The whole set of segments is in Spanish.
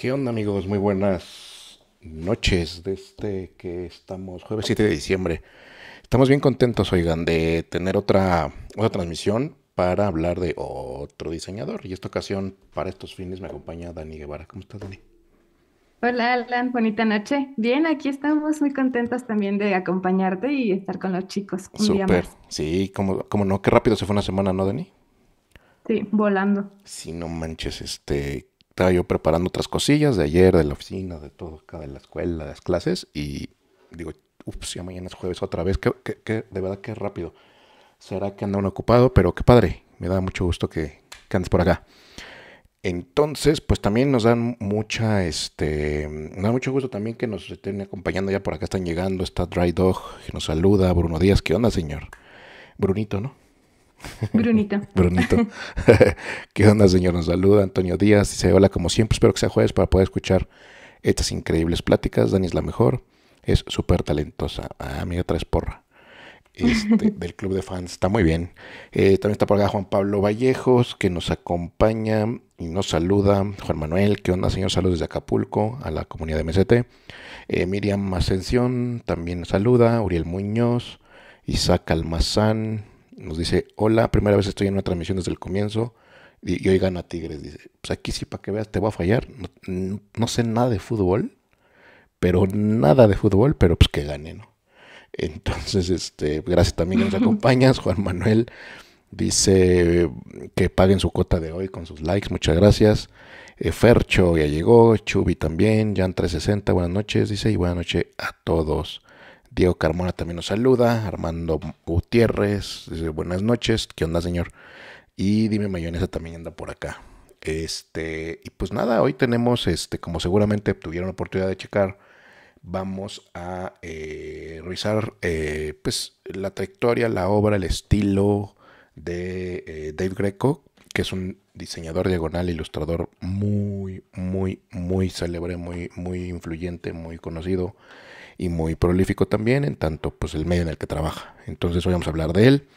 ¿Qué onda amigos? Muy buenas noches desde este que estamos jueves 7 de diciembre. Estamos bien contentos, oigan, de tener otra, otra transmisión para hablar de otro diseñador. Y esta ocasión, para estos fines, me acompaña Dani Guevara. ¿Cómo estás, Dani? Hola, Alan. Bonita noche. Bien, aquí estamos muy contentos también de acompañarte y estar con los chicos. Súper. Sí, como, como no, qué rápido se fue una semana, ¿no, Dani? Sí, volando. Sí, no manches, este, estaba yo preparando otras cosillas de ayer, de la oficina, de todo acá, de la escuela, de las clases, y digo, ups, ya mañana es jueves otra vez, que, de verdad que rápido. Será que anda uno ocupado, pero qué padre, me da mucho gusto que, andes por acá. Entonces, pues también nos dan mucha, este, nos da mucho gusto también que nos estén acompañando ya por acá, están llegando, está Dry Dog, que nos saluda, Bruno Díaz, ¿qué onda, señor? Brunito, ¿no? Brunita, ¿Qué onda, señor? Nos saluda Antonio Díaz. se hola como siempre, espero que sea jueves para poder escuchar estas increíbles pláticas. Dani es la mejor, es súper talentosa. Amiga ah, mira, traes porra. Este, del club de fans, está muy bien. Eh, también está por acá Juan Pablo Vallejos, que nos acompaña y nos saluda. Juan Manuel, ¿qué onda, señor? Saludos desde Acapulco a la comunidad de MST. Eh, Miriam Ascensión también saluda. Uriel Muñoz, Isaac Almazán, nos dice, hola, primera vez estoy en una transmisión desde el comienzo y, hoy gana Tigres. Dice, pues aquí sí, para que veas, te voy a fallar. No, sé nada de fútbol, pero nada de fútbol, pero pues que gane, ¿no? Entonces, este, gracias también que nos acompañas, Juan Manuel. Dice que paguen su cuota de hoy con sus likes, muchas gracias. Eh, Fercho ya llegó, Chubi también, Jan360, buenas noches, dice, y buenas noches a todos. Diego Carmona también nos saluda. Armando Gutiérrez buenas noches. ¿Qué onda, señor? Y dime mayonesa también anda por acá. Este, y pues nada, hoy tenemos, este, como seguramente tuvieron la oportunidad de checar, vamos a eh, revisar eh, pues, la trayectoria, la obra, el estilo de eh, Dave Greco, que es un diseñador diagonal, ilustrador muy, muy, muy célebre, muy, muy influyente, muy conocido y muy prolífico también en tanto pues el medio en el que trabaja. Entonces hoy vamos a hablar de él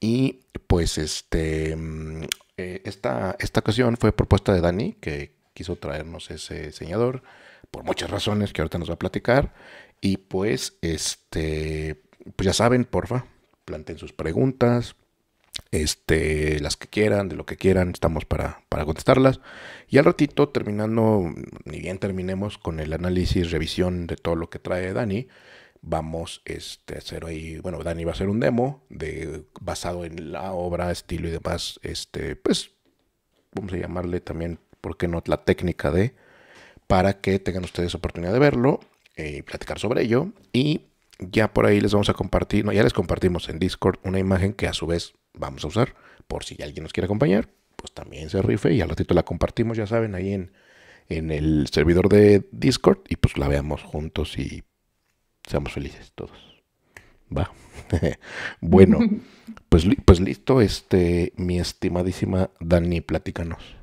y pues este mm, eh, esta, esta ocasión fue propuesta de Dani que quiso traernos ese diseñador por muchas razones que ahorita nos va a platicar y pues este pues ya saben, porfa, planteen sus preguntas, este, las que quieran, de lo que quieran, estamos para, contestarlas. Y al ratito, terminando, ni bien terminemos con el análisis, revisión de todo lo que trae Dani, vamos este, a hacer ahí, bueno, Dani va a hacer un demo de, basado en la obra, estilo y demás, este, pues, vamos a llamarle también, ¿por qué no?, la técnica de, para que tengan ustedes oportunidad de verlo y eh, platicar sobre ello. Y ya por ahí les vamos a compartir, no, ya les compartimos en Discord una imagen que a su vez vamos a usar. Por si alguien nos quiere acompañar, pues también se rife y al ratito la compartimos, ya saben, ahí en, en el servidor de Discord y pues la veamos juntos y seamos felices todos. Va. bueno, pues, pues listo, este, mi estimadísima Dani, platícanos.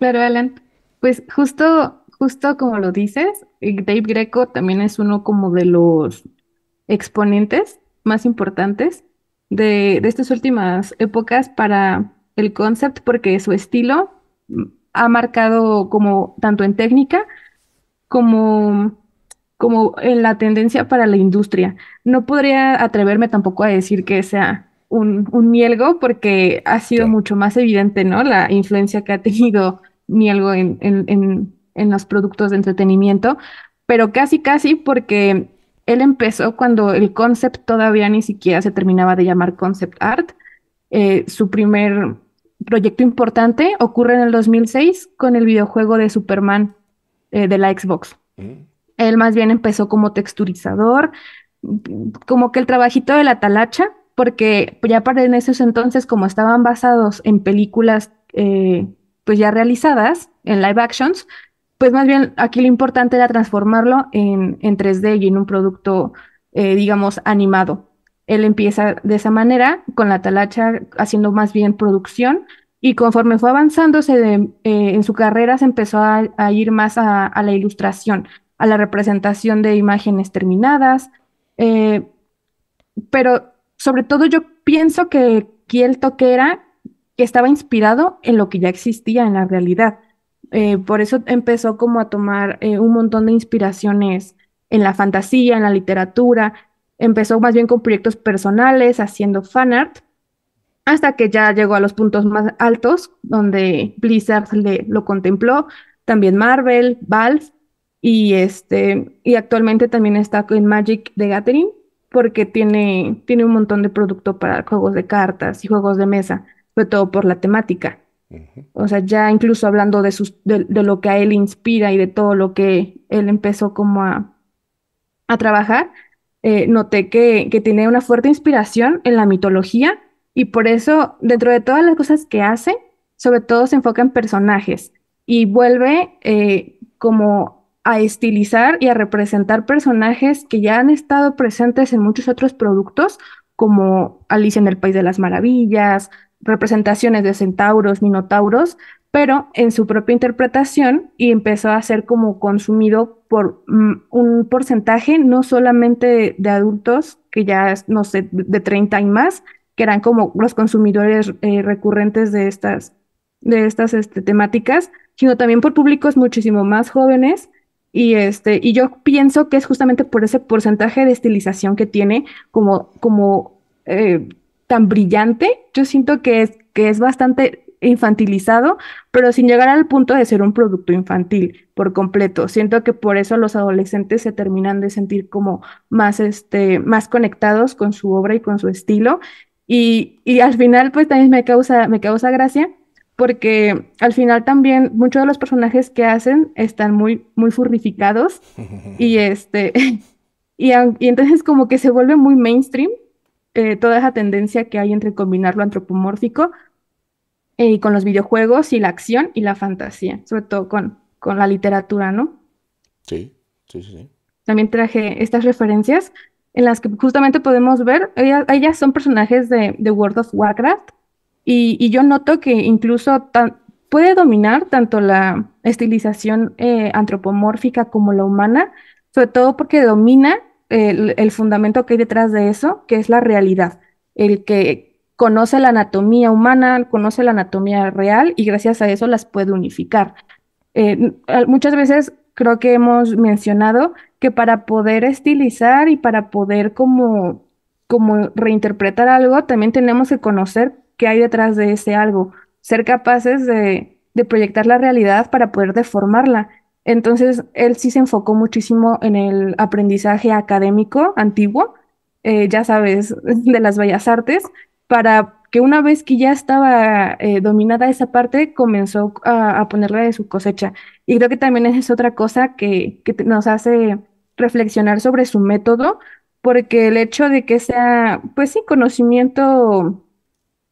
Claro, Alan. Pues justo, justo como lo dices, eh, Dave Greco también es uno como de los exponentes más importantes de, estas últimas épocas para el concept porque su estilo mm, ha marcado como tanto en técnica como, como en la tendencia para la industria. No podría atreverme tampoco a decir que sea un, Mielgo porque ha sido mucho más evidente ¿no? la influencia que ha tenido Mielgo en, en los productos de entretenimiento, pero casi casi porque él empezó cuando el concept todavía ni siquiera se terminaba de llamar concept art. Eh, su primer proyecto importante ocurre en el 2006 con el videojuego de Superman eh, de la Xbox. Mm. Él más bien empezó como texturizador, como que el trabajito de la talacha, porque ya para en esos entonces, como estaban basados en películas eh, pues ya realizadas, en live actions, pues más bien aquí lo importante era transformarlo en, 3D y en un producto, eh, digamos, animado. Él empieza de esa manera, con la talacha haciendo más bien producción, y conforme fue avanzando eh, en su carrera se empezó a, ir más a, la ilustración, a la representación de imágenes terminadas, eh, pero sobre todo yo pienso que, Kiel toquera que estaba inspirado en lo que ya existía en la realidad eh, por eso empezó como a tomar eh, un montón de inspiraciones en la fantasía, en la literatura. Empezó más bien con proyectos personales, haciendo fanart, hasta que ya llegó a los puntos más altos, donde Blizzard le, lo contempló, también Marvel, Valve, y, este, y actualmente también está en Magic the Gathering, porque tiene, tiene un montón de producto para juegos de cartas y juegos de mesa, sobre todo por la temática. O sea, ya incluso hablando de, lo que a él inspira y de todo lo que él empezó como a, trabajar, eh, noté que, tiene una fuerte inspiración en la mitología y por eso dentro de todas las cosas que hace, sobre todo se enfoca en personajes y vuelve eh, como a estilizar y a representar personajes que ya han estado presentes en muchos otros productos, como Alicia en el País de las Maravillas, representaciones de centauros, minotauros, pero en su propia interpretación y empezó a ser como consumido por mm, un porcentaje no solamente de, adultos, que ya no sé, de 30 y más, que eran como los consumidores eh, recurrentes de estas, de estas este, temáticas, sino también por públicos muchísimo más jóvenes. Y, este, y yo pienso que es justamente por ese porcentaje de estilización que tiene como, como eh, tan brillante, yo siento que es, que es bastante infantilizado, pero sin llegar al punto de ser un producto infantil por completo. Siento que por eso los adolescentes se terminan de sentir como más, este, más conectados con su obra y con su estilo. Y, al final, pues también me causa, me causa gracia porque al final también muchos de los personajes que hacen están muy, muy furrificados y este, y, y entonces como que se vuelve muy mainstream eh, toda esa tendencia que hay entre combinar lo antropomórfico eh, con los videojuegos y la acción y la fantasía, sobre todo con, con la literatura, ¿no? Sí, sí, sí. También traje estas referencias en las que justamente podemos ver, ellas, son personajes de, de, World of Warcraft, y, yo noto que incluso puede dominar tanto la estilización eh, antropomórfica como la humana, sobre todo porque domina el, fundamento que hay detrás de eso, que es la realidad, el que conoce la anatomía humana, conoce la anatomía real y gracias a eso las puede unificar. Eh, muchas veces creo que hemos mencionado que para poder estilizar y para poder como, como reinterpretar algo, también tenemos que conocer qué hay detrás de ese algo, ser capaces de, de proyectar la realidad para poder deformarla. Entonces, él sí se enfocó muchísimo en el aprendizaje académico antiguo, eh, ya sabes, de las bellas artes, para que una vez que ya estaba eh, dominada esa parte, comenzó a, ponerla de su cosecha. Y creo que también es otra cosa que, que nos hace reflexionar sobre su método, porque el hecho de que sea, pues sí, conocimiento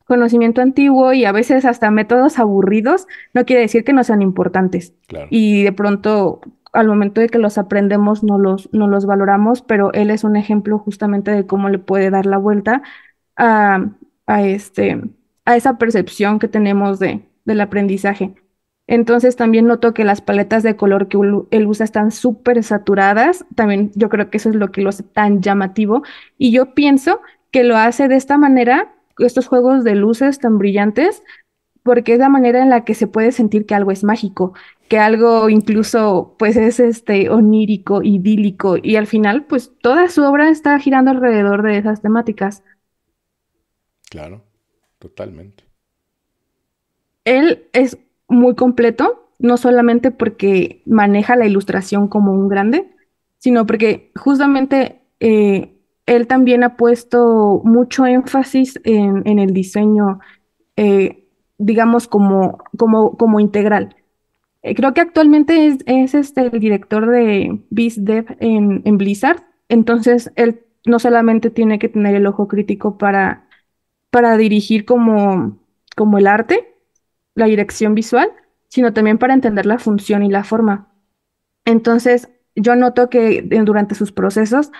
conocimiento antiguo y a veces hasta métodos aburridos, no quiere decir que no sean importantes. Y de pronto, al momento de que los aprendemos, no los, no los valoramos, pero él es un ejemplo justamente de cómo le puede dar la vuelta a, este, a esa percepción que tenemos de, del aprendizaje. Entonces también noto que las paletas de color que él usa están súper saturadas. También yo creo que eso es lo que lo hace tan llamativo. Y yo pienso que lo hace de esta manera estos juegos de luces tan brillantes, porque es la manera en la que se puede sentir que algo es mágico, que algo incluso pues es este onírico, idílico y al final pues toda su obra está girando alrededor de esas temáticas. Claro, totalmente. Él es muy completo, no solamente porque maneja la ilustración como un grande, sino porque justamente eh, él también ha puesto mucho énfasis en, el diseño, eh, digamos, como, integral. Eh, creo que actualmente es, este, el director de BizDev en, en Blizzard, entonces él no solamente tiene que tener el ojo crítico para, dirigir como, como el arte, la dirección visual, sino también para entender la función y la forma. Entonces, yo noto que durante sus procesos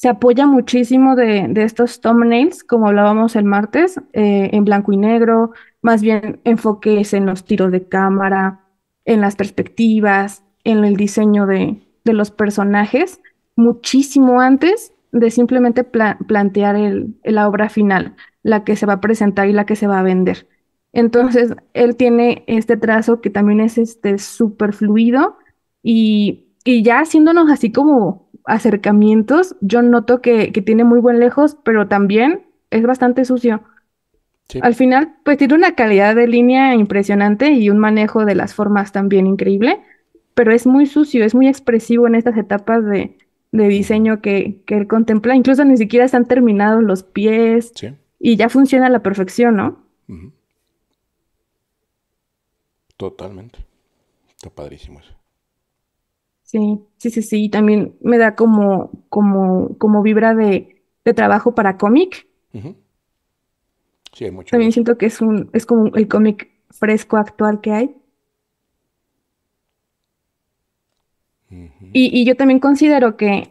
se apoya muchísimo de, estos thumbnails, como hablábamos el martes, eh, en blanco y negro, más bien enfoques en los tiros de cámara, en las perspectivas, en el diseño de, los personajes, muchísimo antes de simplemente plantear el, la obra final, la que se va a presentar y la que se va a vender. Entonces, él tiene este trazo que también es este súper fluido y, y ya haciéndonos así como acercamientos, yo noto que, tiene muy buen lejos, pero también es bastante sucio. Al final, pues tiene una calidad de línea impresionante y un manejo de las formas también increíble, pero es muy sucio, es muy expresivo en estas etapas de, diseño que, él contempla. Incluso ni siquiera están terminados los pies y ya funciona a la perfección, ¿no? Totalmente. Está padrísimo eso. Sí, sí, sí, sí. También me da como, como, como vibra de, trabajo para cómic. Sí, mucho. También siento que es un, es como el cómic fresco actual que hay. y, yo también considero que,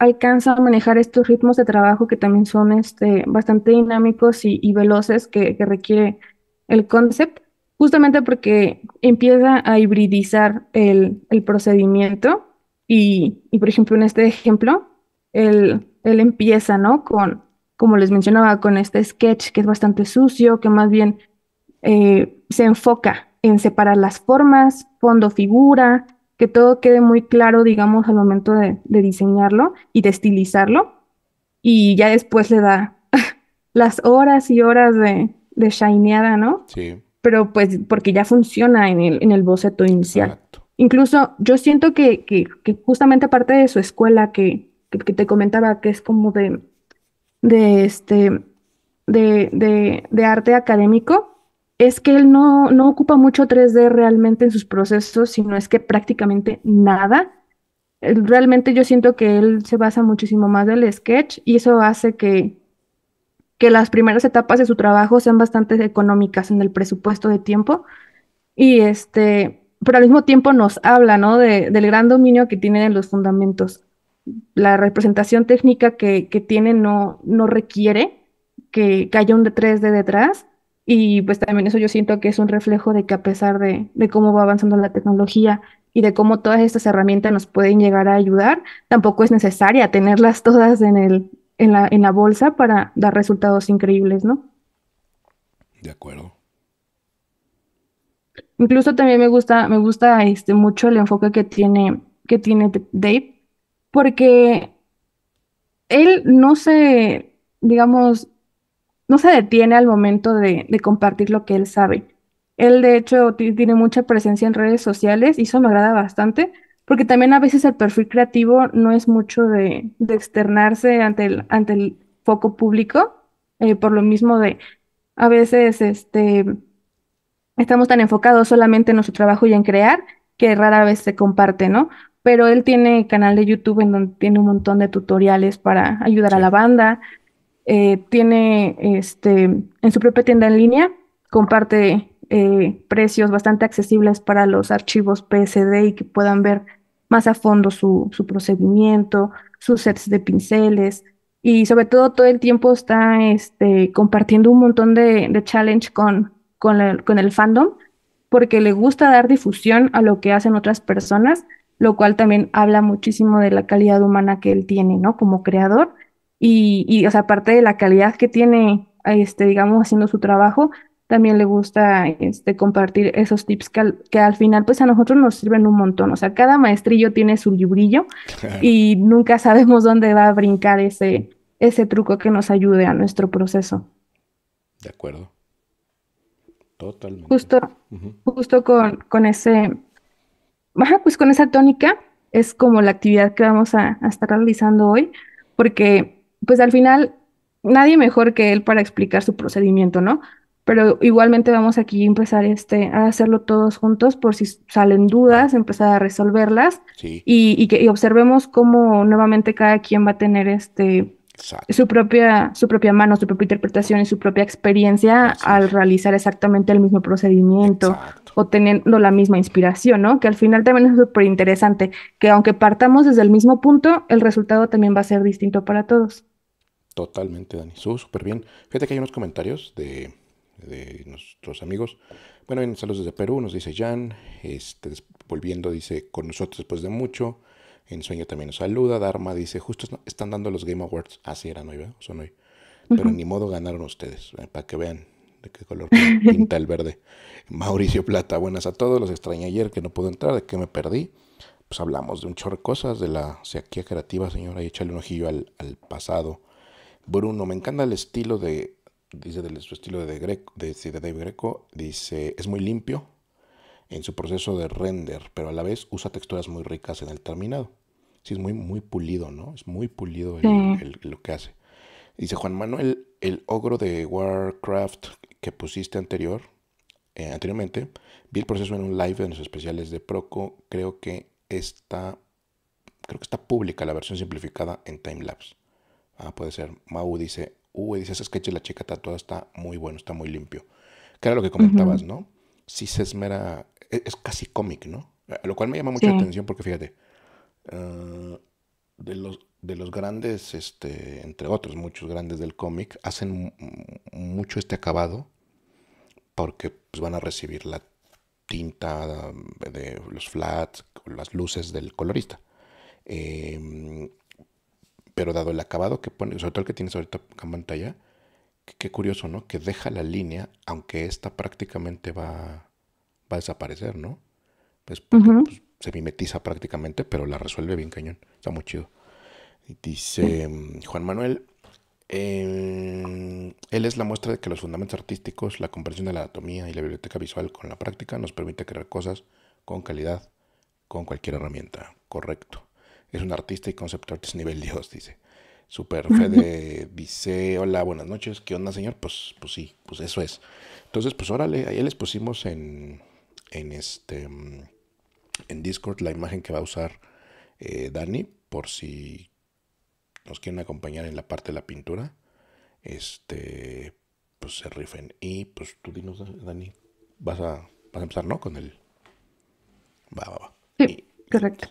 alcanza a manejar estos ritmos de trabajo que también son este, bastante dinámicos y, veloces que, que requiere el concept justamente porque empieza a hibridizar el, procedimiento y, por ejemplo, en este ejemplo, él, empieza, ¿no? Con, como les mencionaba, con este sketch que es bastante sucio, que más bien eh, se enfoca en separar las formas, fondo, figura, que todo quede muy claro, digamos, al momento de, diseñarlo y de estilizarlo. Y ya después le da las horas y horas de, de shineada, ¿no? Sí pero pues porque ya funciona en el, en el boceto inicial. Incluso yo siento que, justamente aparte de su escuela que, te comentaba, que es como de, de, este, de, arte académico, es que él no, no ocupa mucho 3D realmente en sus procesos, sino es que prácticamente nada. Realmente yo siento que él se basa muchísimo más del sketch y eso hace que, que las primeras etapas de su trabajo sean bastante económicas en el presupuesto de tiempo. Y este, pero al mismo tiempo nos habla, del gran dominio que tienen los fundamentos. La representación técnica que, que tienen no, no requiere que, haya un 3D detrás y pues también eso yo siento que es un reflejo de que a pesar de, cómo va avanzando la tecnología y de cómo todas estas herramientas nos pueden llegar a ayudar, tampoco es necesaria tenerlas todas en el, en la, bolsa para dar resultados increíbles, ¿no? De acuerdo. Incluso también me gusta, me gusta este, mucho el enfoque que tiene, que tiene Dave, porque él no se, digamos, no se detiene al momento de, de compartir lo que él sabe. Él, de hecho, tiene mucha presencia en redes sociales y eso me agrada bastante porque también a veces el perfil creativo no es mucho de, externarse ante el, ante el foco público, eh, por lo mismo de a veces este, estamos tan enfocados solamente en nuestro trabajo y en crear que rara vez se comparte, ¿no? Pero él tiene canal de YouTube en donde tiene un montón de tutoriales para ayudar a la banda, eh, tiene este, en su propia tienda en línea, comparte eh, precios bastante accesibles para los archivos PSD y que puedan ver más a fondo su, procedimiento, sus sets de pinceles y sobre todo todo el tiempo está este, compartiendo un montón de, challenge con, con, el fandom porque le gusta dar difusión a lo que hacen otras personas, lo cual también habla muchísimo de la calidad humana que él tiene, ¿no? Como creador. Y, y aparte de la calidad que tiene, este, digamos, haciendo su trabajo, también le gusta este, compartir esos tips que al, final pues a nosotros nos sirven un montón. O sea, cada maestrillo tiene su librillo y nunca sabemos dónde va a brincar ese, ese truco que nos ayude a nuestro proceso. De acuerdo. Totalmente. Justo, justo con, con ese, pues con esa tónica es como la actividad que vamos a estar realizando hoy, porque pues al final nadie mejor que él para explicar su procedimiento, ¿no? pero igualmente vamos aquí a empezar este, a hacerlo todos juntos por si salen dudas, empezar a resolverlas y, y, que observemos cómo nuevamente cada quien va a tener este, su propia, su propia mano, su propia interpretación y su propia experiencia al realizar exactamente el mismo procedimiento o teniendo la misma inspiración, ¿no? Que al final también es súper interesante, que aunque partamos desde el mismo punto, el resultado también va a ser distinto para todos. Totalmente, Dani. Súper bien. Fíjate que hay unos comentarios de de nuestros amigos. Bueno, bien saludos desde Perú, nos dice Jan. Este, volviendo, dice, con nosotros después de mucho. En sueño también nos saluda. Dharma dice, justo están dando los Game Awards. Así ah, era eran hoy, Son hoy. Pero ni modo ganaron ustedes, eh, para que vean de qué color pinta el verde. Mauricio Plata, buenas a todos. Los extrañé ayer que no pude entrar, de que me perdí. Pues hablamos de un chorro de cosas, de la sequía creativa, señora, y échale un ojillo al pasado. Bruno, me encanta el estilo de dice de su estilo de, Greco, de, de Greco, dice, es muy limpio en su proceso de render, pero a la vez usa texturas muy ricas en el terminado. Sí, es muy, muy pulido, ¿no? Es muy pulido lo que hace. Dice Juan Manuel, el ogro de Warcraft que pusiste anterior, eh, anteriormente, vi el proceso en un live en los especiales de Proco. Creo que está, creo que está pública la versión simplificada en timelapse. Ah, puede ser. Mau dice, uy, ese sketch de la chica tatuada está muy bueno, está muy limpio. Que era lo que comentabas, ¿no? Sí se esmera, e, es, casi cómic, ¿no? Lo cual me llama mucho la atención porque fíjate, ah, de, los, de los grandes, este, entre otros, muchos grandes del cómic, hacen mucho este acabado porque pues, van a recibir la tinta mm, de los flats, las luces del colorista. Eh, pero dado el acabado que pone, sobre todo el que tiene ahorita en pantalla, qué curioso, ¿no? Que deja la línea, aunque esta prácticamente va, va a desaparecer, ¿no? Pues, pues se mimetiza prácticamente, pero la resuelve bien cañón. Está muy chido. dice mm, Juan Manuel, em, él es la muestra de que los fundamentos artísticos, la comprensión de la anatomía y la biblioteca visual con la práctica nos permite crear cosas con calidad, con cualquier herramienta. Correcto. Es un artista y concept artist nivel Dios, dice. Super Fede dice, hola, buenas noches, ¿qué onda, señor? Pues, pues sí, pues eso es. Entonces, pues órale, ahí les pusimos en, en este en Discord la imagen que va a usar eh, Dani por si nos quieren acompañar en la parte de la pintura. Este, pues se rifen. Y pues tú dinos, Dani, vas a, vas a empezar, ¿no? Con el... Va, va, va. Correcto.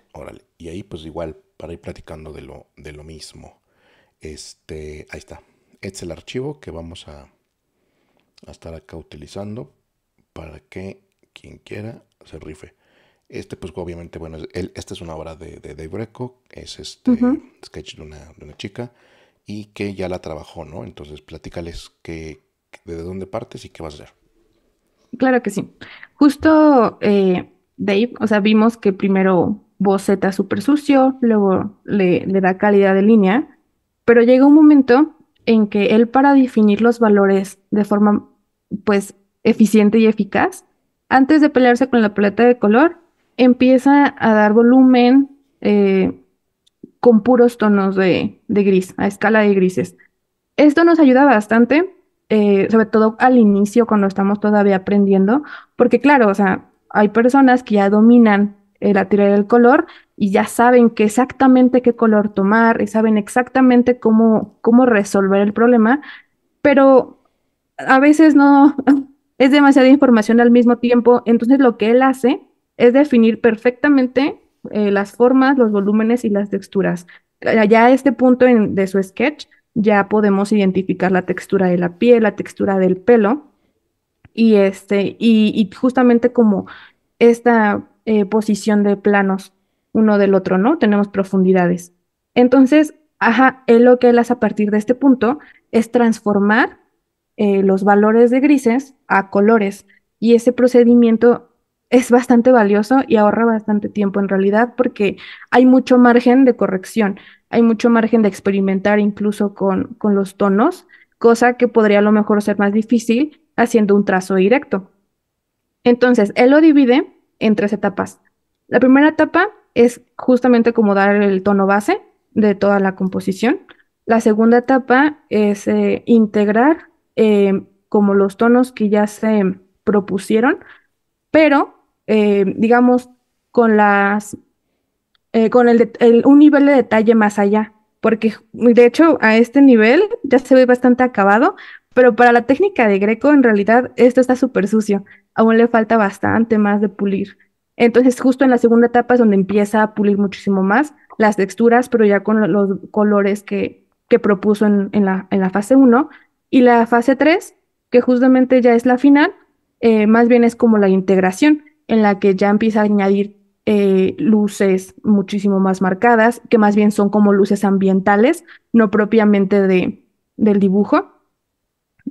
Y ahí pues igual, para ir platicando de lo, de lo mismo. Este, ahí está. Este es el archivo que vamos a, a estar acá utilizando para que quien quiera se rife. Este, pues obviamente, bueno, esta es una obra de, de Dave es este sketch de una, chica y que ya la trabajó, ¿no? Entonces, platícales que, de dónde partes y qué vas a hacer. Claro que sí. Justo eh, Dave, o sea, vimos que primero boceta súper sucio, luego le, da calidad de línea, pero llega un momento en que él para definir los valores de forma pues eficiente y eficaz, antes de pelearse con la paleta de color, empieza a dar volumen eh, con puros tonos de, gris, a escala de grises. Esto nos ayuda bastante, eh, sobre todo al inicio cuando estamos todavía aprendiendo, porque claro, o sea, hay personas que ya dominan eh, la teoría del color y ya saben que exactamente qué color tomar y saben exactamente cómo, cómo resolver el problema, pero a veces no es demasiada información al mismo tiempo, entonces lo que él hace es definir perfectamente eh, las formas, los volúmenes y las texturas. Ya a este punto de su sketch ya podemos identificar la textura de la piel, la textura del pelo, y, este, y, justamente como esta eh, posición de planos uno del otro, ¿no? Tenemos profundidades. Entonces, ajá, él lo que él hace a partir de este punto es transformar eh, los valores de grises a colores. Y ese procedimiento es bastante valioso y ahorra bastante tiempo en realidad porque hay mucho margen de corrección, hay mucho margen de experimentar incluso con los tonos cosa que podría a lo mejor ser más difícil haciendo un trazo directo. Entonces, él lo divide en tres etapas. La primera etapa es justamente como dar el tono base de toda la composición. La segunda etapa es eh, integrar eh, como los tonos que ya se propusieron, pero eh, digamos con las con el, un nivel de detalle más allá porque de hecho a este nivel ya se ve bastante acabado, pero para la técnica de Greco en realidad esto está súper sucio, aún le falta bastante más de pulir. Entonces justo en la segunda etapa es donde empieza a pulir muchísimo más las texturas, pero ya con los colores que, propuso en, la, en la fase 1. Y la fase 3, que justamente ya es la final, eh, más bien es como la integración, en la que ya empieza a añadir eh, luces muchísimo más marcadas, que más bien son como luces ambientales, no propiamente de, del dibujo.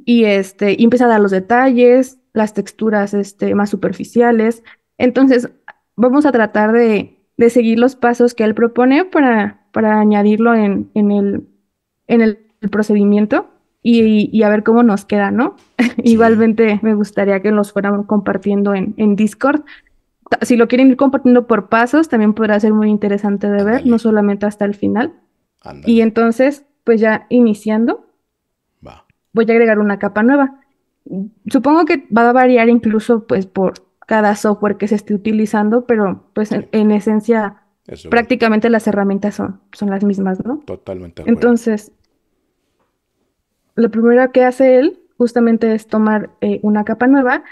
Y, este, y empieza a dar los detalles, las texturas este, más superficiales. Entonces, vamos a tratar de, seguir los pasos que él propone para, para añadirlo en, en, el, en el, procedimiento. Y, y, a ver cómo nos queda, ¿no? Igualmente me gustaría que nos fueran compartiendo en, en Discord si lo quieren ir compartiendo por pasos, también podrá ser muy interesante de ver, no solamente hasta el final. Y entonces, pues ya iniciando, voy a agregar una capa nueva. Supongo que va a variar incluso pues por cada software que se esté utilizando, pero pues en, esencia prácticamente las herramientas son, son las mismas, ¿no? Totalmente. Entonces, lo primero que hace él justamente es tomar eh, una capa nueva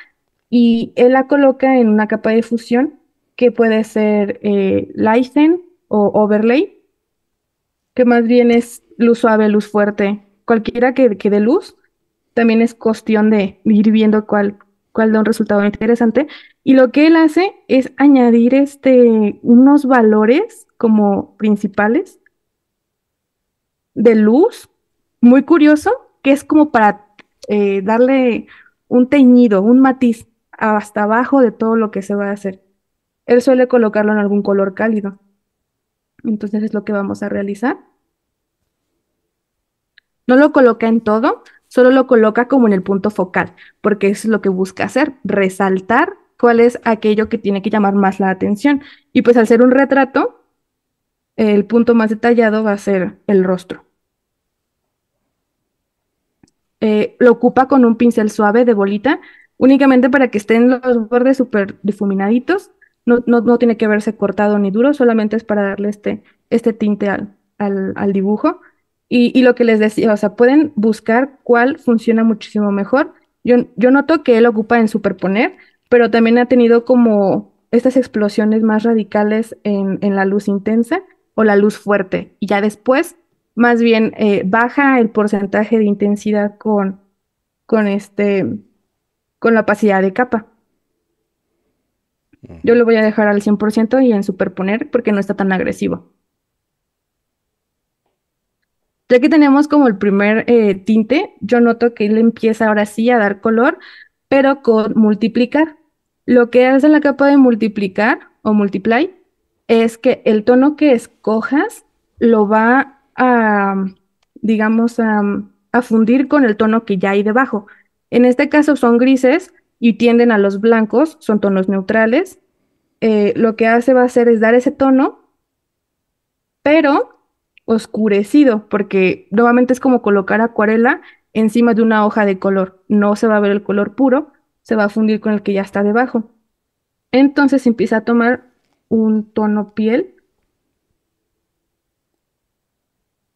y él la coloca en una capa de fusión que puede ser eh, Lighten o Overlay, que más bien es luz suave, luz fuerte, cualquiera que, dé luz. También es cuestión de ir viendo cuál, cuál da un resultado interesante. Y lo que él hace es añadir este, unos valores como principales de luz, muy curioso, que es como para eh, darle un teñido, un matiz hasta abajo de todo lo que se va a hacer. Él suele colocarlo en algún color cálido. Entonces es lo que vamos a realizar. No lo coloca en todo, solo lo coloca como en el punto focal, porque eso es lo que busca hacer, resaltar cuál es aquello que tiene que llamar más la atención. Y pues al ser un retrato, el punto más detallado va a ser el rostro. Eh, lo ocupa con un pincel suave de bolita únicamente para que estén los bordes súper difuminaditos. No, no, no, tiene que verse cortado ni duro, solamente es para darle este, este tinte al, al, dibujo. Y, y, lo que les decía, o sea, pueden buscar cuál funciona muchísimo mejor. Yo, yo noto que él ocupa en superponer, pero también ha tenido como estas explosiones más radicales en, en la luz intensa o la luz fuerte. Y ya después, más bien, eh, baja el porcentaje de intensidad con, con, este, con la opacidad de capa. Yo lo voy a dejar al 100% y en superponer porque no está tan agresivo. Ya que tenemos como el primer eh, tinte, yo noto que él empieza ahora sí a dar color, pero con multiplicar. Lo que hace la capa de multiplicar o multiply es que el tono que escojas lo va a, digamos, a fundir con el tono que ya hay debajo. En este caso son grises y tienden a los blancos, son tonos neutrales. Eh, lo que hace va a ser es dar ese tono, pero oscurecido, porque nuevamente es como colocar acuarela encima de una hoja de color. No se va a ver el color puro, se va a fundir con el que ya está debajo. Entonces empieza a tomar un tono piel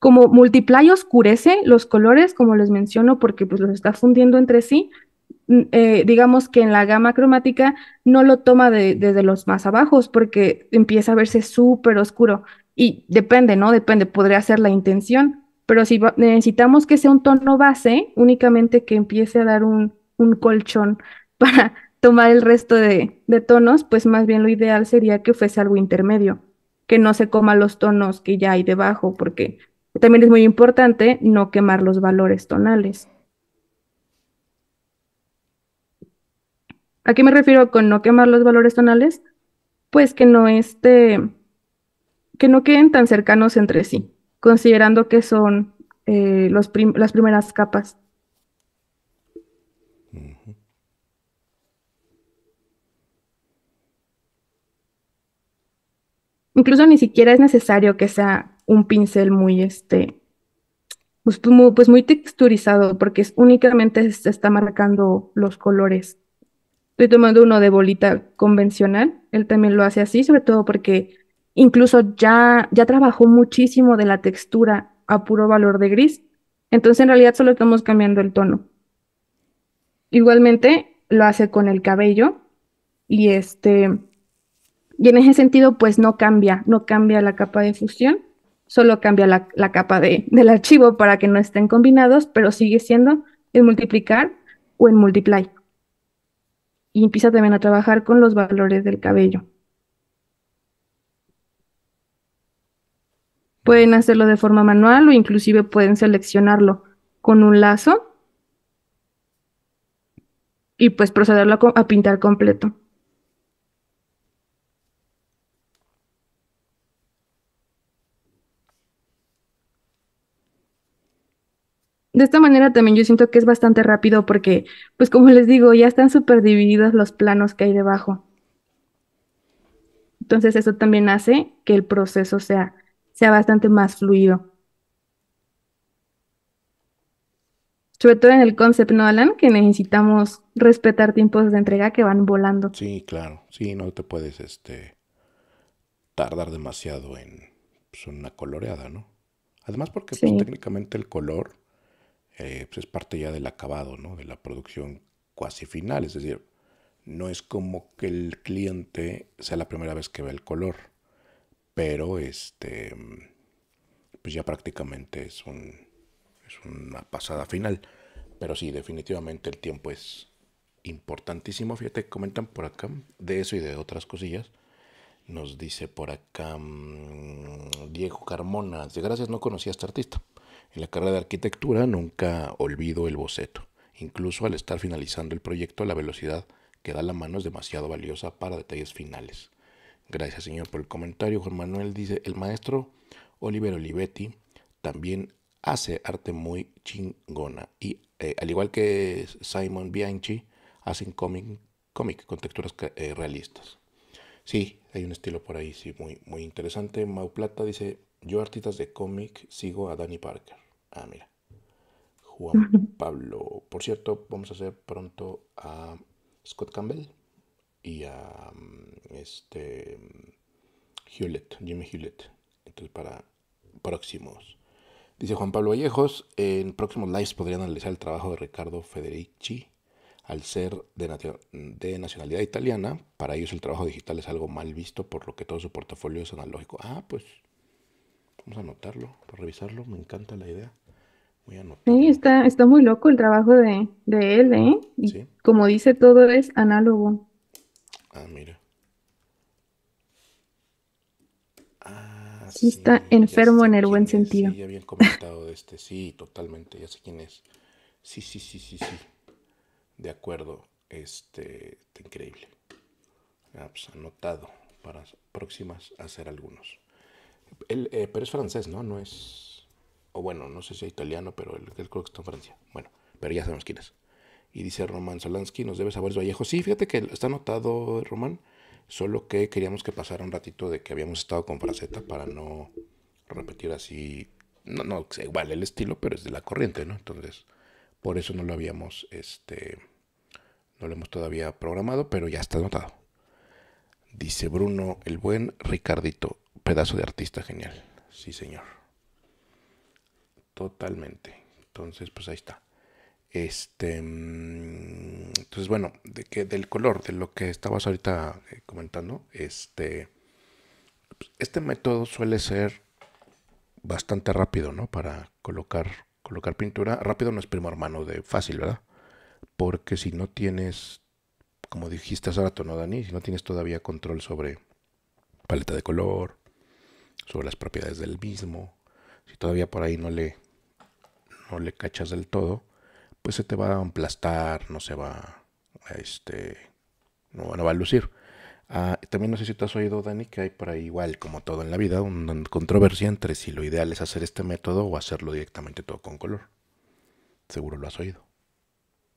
Como Multiply oscurece los colores, como les menciono, porque pues los está fundiendo entre sí, mm, eh, digamos que en la gama cromática no lo toma desde los más abajos porque empieza a verse súper oscuro y depende, ¿no? Depende, podría ser la intención, pero si necesitamos que sea un tono base, únicamente que empiece a dar un, un colchón para tomar el resto de, de, tonos, pues más bien lo ideal sería que fuese algo intermedio, que no se coma los tonos que ya hay debajo, porque también es muy importante no quemar los valores tonales. ¿A qué me refiero con no quemar los valores tonales? Pues que no esté, que no queden tan cercanos entre sí, considerando que son eh, las primeras capas. Incluso ni siquiera es necesario que sea un pincel muy, este, pues, pues, pues, muy, texturizado, porque es, únicamente se está marcando los colores. Estoy tomando uno de bolita convencional, él también lo hace así, sobre todo porque incluso ya, ya trabajó muchísimo de la textura a puro valor de gris, entonces en realidad solo estamos cambiando el tono. Igualmente lo hace con el cabello y este y en ese sentido pues no cambia, no cambia la capa de fusión, solo cambia la, capa del archivo para que no estén combinados, pero sigue siendo el multiplicar o el multiply. Y empieza también a trabajar con los valores del cabello. Pueden hacerlo de forma manual o inclusive pueden seleccionarlo con un lazo y pues procederlo a pintar completo. De esta manera también yo siento que es bastante rápido porque, pues como les digo, ya están súper divididos los planos que hay debajo. Entonces eso también hace que el proceso sea, sea bastante más fluido. Sobre todo en el concept, ¿no, Alan? Que necesitamos respetar tiempos de entrega que van volando. Sí, claro. Sí, no te puedes este, tardar demasiado en pues, una coloreada, ¿no? Además porque pues, técnicamente el color eh, pues es parte ya del acabado, ¿no? de la producción cuasi final, es decir, no es como que el cliente sea la primera vez que ve el color, pero este, pues ya prácticamente es, un, una pasada final. Pero sí, definitivamente el tiempo es importantísimo. Fíjate, que comentan por acá de eso y de otras cosillas. Nos dice por acá mm, Diego Carmona, de gracias no conocía a este artista. En la carrera de arquitectura nunca olvido el boceto. Incluso al estar finalizando el proyecto, la velocidad que da la mano es demasiado valiosa para detalles finales. Gracias, señor, por el comentario. Juan Manuel dice, el maestro Oliver Olivetti también hace arte muy chingona. Y eh, al igual que Simon Bianchi, hacen cómic, cómic con texturas eh, realistas. Sí, hay un estilo por ahí, sí, muy, muy interesante. Mauplata dice, yo artistas de cómic sigo a Danny Parker. Ah, mira. Juan Pablo. Por cierto, vamos a hacer pronto a Scott Campbell y a mm, este mm, Hewlett, Jimmy Hewlett. Entonces, para próximos. Dice Juan Pablo Vallejos, en próximos lives podrían analizar el trabajo de Ricardo Federici al ser de, de, nacionalidad italiana. Para ellos el trabajo digital es algo mal visto, por lo que todo su portafolio es analógico. Ah, pues Vamos a anotarlo, para revisarlo. Me encanta la idea. Voy a Sí, está, está muy loco el trabajo de, él, ¿eh? Como dice, todo es análogo. Ah, mira. Ah, sí, está enfermo en el buen sentido. Sí, ya habían comentado de este. Sí, totalmente. Ya sé quién es. Sí, sí, sí, sí, sí. De acuerdo. Este, increíble. Ah, pues, anotado para próximas hacer algunos. Eh, pero es francés, ¿no? No es. O bueno, no sé si es italiano, pero creo que está en Francia. Bueno, pero ya sabemos quién es. Y dice Román Solansky, nos debe saber Vallejo. Sí, fíjate que está anotado, Román. Solo que queríamos que pasara un ratito de que habíamos estado con Fraceta para no repetir así. No, no, igual el estilo, pero es de la corriente, ¿no? Entonces, por eso no lo habíamos, este. No lo hemos todavía programado, pero ya está anotado. Dice Bruno, el buen Ricardito pedazo de artista genial. Sí, señor. Totalmente. Entonces, pues ahí está. Este, mm, entonces, bueno, de que, del color, de lo que estabas ahorita eh, comentando, este, pues, este método suele ser bastante rápido, ¿no? Para colocar, colocar pintura. Rápido no es primo hermano de fácil, ¿verdad? Porque si no tienes, como dijiste hace rato, ¿no, Dani? Si no tienes todavía control sobre paleta de color, sobre las propiedades del mismo. Si todavía por ahí no le, no le cachas del todo, pues se te va a aplastar, no se va, este, no, va a lucir. Ah, también no sé si te has oído, Dani, que hay por ahí igual, como todo en la vida, una controversia entre si lo ideal es hacer este método o hacerlo directamente todo con color. Seguro lo has oído.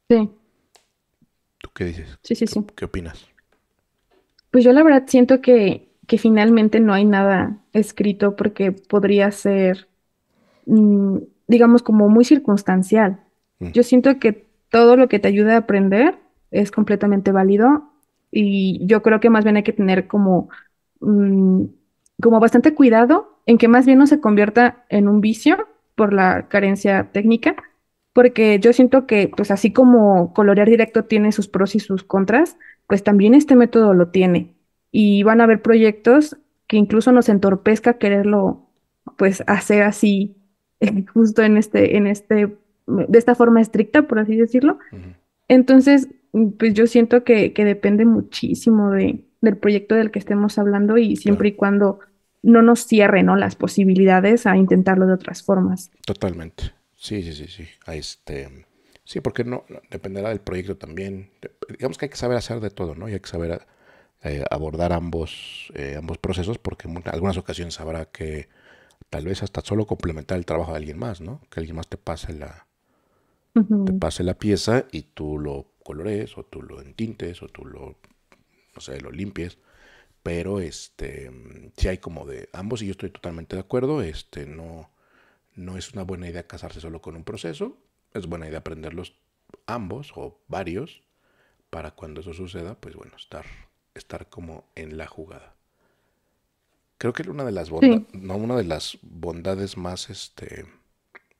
Sí. ¿Tú qué dices? Sí, sí, sí. ¿Qué opinas? Pues yo la verdad siento que que finalmente no hay nada escrito porque podría ser, mm, digamos, como muy circunstancial. Mm. Yo siento que todo lo que te ayuda a aprender es completamente válido y yo creo que más bien hay que tener como, mm, como bastante cuidado en que más bien no se convierta en un vicio por la carencia técnica, porque yo siento que pues así como colorear directo tiene sus pros y sus contras, pues también este método lo tiene y van a haber proyectos que incluso nos entorpezca quererlo pues hacer así justo en este en este de esta forma estricta por así decirlo entonces mm, pues yo siento que, depende muchísimo de, del proyecto del que estemos hablando y siempre y cuando no nos cierre ¿no? las posibilidades a intentarlo de otras formas. Totalmente. Sí, sí, sí, sí. este... Sí, porque no, dependerá del proyecto también. Digamos que hay que saber hacer de todo, ¿no? Y hay que saber eh, abordar ambos, eh, ambos procesos, porque en algunas ocasiones habrá que tal vez hasta solo complementar el trabajo de alguien más, ¿no? Que alguien más te pase la, pase la pieza y tú lo colores o tú lo entintes o tú lo, sé, lo limpies. Pero este, si hay como de ambos y yo estoy totalmente de acuerdo, este, no, no es una buena idea casarse solo con un proceso, es buena idea aprenderlos ambos o varios para cuando eso suceda, pues bueno, estar estar como en la jugada. Creo que una de las no, una de las bondades más este,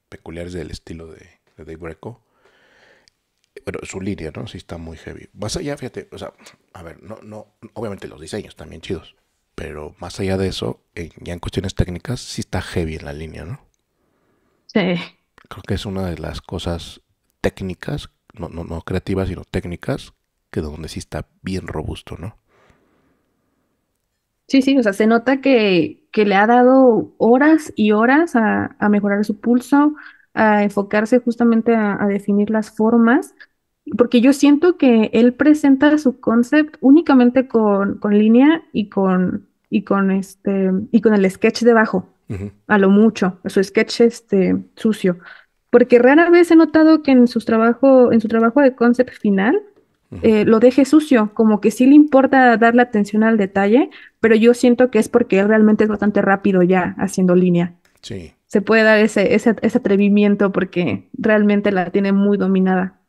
peculiares del estilo de, de Dave Greco, pero su línea, ¿no? Sí está muy heavy. Más allá, fíjate, o sea, a ver, no, no, obviamente los diseños también chidos, pero más allá de eso, ya en cuestiones técnicas, sí está heavy en la línea, ¿no? Sí. Creo que es una de las cosas técnicas, no, no, no creativas, sino técnicas, que donde sí está bien robusto, ¿no? Sí, sí, o sea, se nota que, que le ha dado horas y horas a, mejorar su pulso, a enfocarse justamente a, definir las formas, porque yo siento que él presenta su concept únicamente con, con línea y con, y con este y con el sketch debajo, a lo mucho, su sketch este sucio. Porque rara vez he notado que en sus trabajo, en su trabajo de concept final, eh, lo deje sucio, como que sí le importa darle atención al detalle, pero yo siento que es porque realmente es bastante rápido ya haciendo línea. Sí. Se puede dar ese, ese, ese atrevimiento porque realmente la tiene muy dominada.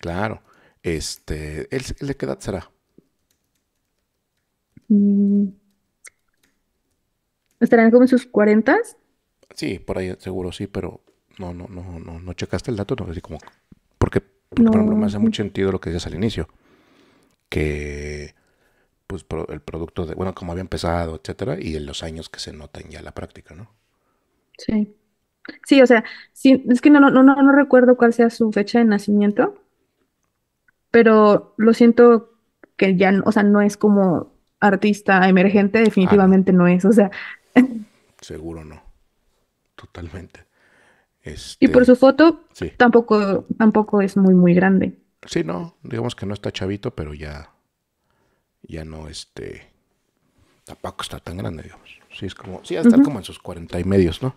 Claro. Este, ¿él, de qué edad será? Mm. ¿Estarán como en sus cuarentas? Sí, por ahí seguro sí, pero no, no, no, no, no checaste el dato, no, así como, porque no. me hace mucho sentido lo que dices al inicio. Que pues el producto de, bueno, como había empezado, etcétera, y en los años que se notan ya la práctica, ¿no? Sí. Sí, o sea, sí, es que no, no, no, no recuerdo cuál sea su fecha de nacimiento, pero lo siento que ya, o sea, no es como artista emergente, ah, definitivamente no. no es, o sea. Seguro no, totalmente y por este, su foto, tampoco, tampoco es muy, muy grande. Sí, no, digamos que no está chavito, pero ya, ya no, este, tampoco está tan grande, digamos. Sí, es como, sí, como en sus cuarenta y medios, ¿no?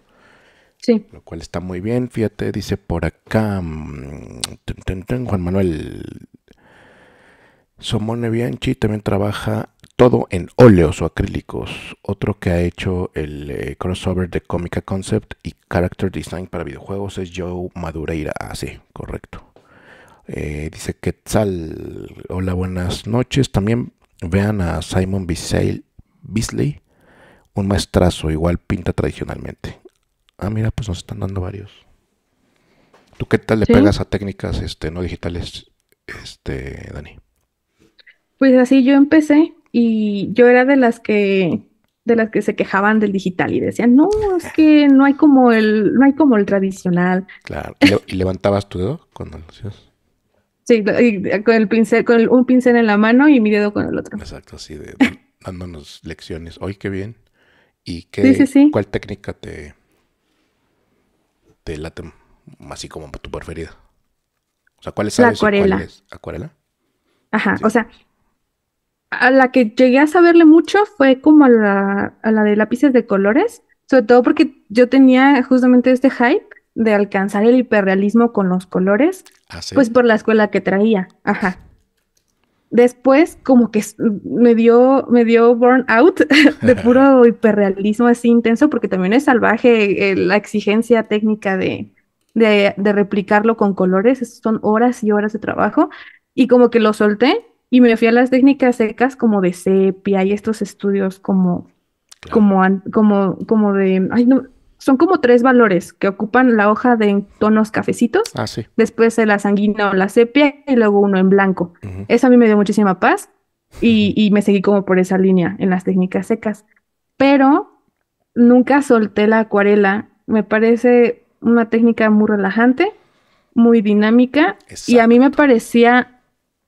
Sí. Lo cual está muy bien, fíjate, dice por acá, mm, Juan Manuel Somone Bianchi también trabaja todo en óleos o acrílicos. Otro que ha hecho el eh, crossover de Comica Concept y Character Design para videojuegos es Joe Madureira. Ah, sí, correcto. Eh, dice Quetzal. Hola, buenas noches. También vean a Simon Bisley, un maestrazo, igual pinta tradicionalmente. Ah, mira, pues nos están dando varios. ¿Tú qué tal le pegas a técnicas este, no digitales, este, Dani? Pues así yo empecé y yo era de las que de las que se quejaban del digital y decían, no, es que no hay como el, no hay como el tradicional. Claro, y levantabas tu dedo con los. hacías. Sí, eh, con el pincel, con un pincel en la mano y mi dedo con el otro. Exacto, así de, dándonos lecciones. Hoy qué bien. ¿Y qué, cuál técnica te, te late así como tu preferida? O sea, ¿cuál es? La acuarela. ¿Acuarela? Ajá, o sea, a la que llegué a saberle mucho fue como a la, de lápices de colores, sobre todo porque yo tenía justamente este hype de alcanzar el hiperrealismo con los colores, ah, pues por la escuela que traía. Ajá. Después, como que me dio, me dio burnout de puro hiperrealismo así intenso, porque también es salvaje eh, la exigencia técnica de, de, replicarlo con colores. son horas y horas de trabajo. Y como que lo solté y me fui a las técnicas secas como de sepia y estos estudios como, como, como, como de, son como tres valores que ocupan la hoja de tonos cafecitos, ah, sí. después la sanguina o la sepia y luego uno en blanco. Eso a mí me dio muchísima paz y, y, me seguí como por esa línea en las técnicas secas. Pero nunca solté la acuarela. Me parece una técnica muy relajante, muy dinámica y a mí me parecía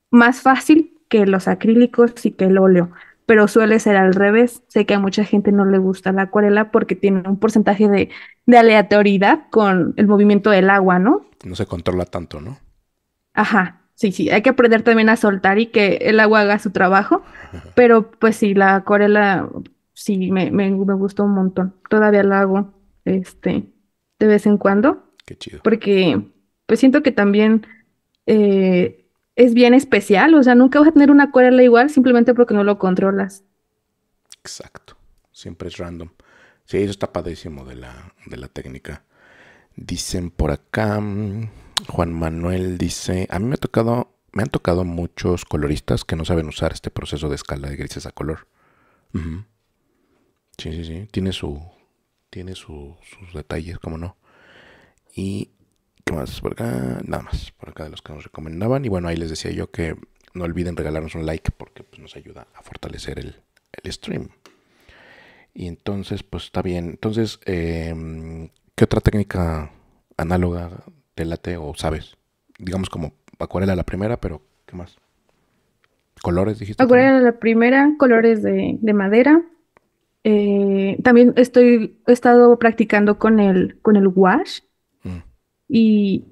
más fácil que los acrílicos y que el óleo, pero suele ser al revés. Sé que a mucha gente no le gusta la acuarela porque tiene un porcentaje de, aleatoriedad con el movimiento del agua, ¿no? No se controla tanto, ¿no? Ajá, sí, sí, hay que aprender también a soltar y que el agua haga su trabajo, pero pues sí, la acuarela sí me, me, gustó un montón, todavía la hago este, de vez en cuando. Qué chido. Porque pues siento que también eh, es bien especial, o sea, nunca vas a tener una cuerda igual simplemente porque no lo controlas. Exacto, siempre es random. Sí, eso está padrísimo de la, técnica. Dicen por acá, mm, Juan Manuel dice, a mí me ha tocado, me han tocado muchos coloristas que no saben usar este proceso de escala de grises a color. Sí, sí, sí, tiene su, tiene sus detalles, cómo no. Y ¿Qué más? Por acá, nada más, por acá de los que nos recomendaban. Y bueno, ahí les decía yo que no olviden regalarnos un like porque pues, nos ayuda a fortalecer el, stream. Y entonces, pues está bien. Entonces, em, ¿qué otra técnica análoga te late o sabes? Digamos como acuarela la primera, pero ¿qué más? ¿Colores dijiste? Acuarela la primera, colores de, madera. Eh, también estoy, he estado practicando con el, con el wash y,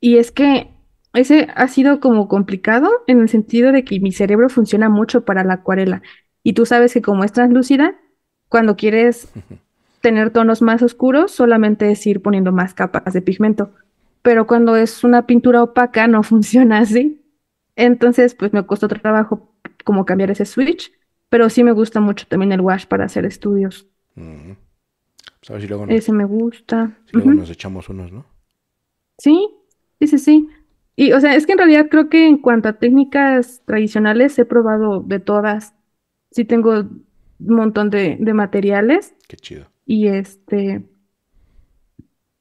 es que ese ha sido como complicado en el sentido de que mi cerebro funciona mucho para la acuarela. Y tú sabes que como es translúcida, cuando quieres tener tonos más oscuros, solamente es ir poniendo más capas de pigmento. Pero cuando es una pintura opaca, no funciona así. Entonces, pues me costó trabajo como cambiar ese switch, pero sí me gusta mucho también el wash para hacer estudios. Pues, ese me gusta. luego nos echamos unos, ¿no? Sí, sí, sí, sí. Y, o sea, es que en realidad creo que en cuanto a técnicas tradicionales he probado de todas. Sí tengo un montón de, materiales. Qué chido. Y este...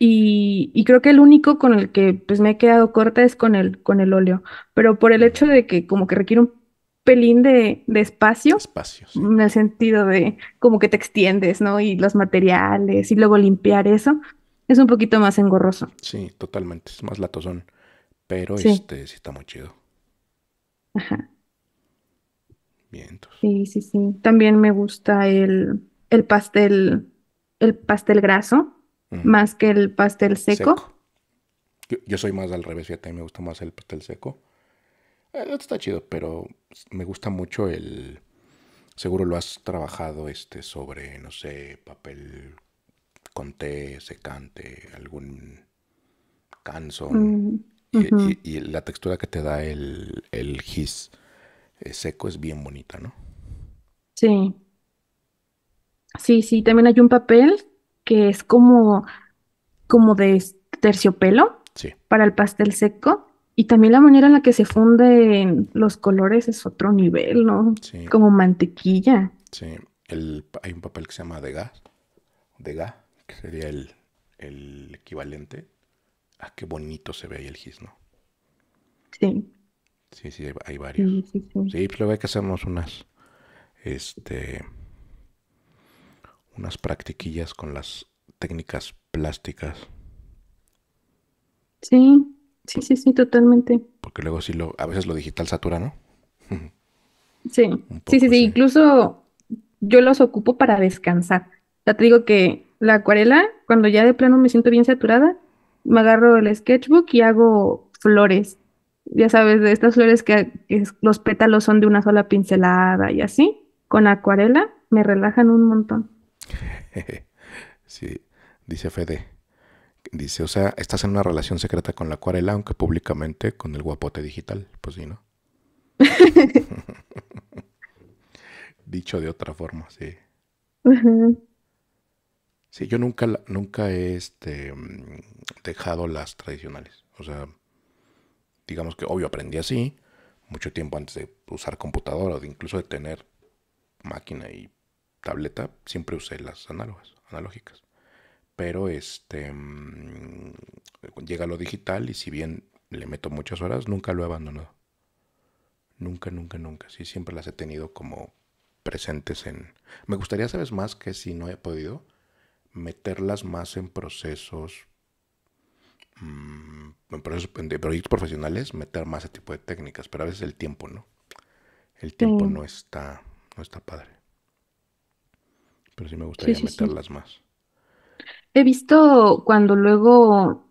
Y, creo que el único con el que pues me he quedado corta es con el, con el óleo. Pero por el hecho de que como que requiere un pelín de, de espacio. Espacio. En el sentido de como que te extiendes, ¿no? Y los materiales y luego limpiar eso es un poquito más engorroso. Sí, totalmente, es más latosón, pero este sí está muy chido. Ajá. Sí, sí, sí. También me gusta el, el pastel, el pastel graso, más que el pastel seco. Yo, soy más al revés, fíjate, a me gusta más el pastel seco. Eh, está chido, pero me gusta mucho el... Seguro lo has trabajado este sobre, no sé, papel con té, secante, algún canso. Mm, y, la textura que te da el, el gis eh, seco es bien bonita, ¿no? Sí. Sí, sí, también hay un papel que es como, como de terciopelo para el pastel seco. Y también la manera en la que se funden los colores es otro nivel, ¿no? Como mantequilla. Sí, hay un papel que se llama de gas de gas sería el, equivalente a qué bonito se ve ahí el ¿no? Sí. Sí, sí, hay varios. Sí, luego pues, hay que hacernos unas, este, unas practiquillas con las técnicas plásticas. Sí, sí, sí, sí, totalmente. Porque luego sí lo, a veces lo digital satura, ¿no? sí, sí, sí, sí, incluso yo los ocupo para descansar. Ya te digo que la acuarela, cuando ya de plano me siento bien saturada, me agarro el sketchbook y hago flores. Ya sabes, de estas flores que, los pétalos son de una sola pincelada y así, con acuarela me relajan un montón. Sí, dice Fede. Dice, o sea, estás en una relación secreta con la acuarela, aunque públicamente con el guapote digital. Pues sí, ¿no? Dicho de otra forma, sí. Sí, yo nunca, nunca he este, mm, dejado las tradicionales. O sea, digamos que obvio aprendí así mucho tiempo antes de usar computadora o de incluso de tener máquina y tableta, siempre usé las analógicas. Pero este mm, llega lo digital y si bien le meto muchas horas, nunca lo he abandonado. Nunca, nunca, nunca. Sí, siempre las he tenido como presentes en... Me gustaría, saber más que si no he podido? meterlas más en procesos, mm, en procesos de proyectos profesionales, meter más ese tipo de técnicas, pero a veces el tiempo no. El tiempo no está, no está padre. Pero sí me gustaría meterlas más. He visto cuando luego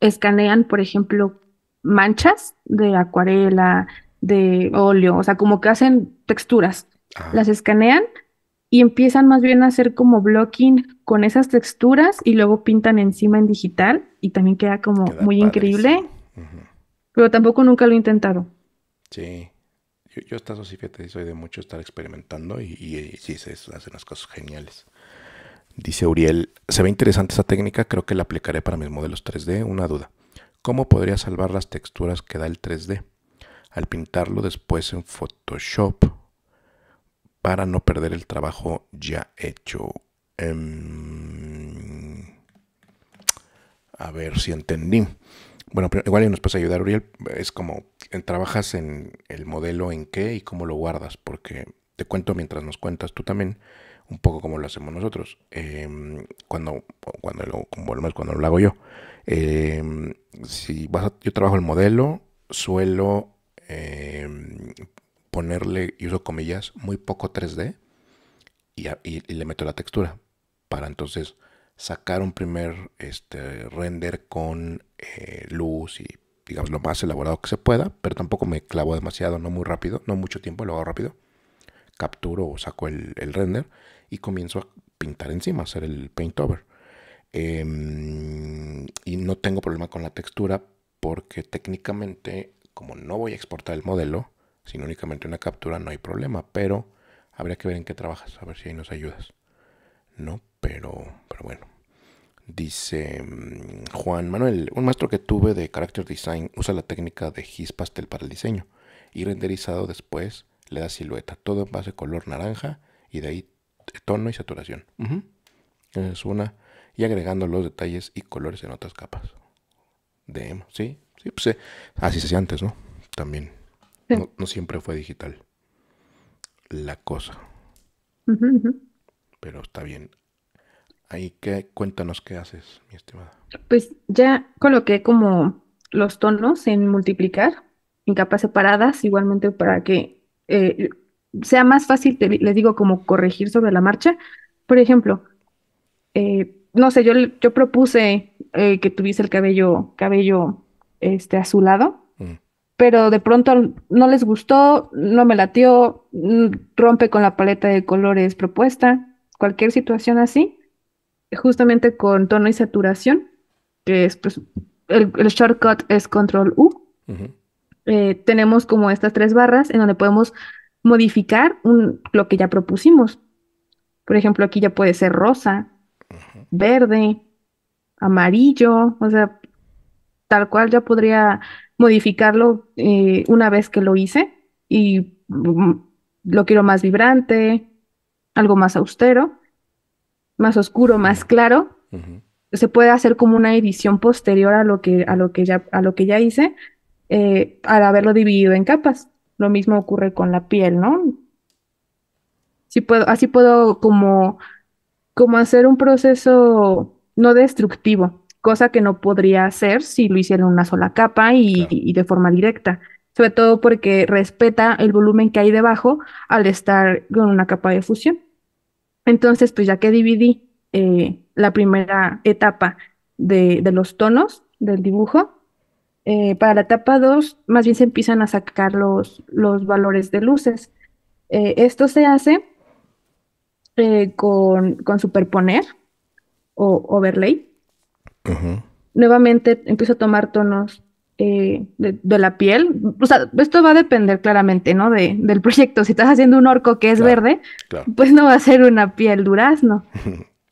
escanean, por ejemplo, manchas de acuarela, de óleo, o sea, como que hacen texturas. Las escanean y empiezan más bien a hacer como blocking con esas texturas y luego pintan encima en digital y también queda como muy increíble. Pero tampoco nunca lo he intentado. Sí. Yo, yo hasta soy de mucho estar experimentando y, y, y sí, se hacen las cosas geniales. Dice Uriel, se ve interesante esa técnica, creo que la aplicaré para mis modelos 3D. Una duda, ¿cómo podría salvar las texturas que da el 3D? Al pintarlo después en Photoshop para no perder el trabajo ya hecho. Em, a ver si entendí. Bueno, igual nos puedes ayudar, Uriel. Es como, eh, trabajas en el modelo en qué y cómo lo guardas, porque te cuento mientras nos cuentas tú también un poco como lo hacemos nosotros. Em, cuando, cuando, lo, cuando lo hago yo. Em, si vas yo trabajo el modelo, suelo ponerle, y uso comillas, muy poco 3D y, le meto la textura para entonces sacar un primer este, render con eh, luz y digamos lo más elaborado que se pueda, pero tampoco me clavo demasiado, no muy rápido, no mucho tiempo, lo hago rápido. Capturo o saco el, render y comienzo a pintar encima, hacer el paint over. Em, y no tengo problema con la textura porque técnicamente, como no voy a exportar el modelo, sin únicamente una captura, no hay problema, pero habría que ver en qué trabajas, a ver si ahí nos ayudas. No, pero, pero bueno. Dice mm, Juan Manuel, un maestro que tuve de Character Design usa la técnica de his Pastel para el diseño y renderizado después le da silueta, todo en base color naranja y de ahí tono y saturación. Es una. Y agregando los detalles y colores en otras capas. De, sí, sí, pues eh, así se hacía antes, ¿no? También no, siempre fue digital. La cosa. Pero está bien. Ahí que cuéntanos qué haces, mi estimada. Pues ya coloqué como los tonos en multiplicar, en capas separadas, igualmente para que eh, sea más fácil, le les digo, como corregir sobre la marcha. Por ejemplo, eh, no sé, yo, yo propuse eh, que tuviese el cabello, cabello este, azulado pero de pronto no les gustó, no me latió, mm, rompe con la paleta de colores propuesta, cualquier situación así, justamente con tono y saturación, que es pues, el, shortcut es control U. Eh, tenemos como estas tres barras en donde podemos modificar lo que ya propusimos. Por ejemplo, aquí ya puede ser rosa, verde, amarillo, o sea, tal cual ya podría modificarlo eh, una vez que lo hice y mm, lo quiero más vibrante, algo más austero, más oscuro, más claro. Se puede hacer como una edición posterior a lo que, a lo que, ya, a lo que ya hice, eh, al haberlo dividido en capas. Lo mismo ocurre con la piel, ¿no? puedo, así puedo como, como hacer un proceso no destructivo, cosa que no podría hacer si lo hiciera en una sola capa y, de forma directa, sobre todo porque respeta el volumen que hay debajo al estar con una capa de fusión. Entonces, pues ya que dividí eh, la primera etapa de, los tonos del dibujo, eh, para la etapa 2 más bien se empiezan a sacar los, los valores de luces. Eh, esto se hace con, superponer o overlay Nuevamente empiezo a tomar tonos eh, de, la piel. O sea, esto va a depender claramente, ¿no? del proyecto. Si estás haciendo un orco que es verde, pues no va a ser una piel durazno.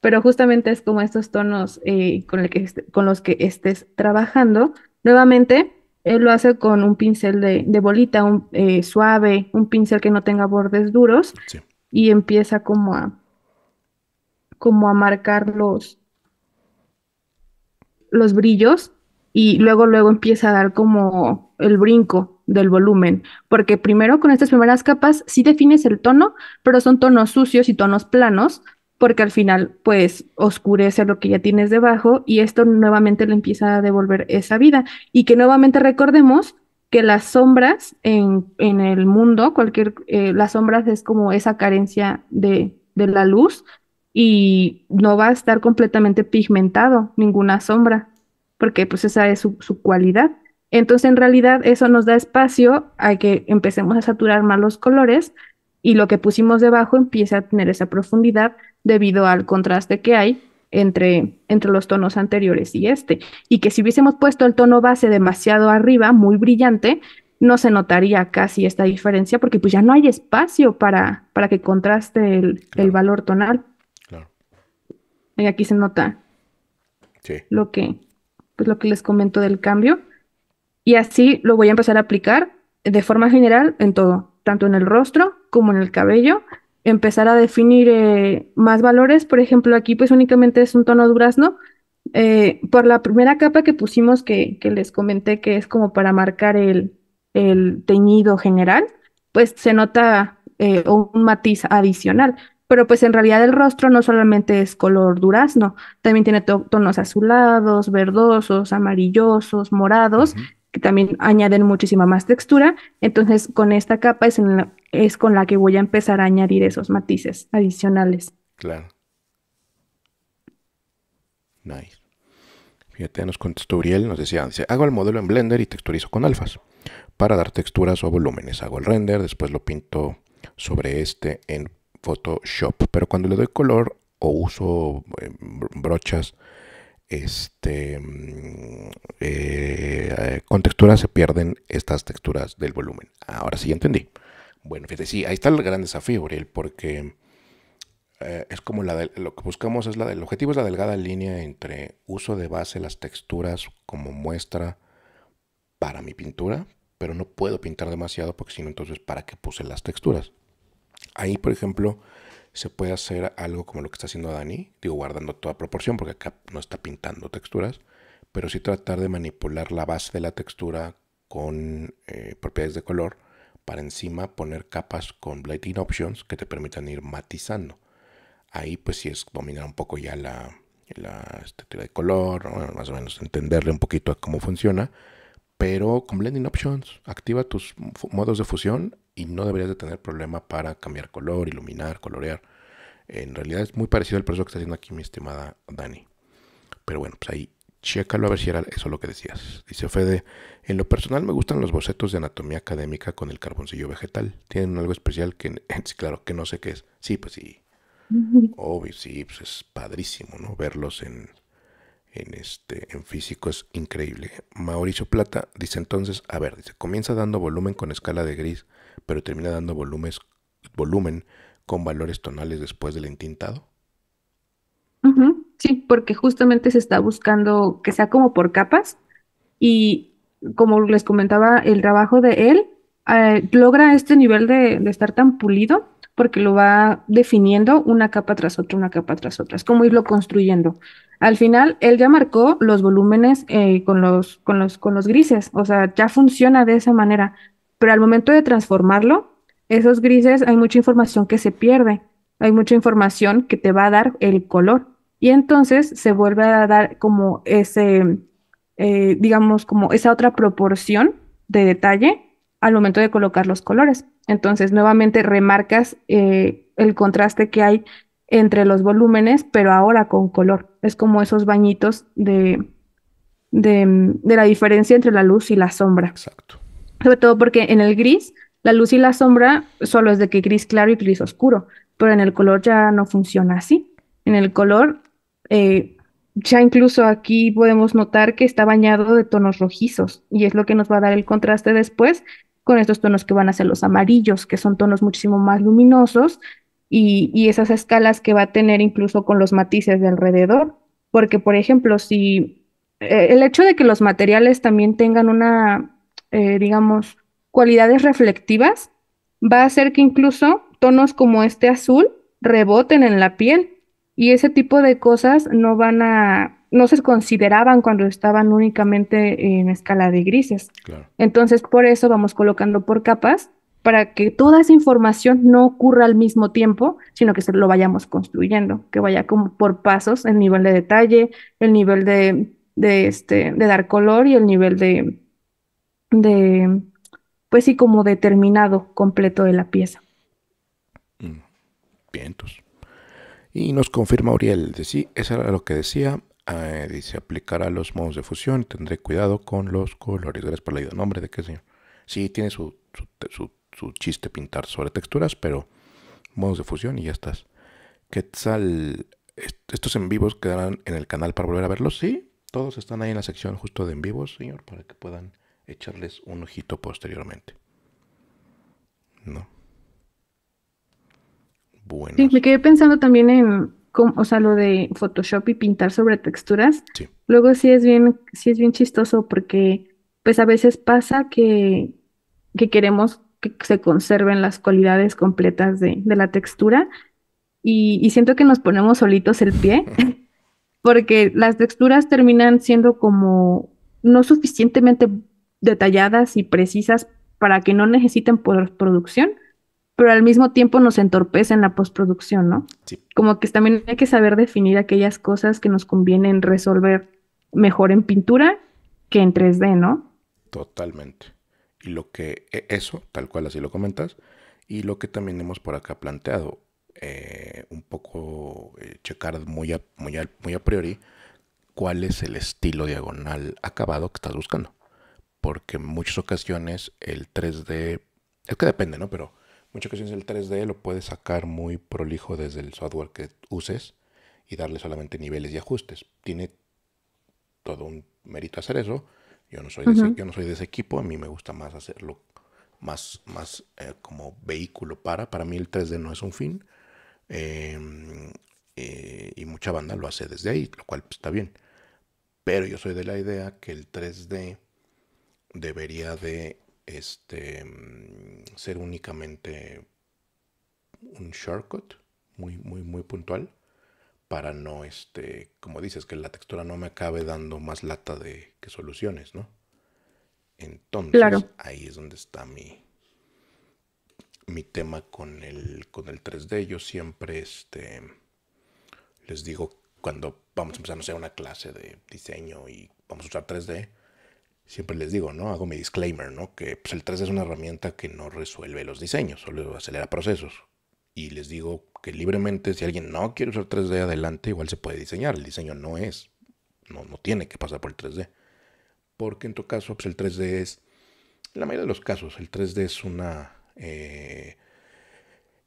Pero justamente es como estos tonos eh, este, con, los que estés trabajando. Nuevamente, él lo hace con un pincel de, bolita, un, eh, suave, un pincel que no tenga bordes duros. Y empieza como a, como a marcar los, los brillos y luego, luego empieza a dar como el brinco del volumen, porque primero con estas primeras capas sí defines el tono, pero son tonos sucios y tonos planos, porque al final pues oscurece lo que ya tienes debajo y esto nuevamente le empieza a devolver esa vida. Y que nuevamente recordemos que las sombras en, el mundo, cualquier, eh, las sombras es como esa carencia de, de la luz y no va a estar completamente pigmentado, ninguna sombra, porque pues esa es su, cualidad. Entonces en realidad eso nos da espacio a que empecemos a saturar más los colores y lo que pusimos debajo empieza a tener esa profundidad debido al contraste que hay entre, entre los tonos anteriores y este. Y que si hubiésemos puesto el tono base demasiado arriba, muy brillante, no se notaría casi esta diferencia porque pues ya no hay espacio para, para que contraste el, el valor tonal. Y aquí se nota lo, que, pues, lo que les comento del cambio. Y así lo voy a empezar a aplicar de forma general en todo, tanto en el rostro como en el cabello. Empezar a definir eh, más valores. Por ejemplo, aquí pues únicamente es un tono durazno. Eh, por la primera capa que pusimos que, les comenté que es como para marcar el, teñido general, pues se nota eh, un matiz adicional pero pues en realidad el rostro no solamente es color durazno, también tiene tonos azulados, verdosos, amarillosos, morados, que también añaden muchísima más textura. Entonces con esta capa es, es con la que voy a empezar a añadir esos matices adicionales. Claro. Nice. Fíjate, nos contestó Uriel, nos decía, hago el modelo en Blender y texturizo con alfas para dar texturas o volúmenes. Hago el render, después lo pinto sobre este en Photoshop. Pero cuando le doy color o uso eh, brochas este, mm, eh, eh, con texturas se pierden estas texturas del volumen. Ahora sí entendí. Bueno, fíjate, sí, ahí está el gran desafío, Uriel, porque es como la lo que buscamos es la del objetivo es la delgada línea entre uso de base las texturas como muestra para mi pintura, pero no puedo pintar demasiado porque si no entonces para qué puse las texturas. Ahí, por ejemplo, se puede hacer algo como lo que está haciendo Dani, digo, guardando toda proporción, porque acá no está pintando texturas, pero sí tratar de manipular la base de la textura con eh, propiedades de color para encima poner capas con blending options que te permitan ir matizando. Ahí pues si es dominar un poco ya la, la este, de color, más o menos entenderle un poquito a cómo funciona pero con Blending Options, activa tus modos de fusión y no deberías de tener problema para cambiar color, iluminar, colorear. En realidad es muy parecido al proceso que está haciendo aquí mi estimada Dani. Pero bueno, pues ahí chécalo a ver si era eso lo que decías. Dice Fede, en lo personal me gustan los bocetos de anatomía académica con el carboncillo vegetal. ¿Tienen algo especial? que Claro, que no sé qué es. Sí, pues sí. Obvio, sí, pues es padrísimo, ¿no? Verlos en, en, este, en físico es increíble. Mauricio Plata dice entonces, a ver, dice, comienza dando volumen con escala de gris, pero termina dando volumen con valores tonales después del entintado. Sí, porque justamente se está buscando que sea como por capas y como les comentaba, el trabajo de él eh, logra este nivel de, de estar tan pulido porque lo va definiendo una capa tras otra, una capa tras otra. Es como irlo construyendo. Al final, él ya marcó los volúmenes eh, con, los, con, los, con los grises, o sea, ya funciona de esa manera, pero al momento de transformarlo, esos grises hay mucha información que se pierde, hay mucha información que te va a dar el color y entonces se vuelve a dar como ese, eh, digamos, como esa otra proporción de detalle al momento de colocar los colores. Entonces, nuevamente remarcas eh, el contraste que hay entre los volúmenes, pero ahora con color. Es como esos bañitos de, de, la diferencia entre la luz y la sombra. Exacto. Sobre todo porque en el gris, la luz y la sombra solo es de que gris claro y gris oscuro, pero en el color ya no funciona así. En el color, eh, ya incluso aquí podemos notar que está bañado de tonos rojizos y es lo que nos va a dar el contraste después con estos tonos que van a ser los amarillos, que son tonos muchísimo más luminosos y, y esas escalas que va a tener incluso con los matices de alrededor. Porque, por ejemplo, si eh, el hecho de que los materiales también tengan una, eh, digamos, cualidades reflectivas, va a hacer que incluso tonos como este azul reboten en la piel y ese tipo de cosas no van a, no se consideraban cuando estaban únicamente en escala de grises. Entonces, por eso vamos colocando por capas para que toda esa información no ocurra al mismo tiempo, sino que se lo vayamos construyendo, que vaya como por pasos el nivel de detalle, el nivel de, de, este, de dar color y el nivel de, de, pues sí, como determinado completo de la pieza. Vientos. Mm, y nos confirma Uriel, de sí, eso era lo que decía, ah, dice, dice, a los modos de fusión, tendré cuidado con los colores, gracias por la ayuda, nombre de qué señor. Sí, tiene su, su su chiste pintar sobre texturas, pero modos de fusión y ya estás. tal estos en vivos quedarán en el canal para volver a verlos, ¿sí? Todos están ahí en la sección justo de en vivos, señor, para que puedan echarles un ojito posteriormente. ¿No? Bueno. Sí, me quedé pensando también en, o sea, lo de Photoshop y pintar sobre texturas. Sí. Luego sí es bien, sí es bien chistoso porque, pues a veces pasa que, que queremos que se conserven las cualidades completas de, la textura. Y, siento que nos ponemos solitos el pie, porque las texturas terminan siendo como no suficientemente detalladas y precisas para que no necesiten postproducción, pero al mismo tiempo nos entorpecen la postproducción, ¿no? Como que también hay que saber definir aquellas cosas que nos convienen resolver mejor en pintura que en 3D, ¿no? Totalmente lo que e, eso, tal cual así lo comentas, y lo que también hemos por acá planteado, eh, un poco eh, checar muy a, muy, muy a priori cuál es el estilo diagonal acabado que estás buscando. Porque en muchas ocasiones el 3D, es que depende, ¿no? Pero muchas ocasiones el 3D lo puedes sacar muy prolijo desde el software que uses y darle solamente niveles y ajustes. Tiene todo un mérito hacer eso, yo no soy, de, ese, no soy de ese equipo, a mí me gusta más hacerlo más, más eh, como vehículo para. Para mí el 3D no es un fin. Em, eh, y mucha banda lo hace desde ahí, lo cual pues, está bien. Pero yo soy de la idea que el 3D debería de este, ser únicamente un shortcut muy, muy, muy puntual para no, este, como dices, que la textura no me acabe dando más lata de que soluciones, ¿no? Entonces, ahí es donde está mi, mi tema con el, con el 3D. Yo siempre este, les digo, cuando vamos a empezar, no sé, una clase de diseño y vamos a usar 3D, siempre les digo, ¿no? Hago mi disclaimer, ¿no? Que pues, el 3D es una herramienta que no resuelve los diseños, solo acelera procesos. Y les digo que libremente, si alguien no quiere usar 3D adelante, igual se puede diseñar. El diseño no es, no, tiene que pasar por el 3D. Porque en tu caso, pues el 3D es, en la mayoría de los casos, el 3D es una, eh,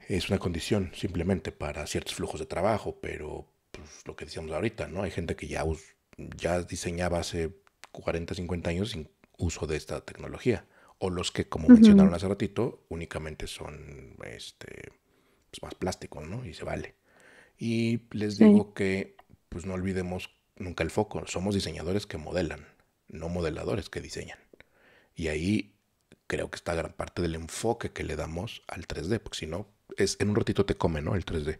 es una condición simplemente para ciertos flujos de trabajo, pero pues, lo que decíamos ahorita, ¿no? Hay gente que ya, ya diseñaba hace 40, 50 años sin uso de esta tecnología. O los que, como mencionaron hace ratito, únicamente son este, pues, más plástico, ¿no? Y se vale. Y les digo que, pues no olvidemos nunca el foco, somos diseñadores que modelan, no modeladores que diseñan. Y ahí creo que está gran parte del enfoque que le damos al 3D, porque si no, es, en un ratito te come, ¿no? El 3D.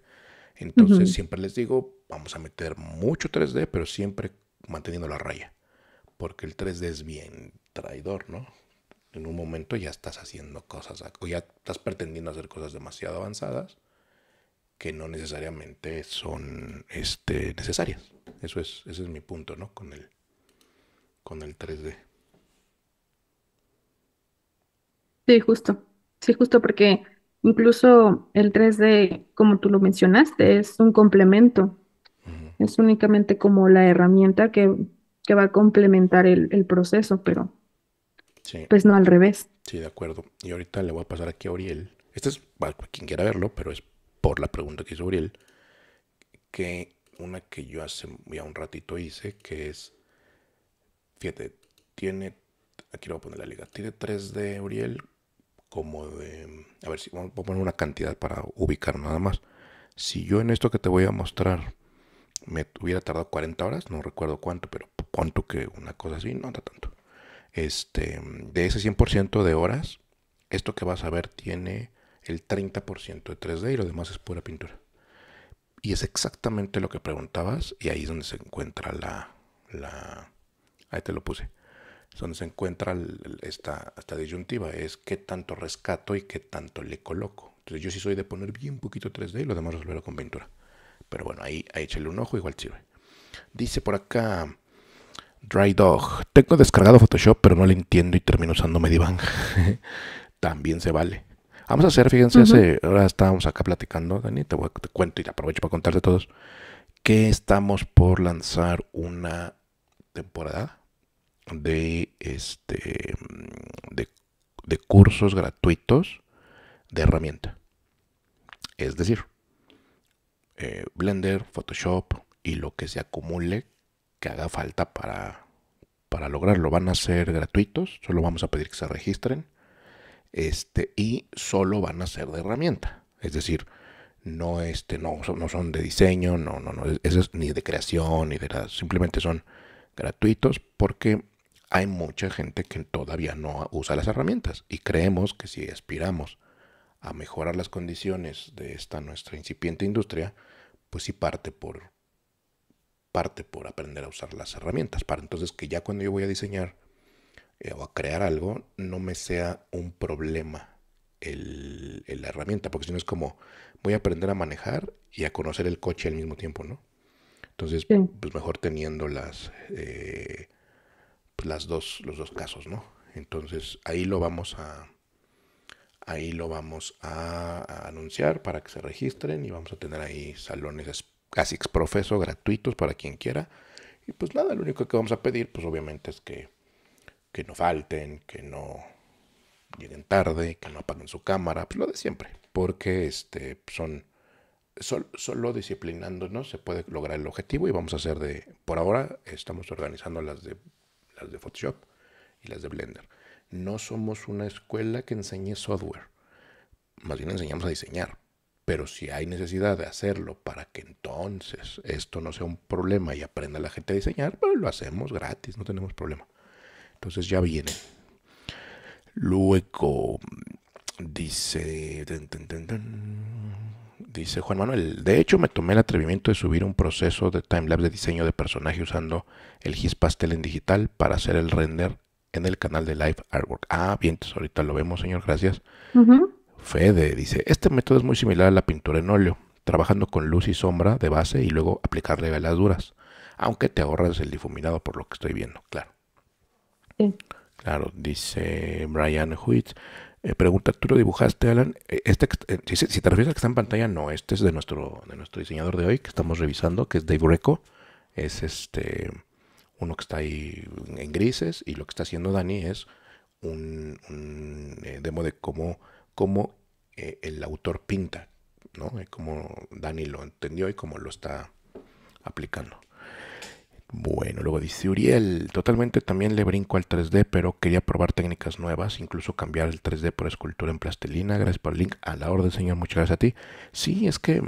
Entonces siempre les digo, vamos a meter mucho 3D, pero siempre manteniendo la raya, porque el 3D es bien traidor, ¿no? en un momento ya estás haciendo cosas o ya estás pretendiendo hacer cosas demasiado avanzadas que no necesariamente son este, necesarias. Eso es, ese es mi punto, ¿no? Con el, con el 3D. Sí, justo. Sí, justo porque incluso el 3D, como tú lo mencionaste, es un complemento. Es únicamente como la herramienta que, va a complementar el proceso, pero pues no al revés. Sí, de acuerdo. Y ahorita le voy a pasar aquí a Uriel. Este es para quien quiera verlo, pero es por la pregunta que hizo Uriel Que una que yo hace ya un ratito hice, que es, fíjate, tiene, aquí lo voy a poner la liga, tiene 3 de Uriel como de, a ver si voy a poner una cantidad para ubicar nada más. Si yo en esto que te voy a mostrar me hubiera tardado 40 horas, no recuerdo cuánto, pero cuánto que una cosa así, no anda tanto. Este, de ese 100% de horas, esto que vas a ver tiene el 30% de 3D y lo demás es pura pintura. Y es exactamente lo que preguntabas y ahí es donde se encuentra la... ahí te lo puse. Es donde se encuentra esta, esta disyuntiva. Es qué tanto rescato y qué tanto le coloco. Entonces yo sí soy de poner bien poquito 3D y lo demás resolverlo con pintura. Pero bueno, ahí, ahí échale un ojo, igual sirve. Dice por acá, Dry Dog. Tengo descargado Photoshop, pero no lo entiendo y termino usando Medivan. También se vale. Vamos a hacer, fíjense, ahora estábamos acá platicando, Dani, te, cuento y te aprovecho para contarte todos, que estamos por lanzar una temporada de, este, de, cursos gratuitos de herramienta. Es decir, eh, Blender, Photoshop y lo que se acumule que haga falta para, para lograrlo. Van a ser gratuitos, solo vamos a pedir que se registren este, y solo van a ser de herramienta. Es decir, no, este, no, son, no son de diseño, no, no, no, ni de creación, ni de simplemente son gratuitos porque hay mucha gente que todavía no usa las herramientas y creemos que si aspiramos a mejorar las condiciones de esta nuestra incipiente industria, pues sí parte por, parte por aprender a usar las herramientas, para entonces que ya cuando yo voy a diseñar eh, o a crear algo, no me sea un problema el, la herramienta, porque si no es como voy a aprender a manejar y a conocer el coche al mismo tiempo, ¿no? Entonces, pues mejor teniendo las, eh, pues, las dos, los dos casos, ¿no? Entonces, ahí lo vamos a, ahí lo vamos a, anunciar para que se registren y vamos a tener ahí salones casi exprofeso, gratuitos para quien quiera. Y pues nada, lo único que vamos a pedir, pues obviamente es que, que no falten, que no lleguen tarde, que no apaguen su cámara, pues lo de siempre. Porque este, son, solo disciplinándonos se puede lograr el objetivo y vamos a hacer de, por ahora estamos organizando las de, las de Photoshop y las de Blender. No somos una escuela que enseñe software, más bien enseñamos a diseñar, pero si hay necesidad de hacerlo para que entonces esto no sea un problema y aprenda la gente a diseñar, pues lo hacemos gratis, no tenemos problema. Entonces ya viene. Luego dice, dice Juan Manuel, de hecho me tomé el atrevimiento de subir un proceso de timelapse de diseño de personaje usando el GIS Pastel en digital para hacer el render en el canal de Live Artwork. Ah, bien, ahorita lo vemos, señor, gracias. Ajá. Fede dice, este método es muy similar a la pintura en óleo, trabajando con luz y sombra de base y luego aplicarle velas duras, aunque te ahorras el difuminado por lo que estoy viendo, claro. Claro, dice Brian Huitz. Eh, pregunta, ¿tú lo dibujaste, Alan? Eh, este, eh, si, te refieres al que está en pantalla, no, este es de nuestro, de nuestro diseñador de hoy que estamos revisando, que es Dave Greco. Es este uno que está ahí en grises y lo que está haciendo Dani es un, demo de cómo como eh, el autor pinta, ¿no? Como Dani lo entendió y cómo lo está aplicando. Bueno, luego dice Uriel, totalmente también le brinco al 3D, pero quería probar técnicas nuevas, incluso cambiar el 3D por escultura en plastilina. Gracias por el link. A la orden, señor, muchas gracias a ti. Sí, es que,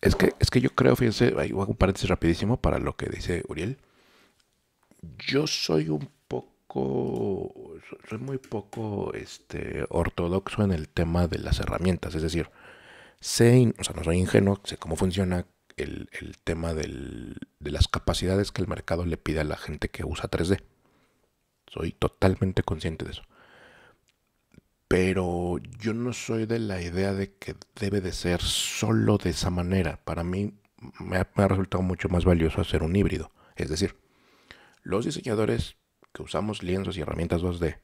es que, es que yo creo, fíjense, voy a un paréntesis rapidísimo para lo que dice Uriel. Yo soy un soy muy poco este, ortodoxo en el tema de las herramientas, es decir, sé, no soy ingenuo, sé cómo funciona el, tema de las capacidades que el mercado le pide a la gente que usa 3D. Soy totalmente consciente de eso. Pero yo no soy de la idea de que debe de ser solo de esa manera. Para mí me ha resultado mucho más valioso hacer un híbrido. Es decir, los diseñadores que usamos lienzos y herramientas 2D,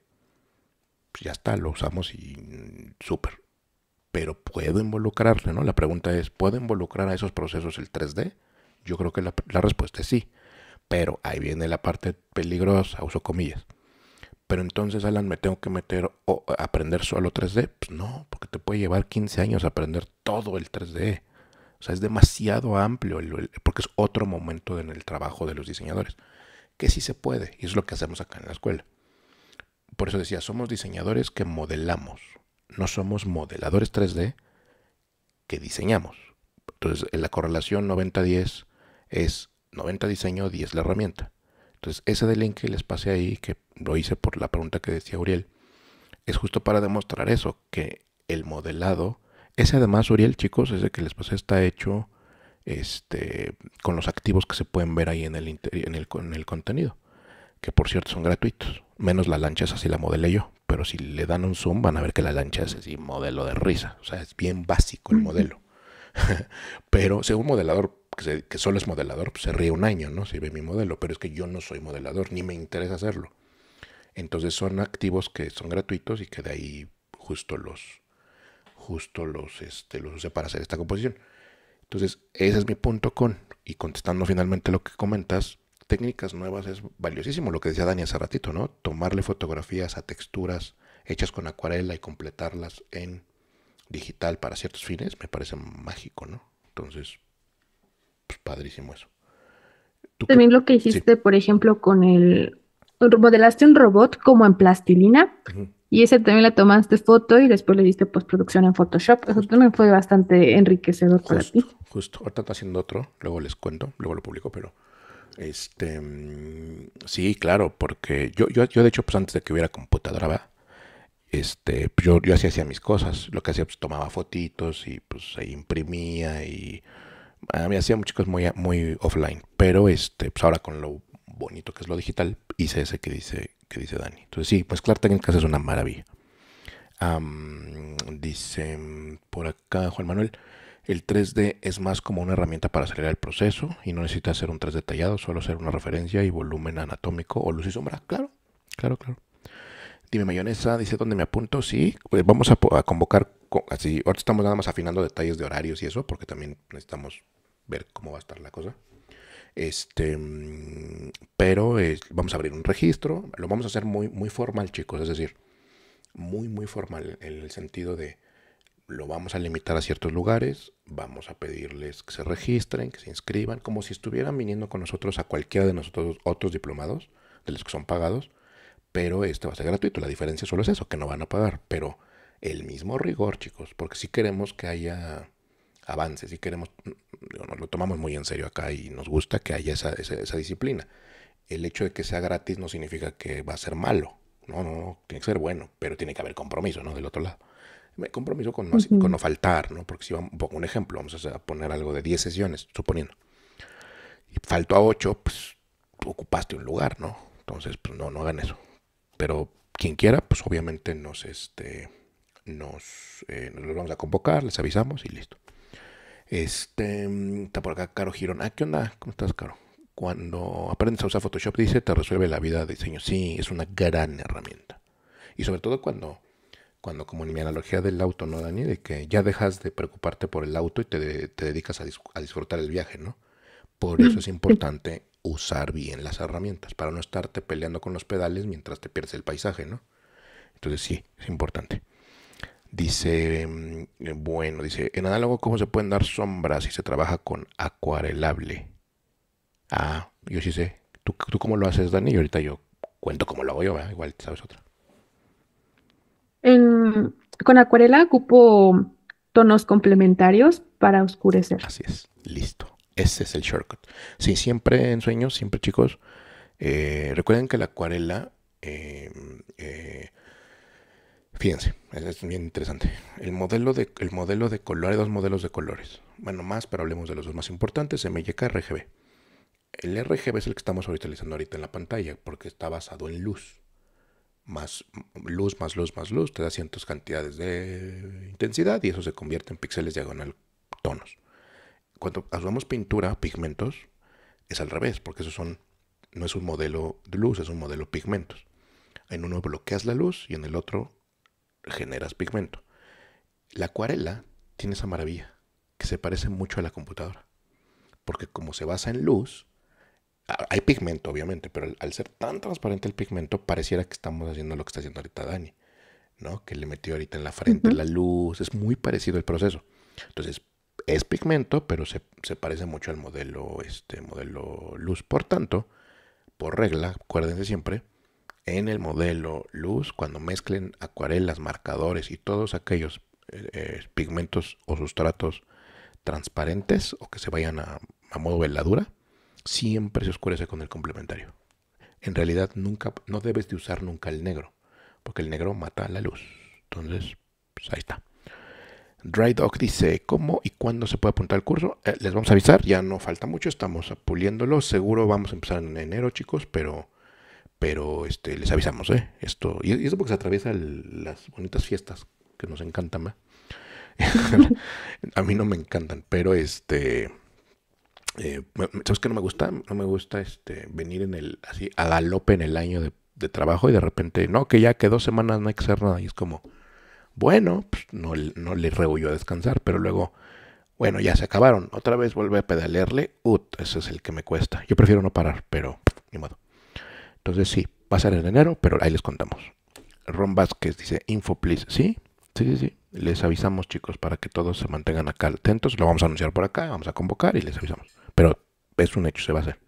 pues ya está, lo usamos y mm, súper. Pero puedo involucrarle, ¿no? La pregunta es, ¿puedo involucrar a esos procesos el 3D? Yo creo que la, respuesta es sí. Pero ahí viene la parte peligrosa, uso comillas. Pero entonces, Alan, ¿me tengo que meter o aprender solo 3D? Pues no, porque te puede llevar 15 años aprender todo el 3D. O sea, es demasiado amplio, porque es otro momento en el trabajo de los diseñadores que sí se puede. Y es lo que hacemos acá en la escuela. Por eso decía, somos diseñadores que modelamos. No somos modeladores 3D que diseñamos. Entonces, la correlación 90-10 es 90 diseño, 10 la herramienta. Entonces, ese delink que les pasé ahí, que lo hice por la pregunta que decía Uriel, es justo para demostrar eso, que el modelado, ese además, Uriel, chicos, ese que les pasé está hecho este, con los activos que se pueden ver ahí en el, en el, el contenido, que por cierto son gratuitos, menos la lancha esa si la modelé yo, pero si le dan un zoom van a ver que la lancha es así, modelo de risa, o sea, es bien básico el modelo. pero según modelador que, solo es modelador, pues, se ríe un año, ¿no? Si ve mi modelo, pero es que yo no soy modelador, ni me interesa hacerlo. Entonces son activos que son gratuitos y que de ahí justo los, justo los, este, los usé para hacer esta composición. Entonces, ese es mi punto con, y contestando finalmente lo que comentas, técnicas nuevas es valiosísimo, lo que decía Dani hace ratito, ¿no? Tomarle fotografías a texturas hechas con acuarela y completarlas en digital para ciertos fines, me parece mágico, ¿no? Entonces, pues padrísimo eso. También lo que hiciste, por ejemplo, con el... Modelaste un robot como en plastilina y ese también la tomaste foto y después le diste postproducción en Photoshop. Eso también fue bastante enriquecedor justo, para ti. Justo, ahorita está haciendo otro, luego les cuento, luego lo publico, pero... Este, mm, sí, claro, porque yo, yo, yo de hecho, pues antes de que hubiera computadora, este, pues, yo, yo así hacía mis cosas. Lo que hacía, pues tomaba fotitos y pues ahí imprimía y a ah, mí hacía muchas cosas muy, muy offline. Pero este, pues ahora con lo bonito que es lo digital, hice ese que dice que dice Dani. Entonces sí, pues en casa es una maravilla. dice por acá Juan Manuel, el 3D es más como una herramienta para acelerar el proceso y no necesita hacer un 3 detallado, solo hacer una referencia y volumen anatómico o luz y sombra. Claro, claro, claro. Dime mayonesa, dice dónde me apunto. Sí, pues vamos a, convocar, así, ahora estamos nada más afinando detalles de horarios y eso, porque también necesitamos ver cómo va a estar la cosa. Este, mm, pero eh, vamos a abrir un registro, lo vamos a hacer muy, muy formal, chicos, es decir, muy, muy formal en el sentido de lo vamos a limitar a ciertos lugares, vamos a pedirles que se registren, que se inscriban, como si estuvieran viniendo con nosotros a cualquiera de nosotros otros diplomados, de los que son pagados, pero este va a ser gratuito. La diferencia solo es eso, que no van a pagar, pero el mismo rigor, chicos, porque si queremos que haya avances y queremos, lo tomamos muy en serio acá y nos gusta que haya esa, disciplina. El hecho de que sea gratis no significa que va a ser malo. No, no, tiene que ser bueno, pero tiene que haber compromiso, ¿no? Del otro lado. Compromiso con no, faltar, ¿no? Porque si vamos, un ejemplo, vamos a poner algo de 10 sesiones, suponiendo. Y faltó a 8, pues ocupaste un lugar, ¿no? Entonces, pues no, no hagan eso. Pero quien quiera, pues obviamente nos, este, nos eh, los vamos a convocar, les avisamos y listo. Este, mm, está por acá Caro Girón. Ah, ¿qué onda? ¿Cómo estás, Caro? Cuando aprendes a usar Photoshop, dice, te resuelve la vida de diseño. Sí, es una gran herramienta. Y sobre todo cuando, cuando como en mi analogía del auto, ¿no, Dani? De que ya dejas de preocuparte por el auto y te, te dedicas a, a disfrutar el viaje, ¿no? Por eso es mm, importante usar bien las herramientas, para no estarte peleando con los pedales mientras te pierdes el paisaje, ¿no? Entonces sí, es importante. Dice, mm, bueno, dice, en análogo, ¿cómo se pueden dar sombras si se trabaja con acuarelable? Ah, yo sí sé. ¿Tú, cómo lo haces, Dani? Y ahorita yo cuento cómo lo hago yo, Igual sabes otra. con acuarela ocupo tonos complementarios para oscurecer. Así es, listo. Ese es el shortcut. Sí, siempre en sueños, siempre chicos, eh, recuerden que la acuarela eh, eh, Fíjense, es bien interesante. El modelo, de, el modelo de color, hay dos modelos de colores. Bueno, más, pero hablemos de los dos más importantes, MYK, RGB. El RGB es el que estamos ahorita utilizando ahorita en la pantalla, porque está basado en luz. Más luz, más luz, más luz, te da ciertas cantidades de intensidad y eso se convierte en píxeles diagonal tonos. Cuando usamos pintura, pigmentos, es al revés, porque eso son, no es un modelo de luz, es un modelo pigmentos. En uno bloqueas la luz y en el otro generas pigmento. La acuarela tiene esa maravilla, que se parece mucho a la computadora, porque como se basa en luz, hay pigmento obviamente, pero al, ser tan transparente el pigmento, pareciera que estamos haciendo lo que está haciendo ahorita Dani, ¿no? Que le metió ahorita en la frente la luz, es muy parecido el proceso. Entonces, es pigmento, pero se, se, parece mucho al modelo, este modelo luz. Por tanto, por regla, acuérdense siempre, en el modelo luz, cuando mezclen acuarelas, marcadores y todos aquellos eh, eh, pigmentos o sustratos transparentes o que se vayan a, modo veladura, siempre se oscurece con el complementario. En realidad nunca, no debes de usar nunca el negro, porque el negro mata la luz. Entonces, pues, ahí está. Dry Dog dice cómo y cuándo se puede apuntar al curso. Eh, les vamos a avisar, ya no falta mucho, estamos puliéndolo. Seguro vamos a empezar en enero, chicos, pero pero este, les avisamos, ¿eh? Esto, y, eso porque se atraviesan las bonitas fiestas que nos encantan, a mí no me encantan, pero este. Eh, ¿Sabes que no me gusta? No me gusta este venir en el así a galope en el año de, trabajo y de repente, no, que ya que dos semanas no hay que hacer nada. Y es como, bueno, pues no, no le rehuyo a descansar, pero luego, bueno, ya se acabaron. Otra vez vuelve a pedalearle. Ut, ese es el que me cuesta. Yo prefiero no parar, pero ni modo. Entonces sí, va a ser en enero, pero ahí les contamos. Ron Vázquez dice, info please, ¿sí? Sí, sí, sí. Les avisamos, chicos, para que todos se mantengan acá atentos. Lo vamos a anunciar por acá, vamos a convocar y les avisamos. Pero es un hecho, se va a hacer.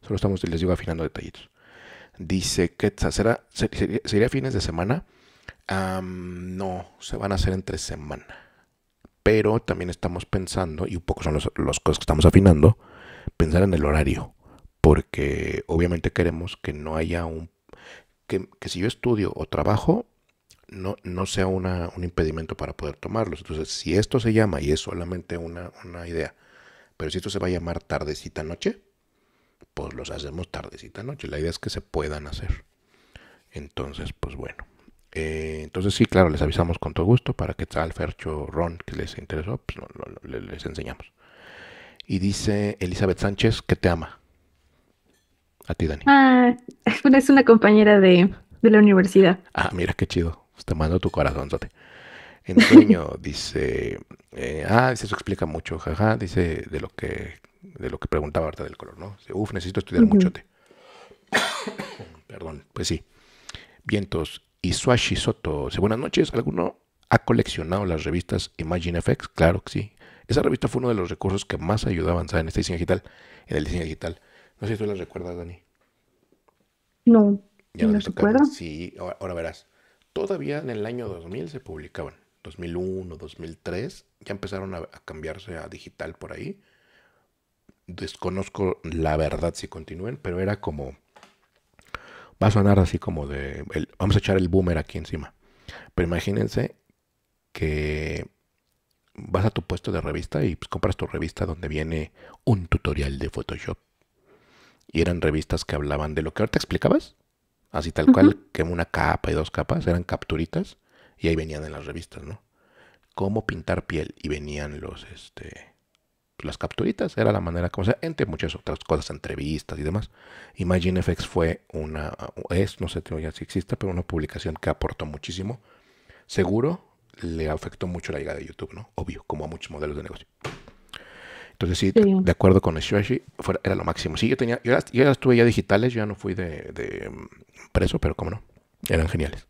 Solo estamos, les digo, afinando detallitos. Dice que ¿será, ¿sería fines de semana? no, se van a hacer entre semana. Pero también estamos pensando, y un poco son los, los cosas que estamos afinando, pensar en el horario porque obviamente queremos que no haya un... que, si yo estudio o trabajo, no, no sea una, un impedimento para poder tomarlos. Entonces, si esto se llama, y es solamente una, una idea, pero si esto se va a llamar tardecita noche, pues los hacemos tardecita noche. La idea es que se puedan hacer. Entonces, pues bueno. Eh, entonces sí, claro, les avisamos con todo gusto para que tal Fercho, Ron, que les interesó, pues les enseñamos. Y dice Elizabeth Sánchez que te ama. A ti, Dani. Ah, es una compañera de, de la universidad. Ah, mira qué chido. Pues te mando tu corazón, sote. enseño dice. Eh, ah, eso explica mucho, jaja. Dice de lo que de lo que preguntaba Arta del color, ¿no? Uf, necesito estudiar mucho. Perdón, pues sí. Vientos. Y Suashi Soto. Dice, buenas noches. ¿Alguno ha coleccionado las revistas Imagine FX? Claro que sí. Esa revista fue uno de los recursos que más ayudó a avanzar en este diseño digital, en el diseño digital. No sé si tú las recuerdas, Dani. No, ya no se recuerdo. Sí, ahora, verás. Todavía en el año 2000 se publicaban. 2001, 2003, ya empezaron a, cambiarse a digital por ahí. Desconozco la verdad si continúen, pero era como... Va a sonar así como de... vamos a echar el boomer aquí encima. Pero imagínense que vas a tu puesto de revista y pues, compras tu revista donde viene un tutorial de Photoshop y eran revistas que hablaban de lo que ahorita explicabas, así tal cual, que una capa y dos capas, eran capturitas y ahí venían en las revistas, ¿no? Cómo pintar piel y venían los, este, las capturitas, era la manera como sea, entre muchas otras cosas, entrevistas y demás. Imagine FX fue una, es, no sé ya si existe, pero una publicación que aportó muchísimo. Seguro le afectó mucho la llegada de YouTube, ¿no? Obvio, como a muchos modelos de negocio. Entonces sí, de acuerdo con Shashi, era lo máximo. Sí, yo tenía, yo ya ya digitales, yo ya no fui de, de mm, preso, pero cómo no, eran geniales.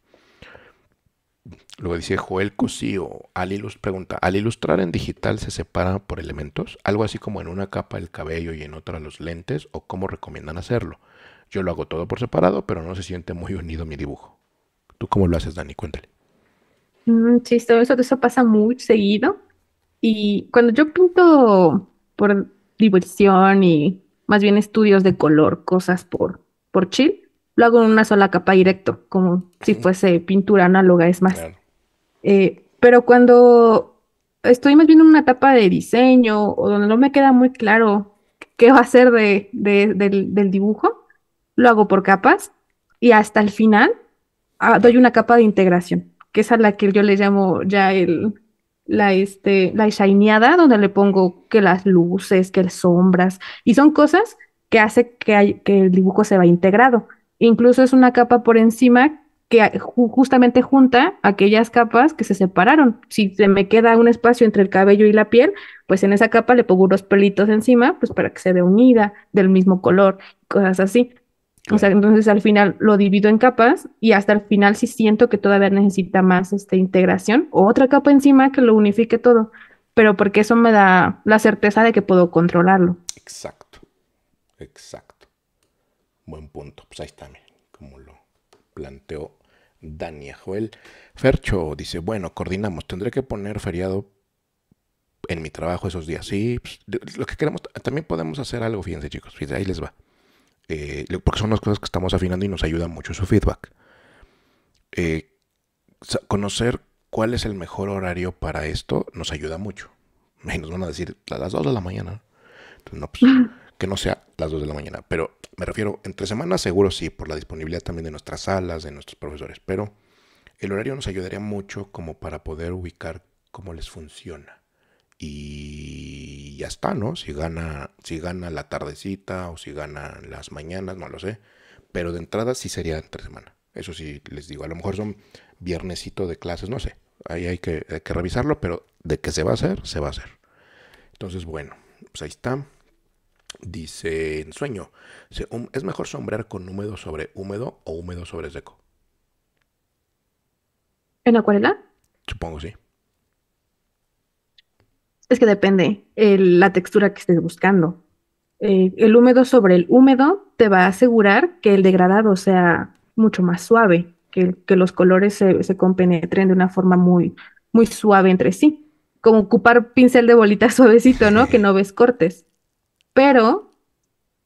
Luego dice Joel Cosío, Ali, pregunta, ¿al ilustrar en digital se separa por elementos? Algo así como en una capa el cabello y en otra los lentes, o cómo recomiendan hacerlo. Yo lo hago todo por separado, pero no se siente muy unido mi dibujo. ¿Tú cómo lo haces, Dani? Cuéntale. Mm, sí, todo eso, eso pasa muy seguido. Y cuando yo pinto por diversión y más bien estudios de color, cosas por, por chill, lo hago en una sola capa directo, como si fuese pintura análoga, es más. Eh, pero cuando estoy más bien en una etapa de diseño o donde no me queda muy claro qué va a ser de, del, dibujo, lo hago por capas y hasta el final ah, doy una capa de integración, que es a la que yo le llamo ya el, la, este, la shineada, donde le pongo que las luces, que las sombras, y son cosas que hace que, que el dibujo se va integrado. Incluso es una capa por encima que justamente junta aquellas capas que se separaron. Si se me queda un espacio entre el cabello y la piel, pues en esa capa le pongo unos pelitos encima, pues para que se vea unida, del mismo color, cosas así. O sea, entonces al final lo divido en capas y hasta el final si siento que todavía necesita más este, integración o otra capa encima que lo unifique todo, pero porque eso me da la certeza de que puedo controlarlo. Exacto, exacto. Buen punto. Pues ahí está, como lo planteó Dania Joel. Fercho dice, bueno, coordinamos, tendré que poner feriado en mi trabajo esos días. Sí, pues, lo que queremos, también podemos hacer algo, fíjense chicos, fíjense, ahí les va. Eh, porque son las cosas que estamos afinando y nos ayuda mucho su feedback. Eh, conocer cuál es el mejor horario para esto nos ayuda mucho. nos van a decir a las 2 de la mañana. Pues, que no sea las 2 de la mañana. Pero me refiero, entre semanas seguro sí, por la disponibilidad también de nuestras salas, de nuestros profesores. Pero el horario nos ayudaría mucho como para poder ubicar cómo les funciona y ya está, ¿no? Si gana, si gana la tardecita o si gana las mañanas, no lo sé. Pero de entrada sí sería entre semana. Eso sí les digo, a lo mejor son viernesito de clases, no sé. Ahí hay que, revisarlo, pero de qué se va a hacer, se va a hacer. Entonces, bueno, pues ahí está. Dice en sueño, es mejor sombrear con húmedo sobre húmedo o húmedo sobre seco. ¿En acuarela? Supongo sí. Es que depende la textura que estés buscando. Eh, el húmedo sobre el húmedo te va a asegurar que el degradado sea mucho más suave, que, los colores se, compenetren de una forma muy, muy suave entre sí. Como ocupar pincel de bolita suavecito, ¿no? Que no ves cortes. Pero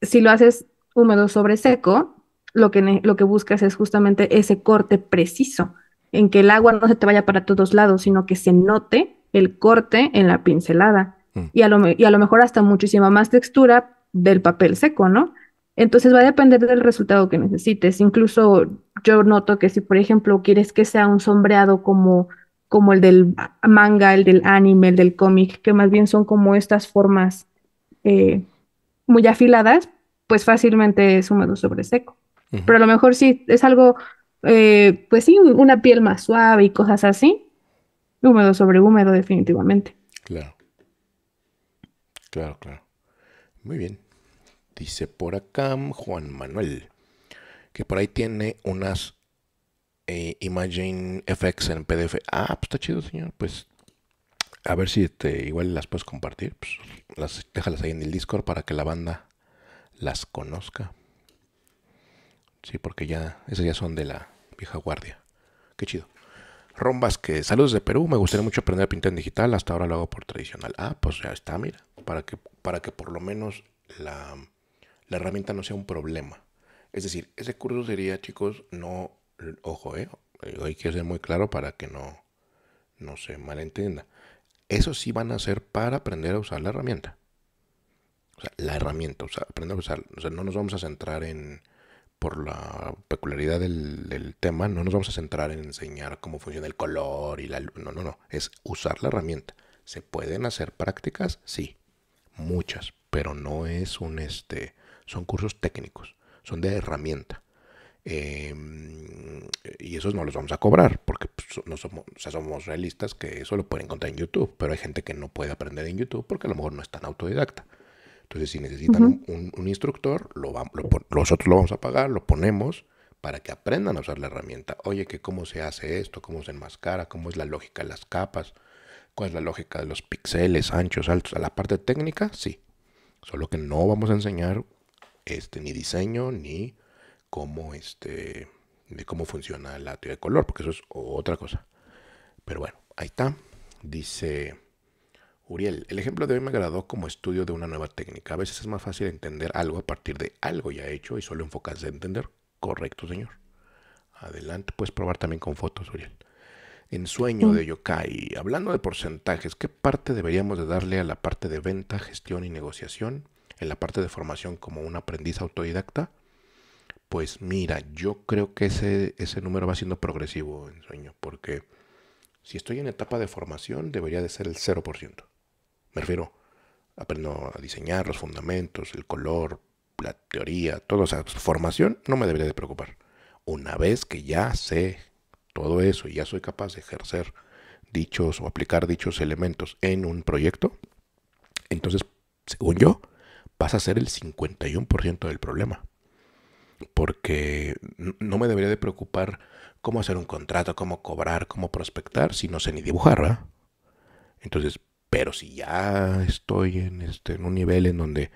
si lo haces húmedo sobre seco, lo que, lo que buscas es justamente ese corte preciso, en que el agua no se te vaya para todos lados, sino que se note el corte en la pincelada mm. y, a lo, mejor hasta muchísima más textura del papel seco, ¿no? Entonces va a depender del resultado que necesites. Incluso yo noto que si, por ejemplo, quieres que sea un sombreado como, como el del manga, el del anime, el del cómic, que más bien son como estas formas eh, muy afiladas, pues fácilmente es húmedo sobre seco. Pero a lo mejor sí es algo, eh, pues sí, una piel más suave y cosas así, húmedo sobre húmedo definitivamente. Claro. Claro, claro. Muy bien. Dice por acá Juan Manuel, que por ahí tiene unas eh, Imagine FX en PDF. Ah, pues está chido, señor. Pues a ver si te, este, igual las puedes compartir. Pues, las, déjalas ahí en el Discord para que la banda las conozca. Sí, porque ya, esas ya son de la vieja guardia. Qué chido. Rombas que... saludos de Perú, me gustaría mucho aprender a pintar en digital, hasta ahora lo hago por tradicional. Ah, pues ya está, mira, para que, para que por lo menos la, herramienta no sea un problema. Es decir, ese curso sería, chicos, no, ojo, eh, hay que ser muy claro para que no, no se malentienda. Eso sí van a ser para aprender a usar la herramienta. O sea, la herramienta, o sea, aprender a usar. O sea, no nos vamos a centrar en, por la peculiaridad del, tema, no nos vamos a centrar en enseñar cómo funciona el color y la luz. No, no, no. Es usar la herramienta. ¿Se pueden hacer prácticas? Sí. Muchas. Pero no es un este. Son cursos técnicos. Son de herramienta. Em, y esos no los vamos a cobrar. Porque pues, no somos, somos realistas que eso lo pueden encontrar en YouTube. Pero hay gente que no puede aprender en YouTube porque a lo mejor no es tan autodidacta. Entonces, si necesitan un, instructor, lo, nosotros lo vamos a pagar, lo ponemos para que aprendan a usar la herramienta. Oye, que cómo se hace esto, cómo se enmascara, cómo es la lógica de las capas, cuál es la lógica de los píxeles, anchos, altos. A la parte técnica, sí. Solo que no vamos a enseñar este, ni diseño, ni cómo, este, de cómo funciona la teoría de color, porque eso es otra cosa. Pero bueno, ahí está. Dice Uriel, el ejemplo de hoy me agradó como estudio de una nueva técnica. A veces es más fácil entender algo a partir de algo ya hecho y solo enfocarse en entender. Correcto, señor. Adelante, puedes probar también con fotos, Uriel. En sueño mm. de Yokai, hablando de porcentajes, ¿qué parte deberíamos de darle a la parte de venta, gestión y negociación? En la parte de formación como un aprendiz autodidacta? Pues mira, yo creo que ese, ese número va siendo progresivo en sueño, porque si estoy en etapa de formación debería de ser el 0%. Me refiero, aprendo a diseñar los fundamentos, el color, la teoría, toda esa formación, no me debería de preocupar. Una vez que ya sé todo eso y ya soy capaz de ejercer dichos o aplicar dichos elementos en un proyecto, entonces, según yo, pasa a ser el 51% del problema. Porque no me debería de preocupar cómo hacer un contrato, cómo cobrar, cómo prospectar si no sé ni dibujar, ¿verdad? Entonces, pero si ya estoy en, este, en un nivel en donde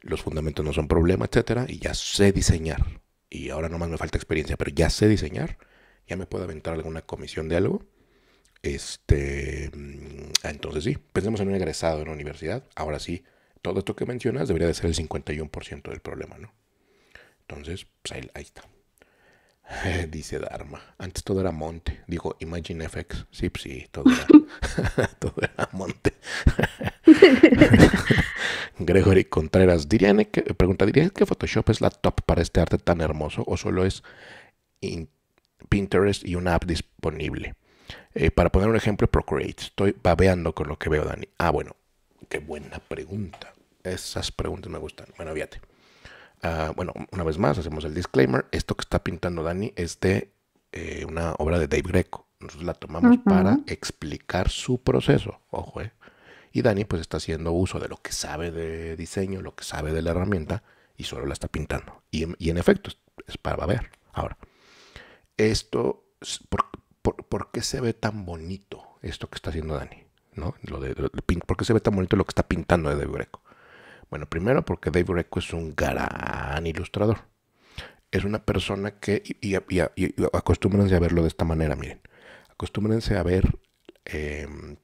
los fundamentos no son problema, etcétera, y ya sé diseñar, y ahora nomás me falta experiencia, pero ya sé diseñar, ya me puedo aventar alguna comisión de algo. Este, mm, entonces sí, pensemos en un egresado en la universidad. Ahora sí, todo esto que mencionas debería de ser el 51% del problema, ¿no? Entonces, pues ahí está. Dice Dharma. Antes todo era monte. Digo, Imagine FX. Sí, pues sí, todo era, monte. Gregory Contreras. Dirían que, pregunta, diría que Photoshop es la top para este arte tan hermoso o solo es Pinterest y una app disponible? Eh, para poner un ejemplo, Procreate. Estoy babeando con lo que veo, Dani. Ah, bueno, qué buena pregunta. Esas preguntas me gustan. Bueno, fíjate. Ah, bueno, una vez más, hacemos el disclaimer. Esto que está pintando Dani es de eh, una obra de Dave Greco. Nosotros la tomamos para explicar su proceso. Ojo, eh. Y Dani pues está haciendo uso de lo que sabe de diseño, lo que sabe de la herramienta y solo la está pintando. Y, en efecto, es para ver. Ahora, esto, ¿por, qué se ve tan bonito esto que está haciendo Dani? ¿No? ¿Por qué se ve tan bonito lo que está pintando de Dave Greco? Bueno, primero porque Dave Greco es un gran ilustrador. Es una persona que, y, acostúmbrense a verlo de esta manera, miren, acostúmbrense a ver em,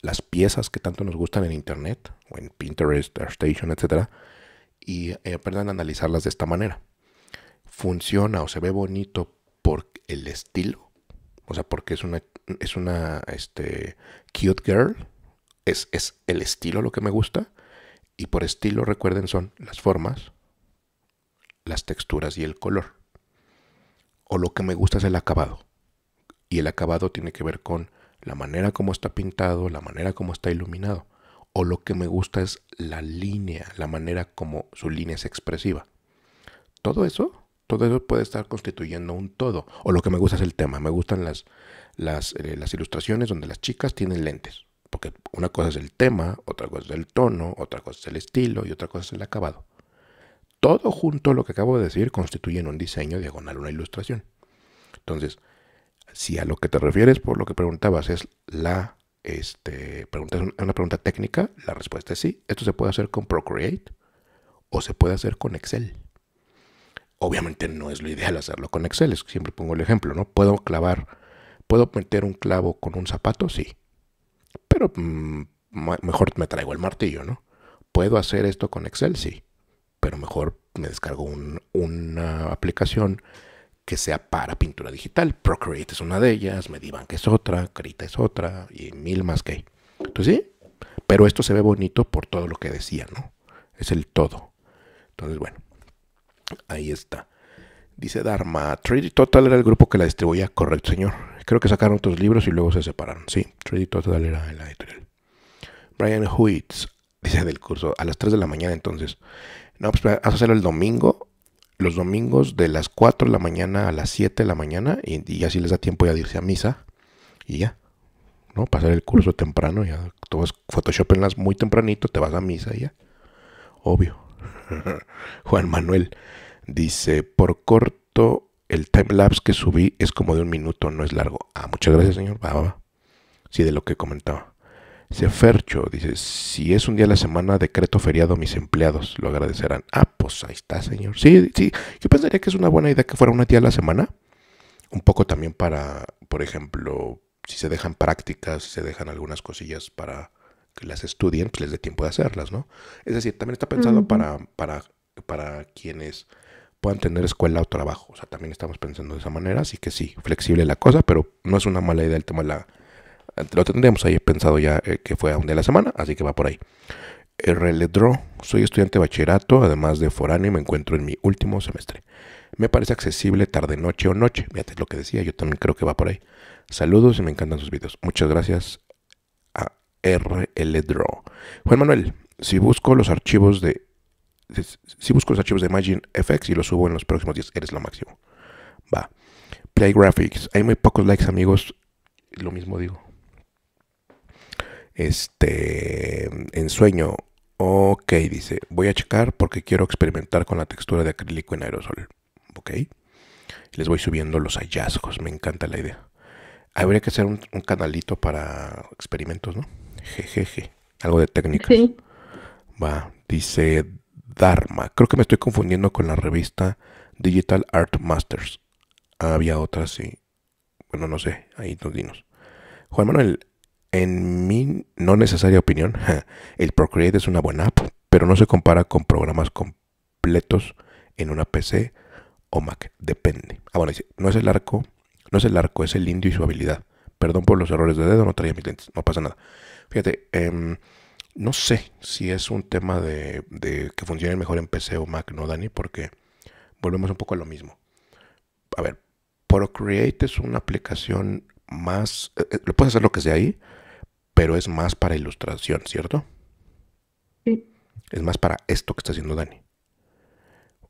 las piezas que tanto nos gustan en Internet, o en Pinterest, ArtStation, etc. Y eh, aprendan a analizarlas de esta manera. Funciona o se ve bonito por el estilo, o sea, porque es una, es una este, cute girl, es, es el estilo lo que me gusta, y por estilo, recuerden, son las formas, las texturas y el color. O lo que me gusta es el acabado. Y el acabado tiene que ver con la manera como está pintado, la manera como está iluminado. O lo que me gusta es la línea, la manera como su línea es expresiva. Todo eso, todo eso puede estar constituyendo un todo. O lo que me gusta es el tema. Me gustan las, las eh, ilustraciones donde las chicas tienen lentes. Porque una cosa es el tema, otra cosa es el tono, otra cosa es el estilo y otra cosa es el acabado. Todo junto lo que acabo de decir constituyen un diseño diagonal, una ilustración. Entonces, si a lo que te refieres por lo que preguntabas es la este, pregunta, una pregunta técnica, la respuesta es sí. Esto se puede hacer con Procreate o se puede hacer con Excel. Obviamente no es lo ideal hacerlo con Excel, es que siempre pongo el ejemplo, ¿no? Puedo clavar, puedo meter un clavo con un zapato, sí. Mm, mejor me traigo el martillo, ¿no? ¿Puedo hacer esto con Excel? Sí, pero mejor me descargo una aplicación que sea para pintura digital. Procreate es una de ellas, Medibank es otra, Krita es otra y mil más que hay. Entonces sí, pero esto se ve bonito por todo lo que decía, ¿no? Es el todo. Entonces, bueno, ahí está. Dice Dharma, Trade Total era el grupo que la distribuía, correcto señor. Creo que sacaron otros libros y luego se separaron. Sí, Trade Total era el editorial. Brian Huitz, dice del curso, a las 3 de la mañana entonces. No, pues vas a hacerlo el domingo, los domingos de las 4 de la mañana a las 7 de la mañana y, así les da tiempo ya de irse a misa y ya. ¿no? Pasar el curso temprano, ya tomas Photoshop en las muy tempranito, te vas a misa y ya. Obvio. Juan Manuel. Dice, por corto, el timelapse que subí es como de un minuto, no es largo. Ah, muchas gracias, señor. Va, Sí, de lo que comentaba. sefercho dice, si es un día a la semana, decreto feriado, mis empleados lo agradecerán. Ah, pues ahí está, señor. Sí, sí, yo pensaría que es una buena idea que fuera un día a la semana. Un poco también para, por ejemplo, si se dejan prácticas, se dejan algunas cosillas para que las estudien, pues les dé tiempo de hacerlas, ¿no? Es decir, también está pensado para, para, para quienes puedan tener escuela o trabajo. O sea, también estamos pensando de esa manera, así que sí, flexible la cosa, pero no es una mala idea el tema la... Lo tendremos ahí pensado ya eh, que fue a un día de la semana, así que va por ahí. rledro soy estudiante de bachillerato, además de foráneo, me encuentro en mi último semestre. Me parece accesible tarde, noche o noche. Fíjate lo que decía, yo también creo que va por ahí. Saludos y me encantan sus videos. Muchas gracias a RL Juan Manuel, si busco los archivos de si busco los archivos de Imagine FX y los subo en los próximos días, eres lo máximo. Va. Play Graphics. Hay muy pocos likes, amigos. Lo mismo digo. Este. En sueño. Ok, dice. Voy a checar porque quiero experimentar con la textura de acrílico en aerosol. Ok. Les voy subiendo los hallazgos. Me encanta la idea. Habría que hacer un, canalito para experimentos, ¿no? Jejeje. Algo de técnicas. Sí. Va. Dice Dharma. Creo que me estoy confundiendo con la revista Digital Art Masters. Ah, había otra, sí. Bueno, no sé, ahí nos dinos. Juan Manuel, en mi no necesaria opinión, el Procreate es una buena app, pero no se compara con programas completos en una PC o Mac, depende. Ah, bueno, no es el arco, no es el arco, es el indio y su habilidad. Perdón por los errores de dedo, no traía mis lentes, no pasa nada. Fíjate, eh, no sé si es un tema de, que funcione mejor en PC o Mac, ¿no, Dani? Porque volvemos un poco a lo mismo. A ver, Procreate es una aplicación más, eh, eh, lo puedes hacer lo que sea ahí, pero es más para ilustración, ¿cierto? Sí. Es más para esto que está haciendo Dani.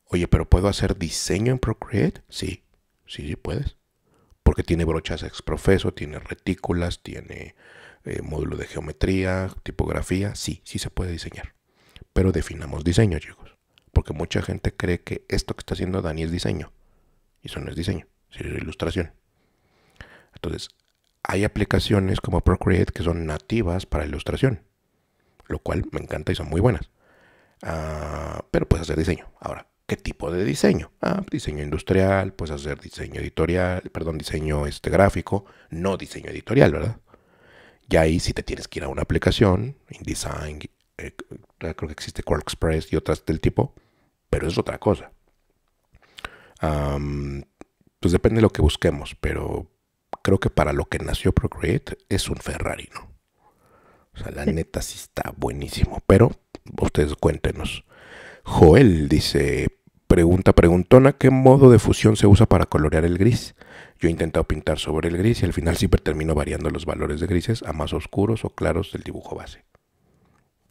Oye, pero ¿puedo hacer diseño en Procreate? Sí, sí, sí puedes. Porque tiene brochas exprofeso, tiene retículas, tiene eh, módulo de geometría, tipografía, sí, sí se puede diseñar. Pero definamos diseño, chicos. Porque mucha gente cree que esto que está haciendo Dani es diseño. Y eso no es diseño, es ilustración. Entonces, hay aplicaciones como Procreate que son nativas para ilustración. Lo cual me encanta y son muy buenas. Ah, pero puedes hacer diseño. Ahora, ¿qué tipo de diseño? Ah, diseño industrial, puedes hacer diseño editorial, perdón, diseño este, gráfico, no diseño editorial, ¿verdad? Y ahí si te tienes que ir a una aplicación, InDesign, eh, creo que existe Quark Express y otras del tipo, pero es otra cosa. pues depende de lo que busquemos, pero creo que para lo que nació Procreate es un Ferrari, ¿no? O sea, la neta sí está buenísimo, pero ustedes cuéntenos. Joel dice, pregunta preguntona, ¿qué modo de fusión se usa para colorear el gris? Yo he intentado pintar sobre el gris y al final siempre termino variando los valores de grises a más oscuros o claros del dibujo base.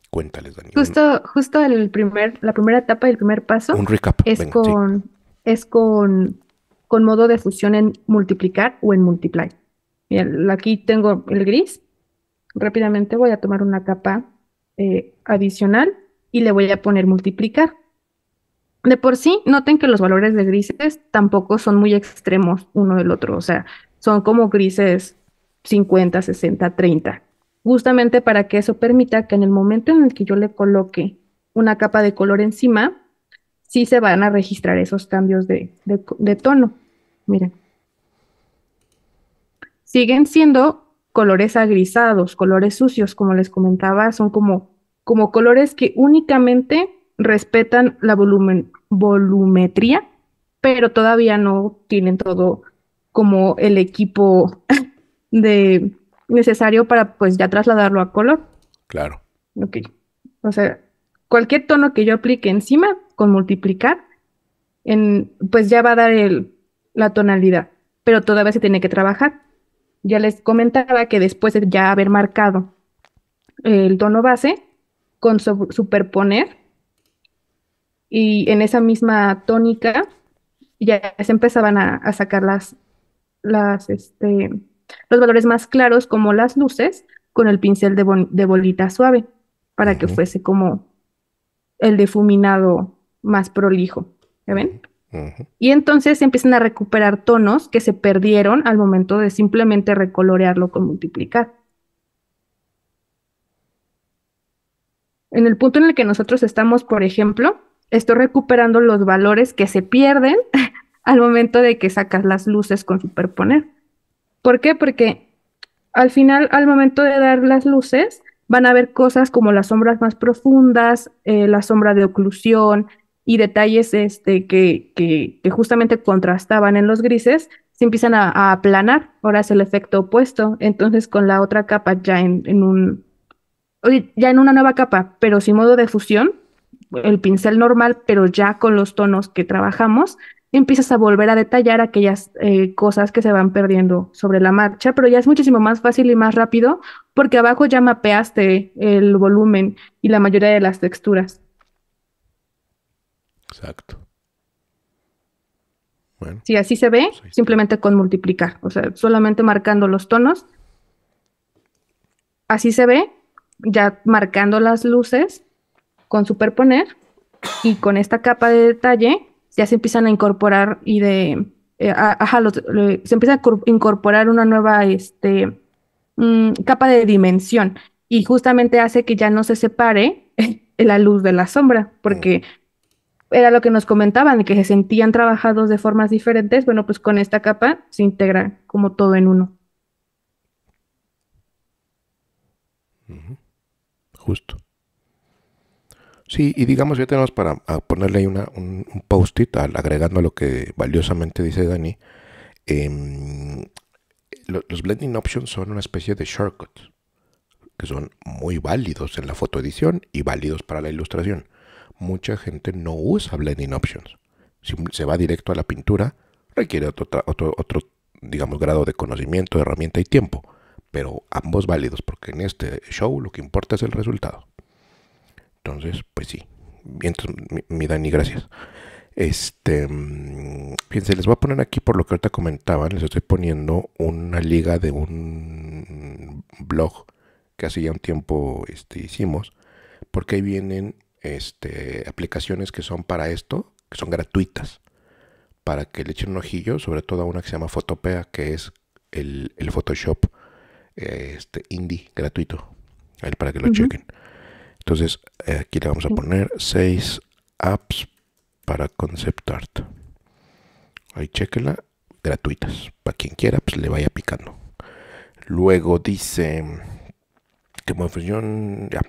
Cuéntales, Daniel. Justo, justo el primer, la primera etapa y el primer paso. Es con, es con, modo de fusión en multiplicar o en multiply. aquí tengo el gris. Rápidamente voy a tomar una capa eh, adicional y le voy a poner multiplicar. De por sí, noten que los valores de grises tampoco son muy extremos uno del otro, o sea, son como grises 50, 60, 30, justamente para que eso permita que en el momento en el que yo le coloque una capa de color encima, sí se van a registrar esos cambios de, tono. Miren. Siguen siendo colores agrisados, colores sucios, como les comentaba, son como, como colores que únicamente respetan la volumen, volumetría, pero todavía no tienen todo como el equipo de necesario para pues ya trasladarlo a color. Claro. Ok. O sea, cualquier tono que yo aplique encima con multiplicar, en, pues ya va a dar el, la tonalidad, pero todavía se tiene que trabajar. Ya les comentaba que después de ya haber marcado el tono base, con superponer y en esa misma tónica ya se empezaban a, sacar las, este, los valores más claros como las luces con el pincel de, bolita suave para que fuese como el defuminado más prolijo. ven? Y entonces empiezan a recuperar tonos que se perdieron al momento de simplemente recolorearlo con multiplicar. En el punto en el que nosotros estamos, por ejemplo, estoy recuperando los valores que se pierden al momento de que sacas las luces con superponer. ¿Por qué? Porque al final, al momento de dar las luces, van a ver cosas como las sombras más profundas, eh, la sombra de oclusión y detalles este, que, justamente contrastaban en los grises, se empiezan a, aplanar, ahora es el efecto opuesto, entonces con la otra capa ya en un, ya en una nueva capa, pero sin modo de fusión, el pincel normal, pero ya con los tonos que trabajamos, empiezas a volver a detallar aquellas eh, cosas que se van perdiendo sobre la marcha, pero ya es muchísimo más fácil y más rápido porque abajo ya mapeaste el volumen y la mayoría de las texturas. Exacto. Bueno, si así se ve, pues simplemente con multiplicar, o sea, solamente marcando los tonos. Así se ve, ya marcando las luces con superponer y con esta capa de detalle ya se empiezan a incorporar y de, eh, ajá, se empieza a incorporar una nueva este, mm, capa de dimensión y justamente hace que ya no se separe la luz de la sombra, porque mm. era lo que nos comentaban, que se sentían trabajados de formas diferentes, bueno, pues con esta capa se integra como todo en uno. Justo. Sí, y digamos, ya tenemos para ponerle ahí una, un, un post-it agregando lo que valiosamente dice Dani. Em, los blending options son una especie de shortcuts que son muy válidos en la fotoedición y válidos para la ilustración. Mucha gente no usa blending options. Si se va directo a la pintura, requiere otro, otro, otro digamos, grado de conocimiento, herramienta y tiempo, pero ambos válidos porque en este show lo que importa es el resultado. Entonces, pues sí. Entonces, mi, Dani, gracias. Este, mm, fíjense, les voy a poner aquí por lo que ahorita comentaban, les estoy poniendo una liga de un blog que hace ya un tiempo este, hicimos, porque ahí vienen este, aplicaciones que son para esto, que son gratuitas, para que le echen un ojillo, sobre todo a una que se llama Photopea, que es el, Photoshop este, indie gratuito, para que lo chequen. Entonces eh, aquí le vamos a poner seis apps para concept art. Ahí chequenla, gratuitas. Para quien quiera, pues le vaya picando. Luego dice que función ya.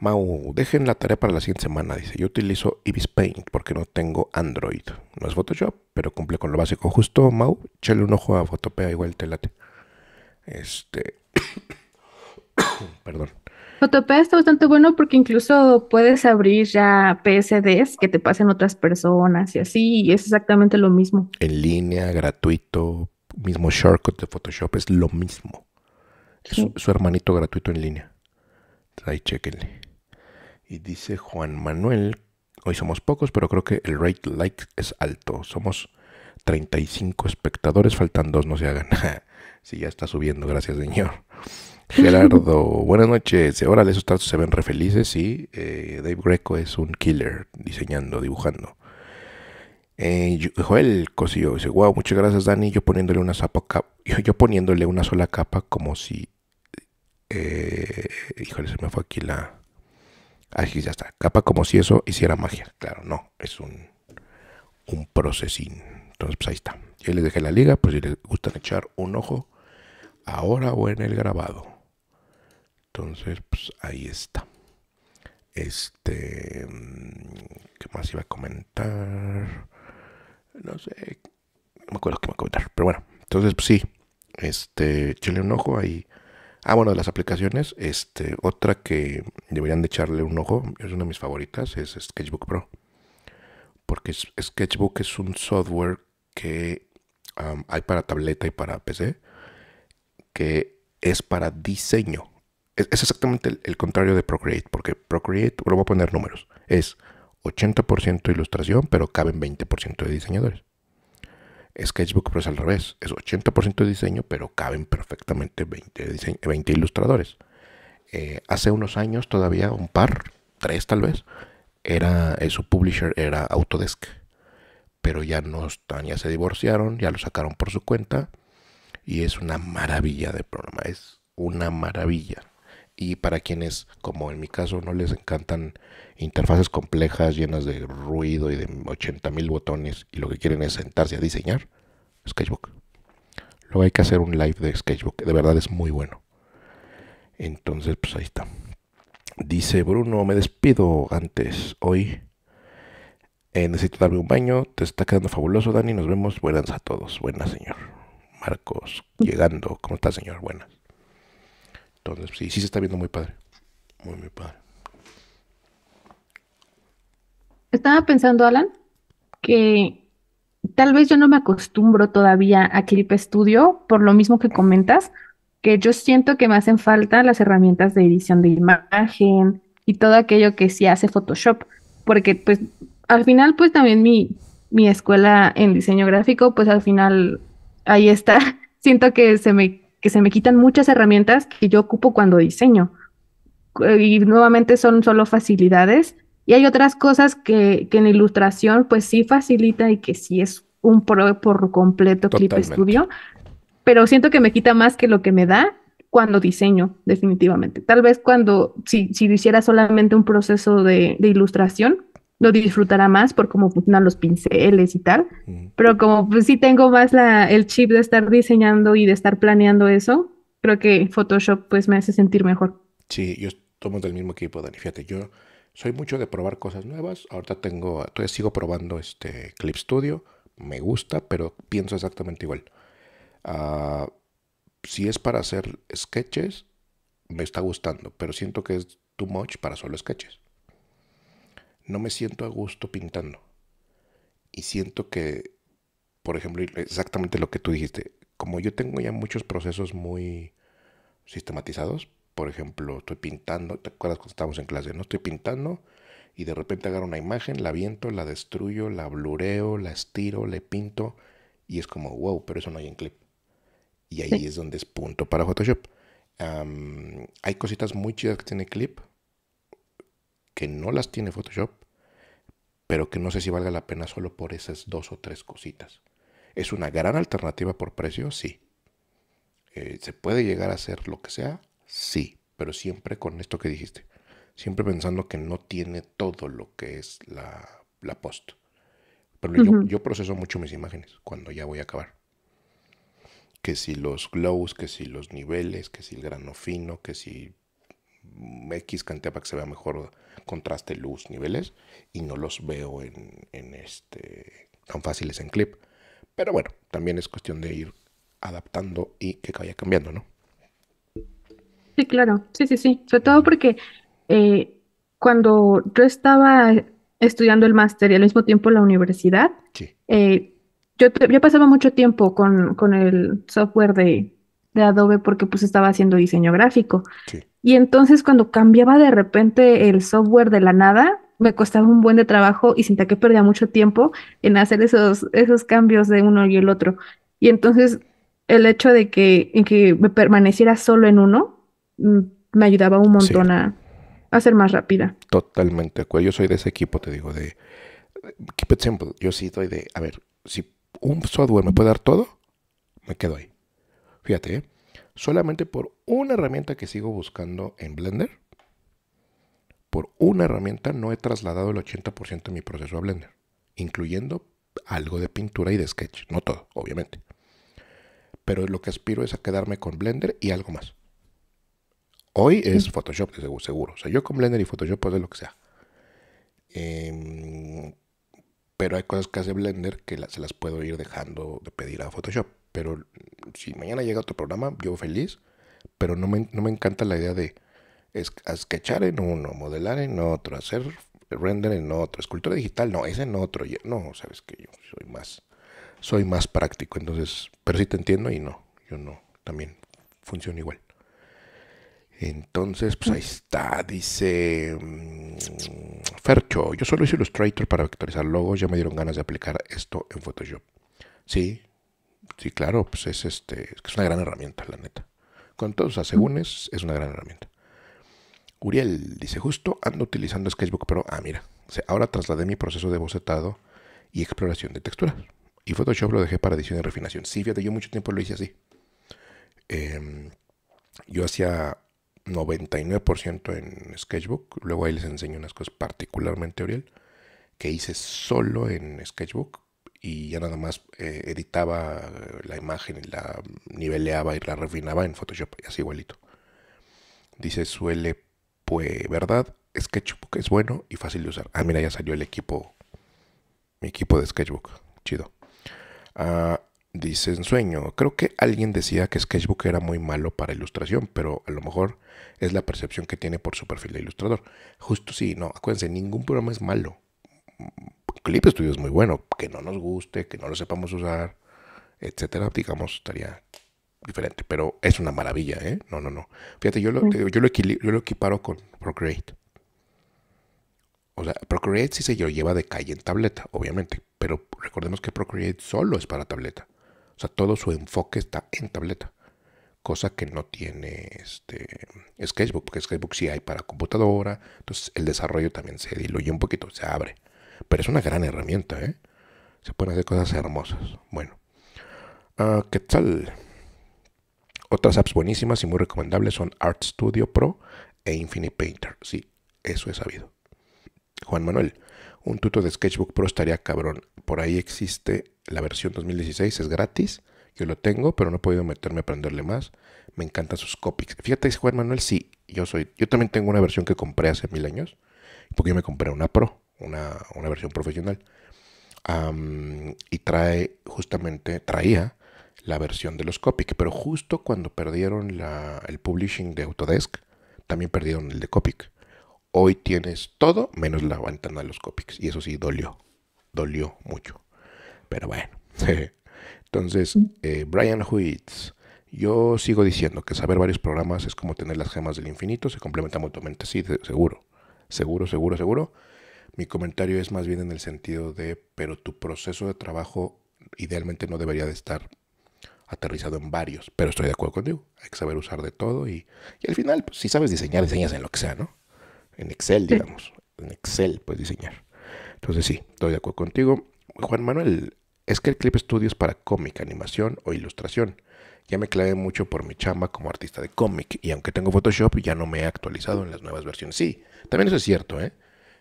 Mau, dejen la tarea para la siguiente semana. Dice, yo utilizo Ibis Paint porque no tengo Android. No es Photoshop, pero cumple con lo básico. Justo, Mau, échale un ojo a Photopea igual te late. Este... Perdón. Photopea está bastante bueno porque incluso puedes abrir ya PSDs que te pasen otras personas y así, y es exactamente lo mismo. En línea, gratuito, mismo shortcut de Photoshop, es lo mismo. Su, hermanito gratuito en línea. Ahí chequenle. Y dice Juan Manuel, hoy somos pocos, pero creo que el rate like es alto. Somos 35 espectadores, faltan dos, no se hagan. sí, ya está subiendo, gracias señor. Gerardo, buenas noches. ahora esos tratos se ven re felices y eh, Dave Greco es un killer diseñando, dibujando. Eh, Joel Cosillo dice, wow, muchas gracias Dani, yo poniéndole una capa, yo, poniéndole una sola capa como si... Eh, híjole, se me fue aquí la... Aquí ya está, capa como si eso hiciera magia. Claro, no, es un, un procesín. Entonces, pues ahí está. yo les dejé la liga, pues si les gusta echar un ojo ahora o en el grabado. Entonces, pues ahí está. Este, mm, ¿qué más iba a comentar? No sé, no me acuerdo qué iba a comentar, pero bueno, entonces, pues sí, este, chile un ojo ahí. Ah, bueno, de las aplicaciones, este, otra que deberían de echarle un ojo, es una de mis favoritas, es Sketchbook Pro. Porque Sketchbook es un software que hay para tableta y para PC, que es para diseño es, exactamente el, contrario de Procreate, porque Procreate, lo voy a poner números, es 80% ilustración, pero caben 20% de diseñadores. Sketchbook pero es al revés, es 80% de diseño, pero caben perfectamente 20, ilustradores. Eh, hace unos años todavía, un par, tres tal vez, era, eh, su publisher era Autodesk, pero ya no están, ya se divorciaron, ya lo sacaron por su cuenta y es una maravilla de programa, es una maravilla y para quienes, como en mi caso, no les encantan interfaces complejas llenas de ruido y de 80.000 botones y lo que quieren es sentarse a diseñar, Sketchbook. Luego hay que hacer un live de Sketchbook, de verdad es muy bueno. Entonces, pues ahí está. Dice Bruno, me despido antes hoy. Eh, necesito darme un baño. Te está quedando fabuloso, Dani. Nos vemos. Buenas a todos. Buenas, señor. Marcos, llegando. ¿Cómo está, señor? Buenas. Entonces, sí, sí se está viendo muy padre. Muy, muy padre. Estaba pensando, Alan, que tal vez yo no me acostumbro todavía a Clip Studio por lo mismo que comentas, que yo siento que me hacen falta las herramientas de edición de imagen y todo aquello que sí hace Photoshop, porque pues al final pues también mi, mi escuela en diseño gráfico, pues al final ahí está. siento que se me que se me quitan muchas herramientas que yo ocupo cuando diseño. Eh, y nuevamente son solo facilidades. Y hay otras cosas que, que en ilustración pues sí facilita y que sí es un pro por completo Clip Studio, pero siento que me quita más que lo que me da cuando diseño, definitivamente. Tal vez cuando, si, si hiciera solamente un proceso de ilustración, lo disfrutará más por cómo funcionan los pinceles y tal. Pero como pues, sí tengo más la, el chip de estar diseñando y de estar planeando eso, creo que Photoshop pues me hace sentir mejor. Sí, yo tomo del mismo equipo, Dani. Fíjate, yo soy mucho de probar cosas nuevas. Ahorita tengo, todavía sigo probando este Clip Studio. Me gusta, pero pienso exactamente igual. Ah, si es para hacer sketches, me está gustando, pero siento que es too much para solo sketches no me siento a gusto pintando. Y siento que, por ejemplo, exactamente lo que tú dijiste, como yo tengo ya muchos procesos muy sistematizados, por ejemplo, estoy pintando, ¿te acuerdas cuando estábamos en clase? No estoy pintando y de repente agarro una imagen, la viento, la destruyo, la blureo, la estiro, le pinto y es como, wow, pero eso no hay en clip. Y ahí es donde es punto para Photoshop. hay cositas muy chidas que tiene clip que no las tiene Photoshop pero que no sé si valga la pena solo por esas dos o tres cositas. ¿Es una gran alternativa por precio? Sí. Eh, ¿Se puede llegar a hacer lo que sea? Sí, pero siempre con esto que dijiste. Siempre pensando que no tiene todo lo que es la, post. Pero yo, yo proceso mucho mis imágenes cuando ya voy a acabar que si los glows, que si los niveles, que si el grano fino, que si X cantidad para que se vea mejor contraste, luz, niveles, y no los veo en, este, tan fáciles en clip. Pero bueno, también es cuestión de ir adaptando y que vaya cambiando, ¿no? Sí, claro, sí, sí, sí. Sobre todo porque eh, cuando yo estaba estudiando el máster y al mismo tiempo la universidad, eh, yo, yo, pasaba mucho tiempo con, el software de de Adobe porque pues estaba haciendo diseño gráfico. Y entonces cuando cambiaba de repente el software de la nada, me costaba un buen de trabajo y sentía que perdía mucho tiempo en hacer esos, esos cambios de uno y el otro. Y entonces el hecho de que, en que me permaneciera solo en uno mm, me ayudaba un montón a, ser más rápida. Totalmente. Yo soy de ese equipo, te digo, de... Keep it Yo sí doy de... A ver, si un software me puede dar todo, me quedo ahí. Fíjate, ¿eh? solamente por una herramienta que sigo buscando en Blender, por una herramienta no he trasladado el 80% de mi proceso a Blender, incluyendo algo de pintura y de sketch, no todo, obviamente. Pero lo que aspiro es a quedarme con Blender y algo más. Hoy es Photoshop, seguro, seguro. O sea, yo con Blender y Photoshop puedo lo que sea. Eh, pero hay cosas que hace Blender que se las puedo ir dejando de pedir a Photoshop. Pero si mañana llega otro programa, yo feliz. Pero no me, encanta la idea de es, sketchar en uno, modelar en otro, hacer render en otro, escultura digital, no, es en otro. no, sabes que yo soy más, soy más práctico. Entonces, pero sí te entiendo y no, yo no, también funciona igual. Entonces, pues ahí está, dice mm, Fercho, yo solo hice Illustrator para vectorizar logos, ya me dieron ganas de aplicar esto en Photoshop. Sí, sí, claro, pues es, este, es una gran herramienta, la neta. Con todos asegúnes, es una gran herramienta. Uriel dice, justo ando utilizando Sketchbook, pero, ah, mira, ahora trasladé mi proceso de bocetado y exploración de texturas. Y Photoshop lo dejé para edición y refinación. Sí, fíjate, yo mucho tiempo lo hice así. Em, yo hacía 99% en Sketchbook. Luego ahí les enseño unas cosas particularmente, Oriel, que hice solo en Sketchbook y ya nada más eh, editaba la imagen y la niveleaba y la refinaba en Photoshop, y así igualito. Dice suele, pues, ¿verdad? Sketchbook es bueno y fácil de usar. Ah, mira, ya salió el equipo, mi equipo de Sketchbook. Chido. Ah, Dice sueño, Creo que alguien decía que Sketchbook era muy malo para ilustración, pero a lo mejor es la percepción que tiene por su perfil de ilustrador. Justo sí, no, acuérdense, ningún programa es malo. Clip Studio es muy bueno, que no nos guste, que no lo sepamos usar, etcétera, digamos, estaría diferente, pero es una maravilla, ¿eh? No, no, no. Fíjate, yo lo, yo lo, yo lo equiparo con Procreate. O sea, Procreate sí se lleva de calle en tableta, obviamente, pero recordemos que Procreate solo es para tableta sea, todo su enfoque está en tableta, cosa que no tiene este Sketchbook, porque Sketchbook sí hay para computadora, entonces el desarrollo también se diluye un poquito, se abre. Pero es una gran herramienta, ¿eh? Se pueden hacer cosas hermosas. Bueno, ah, ¿qué tal? Otras apps buenísimas y muy recomendables son Art Studio Pro e Infinite Painter. Sí, eso es sabido. Juan Manuel, un tuto de Sketchbook Pro estaría cabrón. Por ahí existe la versión 2016, es gratis. Yo lo tengo, pero no he podido meterme a aprenderle más. Me encantan sus copics. Fíjate, Juan Manuel, sí, yo soy. Yo también tengo una versión que compré hace mil años, porque yo me compré una Pro, una, versión profesional. y trae, justamente, traía la versión de los Copics. pero justo cuando perdieron el publishing de Autodesk, también perdieron el de Copic hoy tienes todo menos la ventana de los cópics. Y eso sí, dolió, dolió mucho. Pero bueno. Entonces, eh, Brian Huitz. Yo sigo diciendo que saber varios programas es como tener las gemas del infinito, se complementa mutuamente, sí, seguro, seguro, seguro, seguro. Mi comentario es más bien en el sentido de, pero tu proceso de trabajo idealmente no debería de estar aterrizado en varios, pero estoy de acuerdo contigo, hay que saber usar de todo y, y al final, pues, si sabes diseñar, diseñas en lo que sea, ¿no? en Excel, digamos, en Excel puedes diseñar. Entonces sí, estoy de acuerdo contigo. Juan Manuel, es que el Clip Studio es para cómic, animación o ilustración. Ya me clavé mucho por mi chamba como artista de cómic y aunque tengo Photoshop ya no me he actualizado en las nuevas versiones. Sí, también eso es cierto, ¿eh?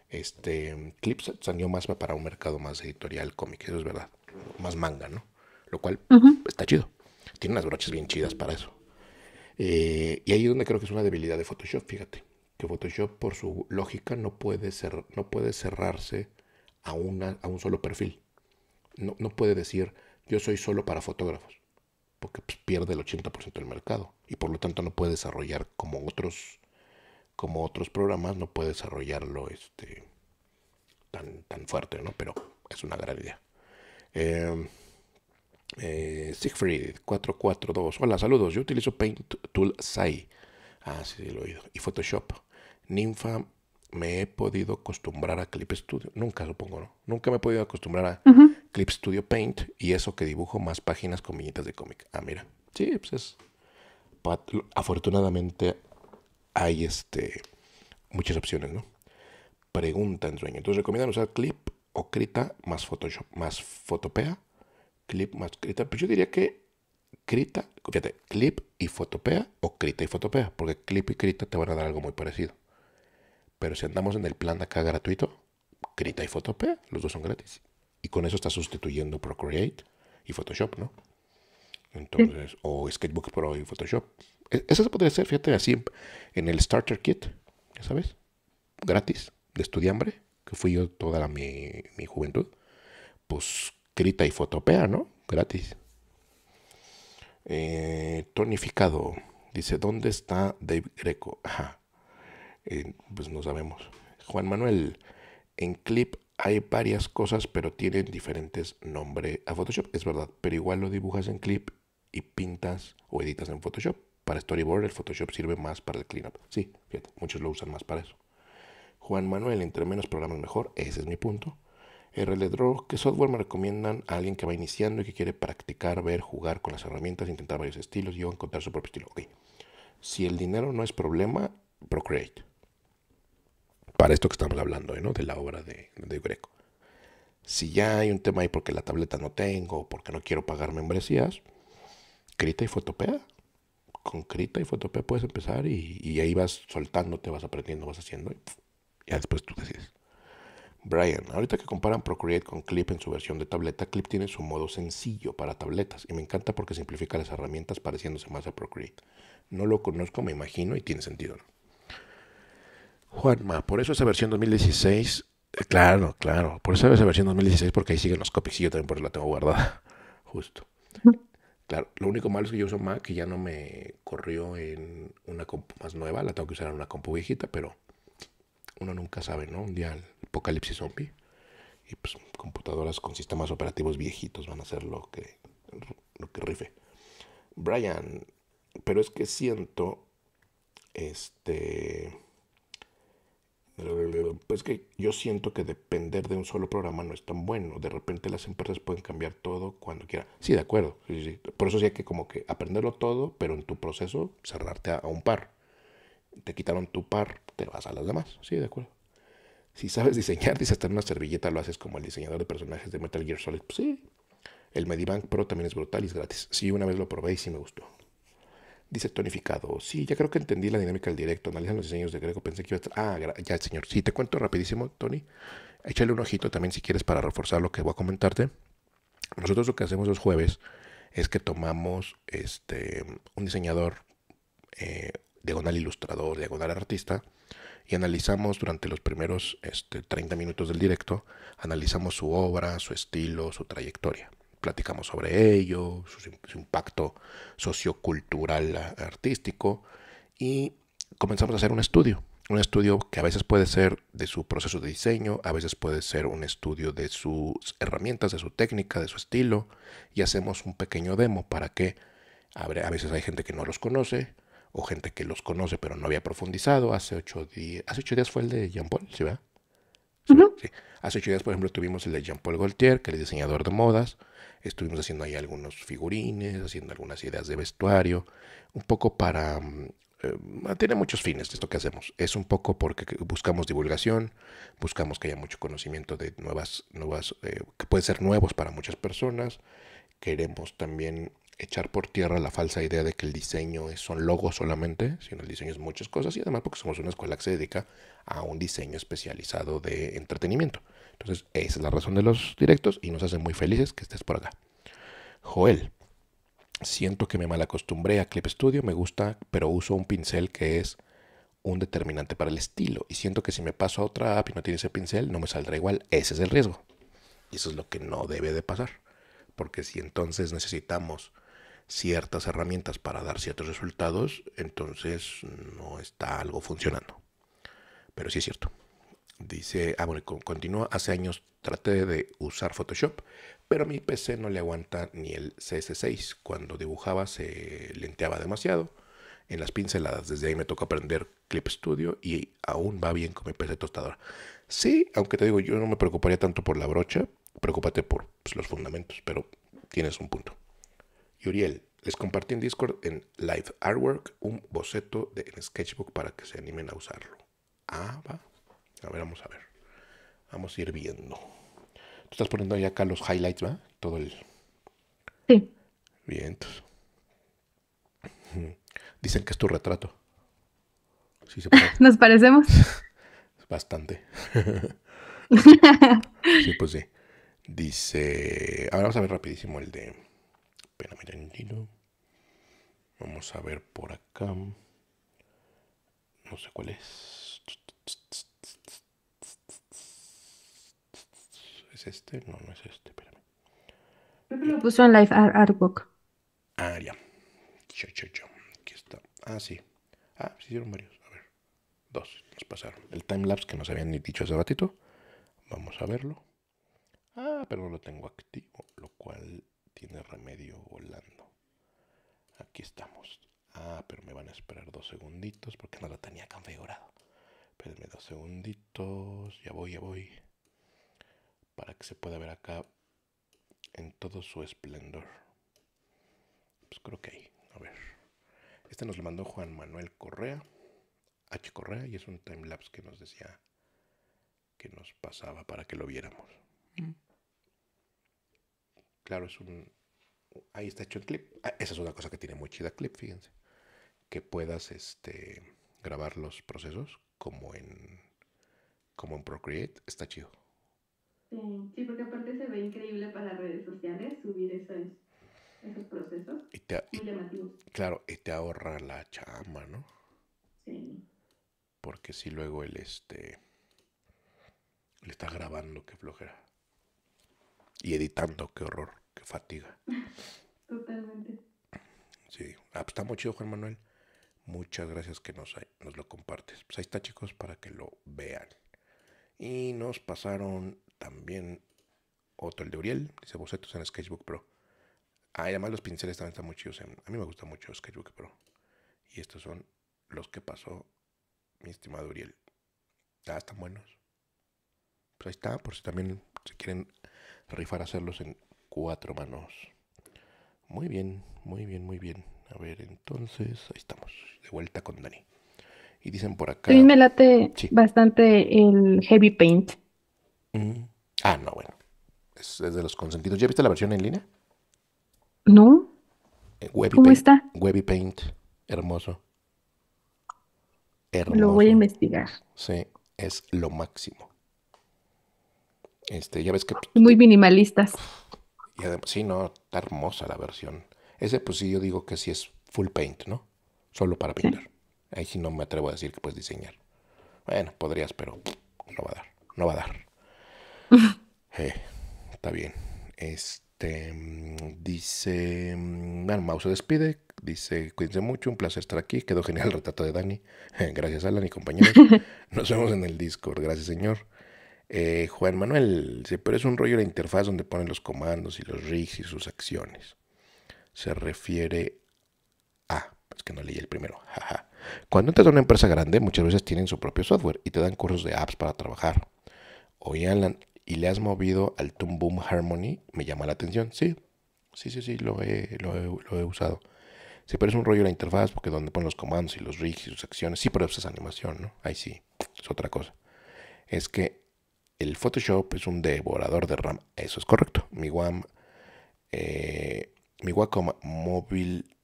Este, clip salió más para un mercado más editorial cómic, eso es verdad. Más manga, ¿no? Lo cual está chido. Tiene unas brochas bien chidas para eso. Eh, y ahí es donde creo que es una debilidad de Photoshop, fíjate que Photoshop por su lógica no puede, ser, no puede cerrarse a, una, a un solo perfil. No, no puede decir yo soy solo para fotógrafos, porque pues, pierde el 80% del mercado y por lo tanto no puede desarrollar como otros, como otros programas, no puede desarrollarlo este, tan, tan fuerte, ¿no? Pero es una gran idea. Em, eh, Siegfried 442. Hola, saludos. Yo utilizo Paint Tool Sai. Ah, sí, lo he oído. Y Photoshop ninfa me he podido acostumbrar a Clip Studio. Nunca, supongo, ¿no? Nunca me he podido acostumbrar a Clip Studio Paint y eso que dibujo más páginas con viñetas de cómic. Ah, mira. Sí, pues es. Afortunadamente hay este muchas opciones, ¿no? Pregunta en sueño. Entonces recomiendan usar Clip o Krita más Photoshop, más Fotopea. Clip más Krita. Pues yo diría que Krita, fíjate, Clip y Fotopea o Krita y Fotopea, porque Clip y Krita te van a dar algo muy parecido. Pero si andamos en el plan de acá gratuito, Krita y Photopea, los dos son gratis. Y con eso está sustituyendo Procreate y Photoshop, ¿no? Entonces, o Sketchbook Pro y Photoshop. E, eso se podría hacer, fíjate, así en el Starter Kit, ya sabes, gratis, de estudiambre, que fui yo toda mi, juventud. Pues Krita y Photopea, ¿no? Gratis. Eh, tonificado. Dice, ¿dónde está Dave Greco? Ajá. Eh, pues no sabemos. Juan Manuel, en clip hay varias cosas, pero tienen diferentes nombres a Photoshop, es verdad, pero igual lo dibujas en clip y pintas o editas en Photoshop. Para storyboard el Photoshop sirve más para el cleanup. Sí, fíjate, muchos lo usan más para eso. Juan Manuel, entre menos programas mejor, ese es mi punto. RLDRAW, ¿qué software me recomiendan a alguien que va iniciando y que quiere practicar, ver, jugar con las herramientas, intentar varios estilos y encontrar su propio estilo? Ok. Si el dinero no es problema, Procreate para esto que estamos hablando ¿no? De la obra de, de Greco. Si ya hay un tema ahí porque la tableta no tengo, porque no quiero pagar membresías, Crita y Fotopea. Con Crita y Fotopea puedes empezar y, ahí vas soltando, te vas aprendiendo, vas haciendo y ya después tú decides. Brian, ahorita que comparan Procreate con Clip en su versión de tableta, Clip tiene su modo sencillo para tabletas y me encanta porque simplifica las herramientas pareciéndose más a Procreate. No lo conozco, me imagino y tiene sentido. ¿no? Juanma, por eso esa versión 2016, eh, claro, claro, por eso esa versión 2016, porque ahí siguen los copies y yo también por eso la tengo guardada, justo. Claro, lo único malo es que yo uso Mac que ya no me corrió en una compu más nueva, la tengo que usar en una compu viejita, pero uno nunca sabe, ¿no? Un día el apocalipsis zombie y pues computadoras con sistemas operativos viejitos van a ser lo que, lo que rife. Brian, pero es que siento, este, pues que yo siento que depender de un solo programa no es tan bueno. De repente las empresas pueden cambiar todo cuando quieran. Sí, de acuerdo. Por eso sí hay que como que aprenderlo todo, pero en tu proceso cerrarte a, un par. Te quitaron tu par, te vas a las demás. Sí, de acuerdo. Si sabes diseñar, dices hasta en una servilleta lo haces como el diseñador de personajes de Metal Gear Solid. Pues sí. El Medibank Pro también es brutal y es gratis. Sí, una vez lo probé y sí me gustó. Dice tonificado. Sí, ya creo que entendí la dinámica del directo. Analizan los diseños de Greco. Pensé que iba a estar. Ah, ya, señor. Sí, te cuento rapidísimo, Tony. Échale un ojito también si quieres para reforzar lo que voy a comentarte. Nosotros lo que hacemos los jueves es que tomamos este, un diseñador, eh, diagonal ilustrador, diagonal artista, y analizamos durante los primeros este, 30 minutos del directo, analizamos su obra, su estilo, su trayectoria platicamos sobre ello, su, impacto sociocultural eh, artístico y comenzamos a hacer un estudio. Un estudio que a veces puede ser de su proceso de diseño, a veces puede ser un estudio de sus herramientas, de su técnica, de su estilo, y hacemos un pequeño demo para que a veces hay gente que no los conoce o gente que los conoce pero no había profundizado. Hace ocho, días, hace ocho días fue el de Jean Paul, ¿sí, ve? Hace ocho días, por ejemplo, tuvimos el de Jean-Paul Gaultier, que es diseñador de modas, Estuvimos haciendo ahí algunos figurines, haciendo algunas ideas de vestuario, un poco para... Mm, eh, tiene muchos fines esto que hacemos. Es un poco porque buscamos divulgación, buscamos que haya mucho conocimiento de nuevas, nuevas eh, que pueden ser nuevos para muchas personas. Queremos también echar por tierra la falsa idea de que el diseño es, son logos solamente, sino el diseño es muchas cosas y además porque somos una escuela que se dedica a un diseño especializado de entretenimiento. Entonces, esa es la razón de los directos y nos hace muy felices que estés por acá. Joel, siento que me mal malacostumbré a Clip Studio, me gusta, pero uso un pincel que es un determinante para el estilo. Y siento que si me paso a otra app y no tiene ese pincel, no me saldrá igual. Ese es el riesgo. Y eso es lo que no debe de pasar. Porque si entonces necesitamos ciertas herramientas para dar ciertos resultados, entonces no está algo funcionando. Pero sí es cierto. Dice, ah, bueno, continúa, hace años traté de usar Photoshop, pero mi PC no le aguanta ni el CS6. Cuando dibujaba se lenteaba demasiado en las pinceladas. Desde ahí me tocó aprender Clip Studio y aún va bien con mi PC tostadora. Sí, aunque te digo, yo no me preocuparía tanto por la brocha, preocúpate por pues, los fundamentos, pero tienes un punto. Yuriel, les compartí en Discord en Live Artwork un boceto de en Sketchbook para que se animen a usarlo. Ah, va. A ver, vamos a ver. Vamos a ir viendo. Tú estás poniendo ahí acá los highlights, va Todo el. Sí. Bien, Dicen que es tu retrato. Sí, se Nos parecemos. Bastante. sí, pues sí. Dice. Ahora vamos a ver rapidísimo el de. Espérame Vamos a ver por acá. No sé cuál es. este? No, no es este, espérame. Lo puso en Live Artbook. Ah, ya. Aquí está. Ah, sí. Ah, se hicieron varios. A ver. Dos. Nos pasaron. El timelapse que nos habían dicho hace ratito. Vamos a verlo. Ah, pero no lo tengo activo, lo cual tiene remedio volando. Aquí estamos. Ah, pero me van a esperar dos segunditos porque no lo tenía configurado. Espérenme dos segunditos. Ya voy, ya voy para que se pueda ver acá en todo su esplendor. Pues creo que ahí, a ver. Este nos lo mandó Juan Manuel Correa, H. Correa, y es un timelapse que nos decía que nos pasaba para que lo viéramos. Mm. Claro, es un... Ahí está hecho el clip. Ah, esa es una cosa que tiene muy chida clip, fíjense. Que puedas este, grabar los procesos como en, como en Procreate. Está chido. Sí, porque aparte se ve increíble para redes sociales subir esos, procesos. muy llamativos. Claro, te ahorra la chamba, ¿no? Sí. Porque si luego él este le está grabando, qué flojera. Y editando, qué horror, qué fatiga. Totalmente. Sí, ah, pues está muy chido, Juan Manuel. Muchas gracias que nos, nos lo compartes. Pues ahí está, chicos, para que lo vean. Y nos pasaron también otro, el de Uriel, dice bocetos en Sketchbook Pro. Ah, y además los pinceles también están muy chidos. Eh. a mí me gusta mucho Sketchbook Pro. Y estos son los que pasó mi estimado Uriel. Ah, están buenos. Pues ahí está, por si también se quieren rifar hacerlos en cuatro manos. Muy bien, muy bien, muy bien. A ver, entonces, ahí estamos, de vuelta con Dani. Y dicen por acá. mí me late bastante el Heavy Paint. Ah, no, bueno. Es, de los consentidos. ¿Ya viste la versión en línea? No. Eh, ¿Cómo está? Webby Paint. Hermoso. Hermoso. Lo voy a investigar. Sí, es lo máximo. Este, ya ves que. Pues, Muy minimalistas. sí, no, está hermosa la versión. Ese, pues sí, yo digo que sí es full paint, ¿no? Solo para pintar. Ahí sí no me atrevo a decir que puedes diseñar. Bueno, podrías, pero no va a dar. No va a dar. Eh, está bien. Este mm, dice. Bueno, mm, se despide. Dice, cuídense mucho, un placer estar aquí. Quedó genial el retrato de Dani. Gracias, Alan y compañeros. Nos vemos en el Discord. Gracias, señor. Eh, Juan Manuel, dice, pero es un rollo la interfaz donde ponen los comandos y los rigs y sus acciones. Se refiere a, es que no leí el primero, Cuando entras a una empresa grande, muchas veces tienen su propio software y te dan cursos de apps para trabajar. Oye, Alan, y le has movido al Toon Boom Harmony, me llama la atención. Sí, sí, sí, sí, lo he, lo he, usado. se parece un rollo la interfaz, porque donde ponen los comandos y los rigs y sus acciones. Sí, pero es animación, ¿no? Ahí sí, es otra cosa. Es que el Photoshop es un devorador de RAM. Eso es correcto. Mi WAM, eh, mi Wacom móvil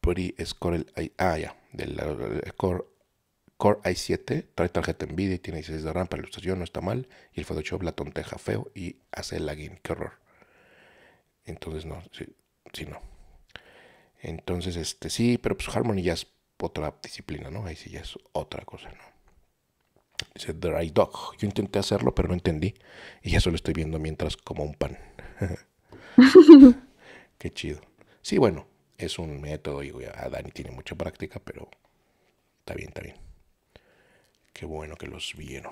Pre Score, ah, ya, del Score Core i7 trae tarjeta NVIDIA y tiene 16 de RAM para ilustración, no está mal. Y el Photoshop la tonteja feo y hace el lagging, qué horror. Entonces, no, sí, sí, no. Entonces, este, sí, pero pues Harmony ya es otra disciplina, ¿no? Ahí sí ya es otra cosa, ¿no? Dice Dry Dog. Yo intenté hacerlo, pero no entendí. Y ya solo estoy viendo mientras como un pan. qué chido. Sí, bueno, es un método, y a Dani tiene mucha práctica, pero está bien, está bien. Qué bueno que los vieron.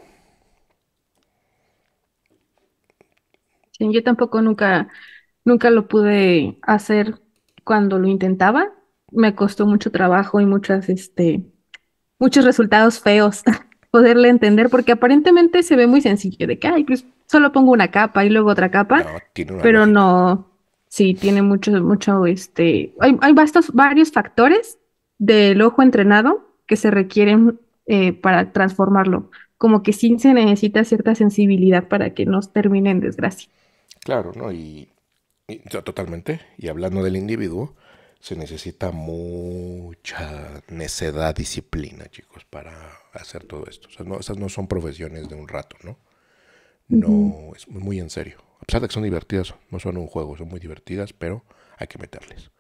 yo tampoco nunca, nunca lo pude hacer cuando lo intentaba. Me costó mucho trabajo y muchas, este, muchos resultados feos poderle entender, porque aparentemente se ve muy sencillo, de que, pues, solo pongo una capa y luego otra capa, pero no, sí, tiene mucho, mucho, este, hay, hay varios factores del ojo entrenado que se requieren eh, para transformarlo. Como que sí se necesita cierta sensibilidad para que no termine en desgracia. Claro, ¿no? Y, totalmente. Y hablando del individuo, se necesita mucha necedad, disciplina, chicos, para hacer todo esto. no, esas no son profesiones de un rato, ¿no? No, es muy en serio. A pesar de que son divertidas, no son un juego, son muy divertidas, pero hay que meterles.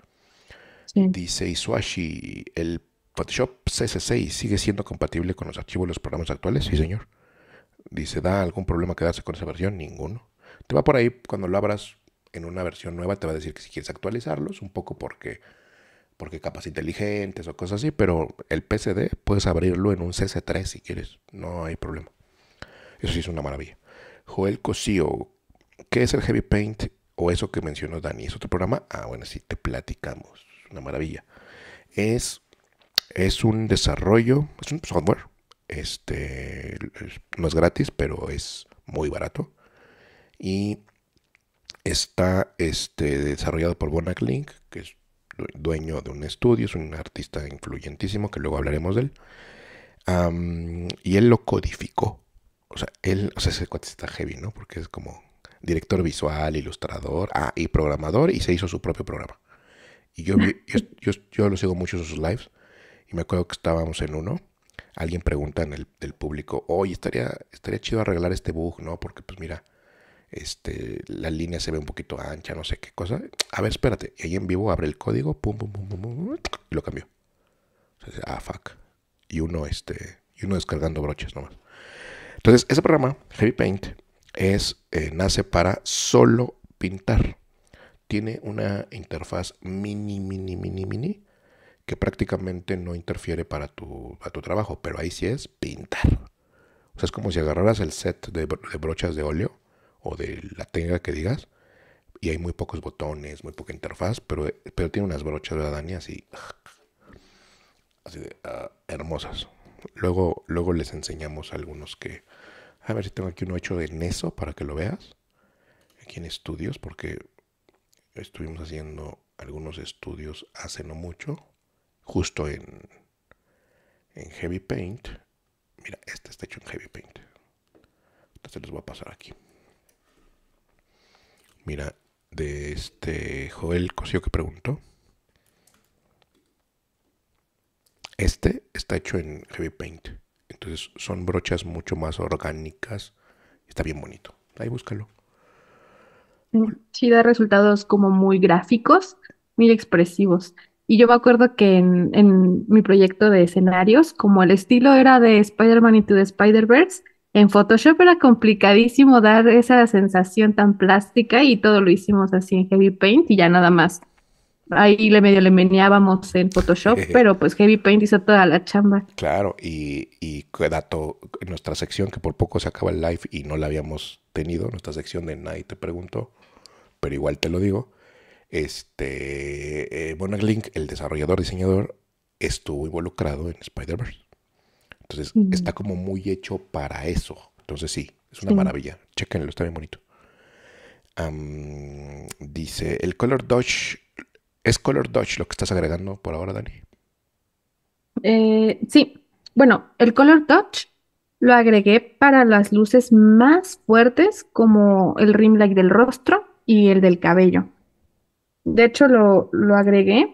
Dice Iswashi el Photoshop CC6 sigue siendo compatible con los archivos de los programas actuales, sí señor. Dice, ¿da algún problema quedarse con esa versión? Ninguno. Te va por ahí, cuando lo abras en una versión nueva, te va a decir que si quieres actualizarlos, un poco porque, porque capas inteligentes o cosas así, pero el PCD puedes abrirlo en un CC3 si quieres, no hay problema. Eso sí es una maravilla. Joel Cosío, ¿qué es el Heavy Paint o eso que mencionó Dani? ¿Es otro programa? Ah, bueno, sí, te platicamos. Una maravilla. Es es un desarrollo, es un software. Este no es gratis, pero es muy barato. Y está este, desarrollado por Bonac Link, que es dueño de un estudio, es un artista influyentísimo, que luego hablaremos de él. y él lo codificó. O sea, él, o sea, ese cuate está heavy, ¿no? Porque es como director visual, ilustrador, ah, y programador, y se hizo su propio programa. Y yo, yo, yo lo sigo mucho en sus lives, y me acuerdo que estábamos en uno. Alguien pregunta en el, del público, oye, estaría, estaría chido arreglar este bug, ¿no? Porque pues mira, este, la línea se ve un poquito ancha, no sé qué cosa. A ver, espérate. Y ahí en vivo abre el código, pum, pum, pum, pum, y lo cambió. ah, fuck. Y uno, este, y uno descargando broches nomás. Entonces, ese programa, Heavy Paint, es, eh, nace para solo pintar. Tiene una interfaz mini, mini, mini, mini que prácticamente no interfiere para tu, trabajo, pero ahí sí es pintar. O sea, es como si agarraras el set de, brochas de óleo o de la técnica que digas y hay muy pocos botones, muy poca interfaz, pero, pero tiene unas brochas, de Dani? Así, de, ah, hermosas. Luego, luego les enseñamos algunos que... A ver si tengo aquí uno hecho de Neso para que lo veas. Aquí en estudios, porque estuvimos haciendo algunos estudios hace no mucho justo en, en Heavy Paint. Mira, este está hecho en Heavy Paint. Entonces les voy a pasar aquí. Mira, de este Joel Cosío que preguntó. Este está hecho en Heavy Paint. Entonces son brochas mucho más orgánicas. Está bien bonito. Ahí búscalo. Sí, da resultados como muy gráficos, muy expresivos. Y yo me acuerdo que en, mi proyecto de escenarios, como el estilo era de Spider-Man y the Spider-Verse, en Photoshop era complicadísimo dar esa sensación tan plástica y todo lo hicimos así en Heavy Paint y ya nada más. Ahí le medio le meneábamos en Photoshop, pero pues Heavy Paint hizo toda la chamba. Claro, y, y dato, nuestra sección que por poco se acaba el live y no la habíamos tenido, nuestra sección de Night te pregunto, pero igual te lo digo. Este, eh, el desarrollador, diseñador, estuvo involucrado en Spider-Verse. Entonces, está como muy hecho para eso. Entonces, sí, es una maravilla. Chequenlo, está bien bonito. dice, el Color Dodge, ¿es Color Dodge lo que estás agregando por ahora, Dani? Eh, sí, bueno, el Color Dodge lo agregué para las luces más fuertes como el rim light del rostro y el del cabello. De hecho, lo, agregué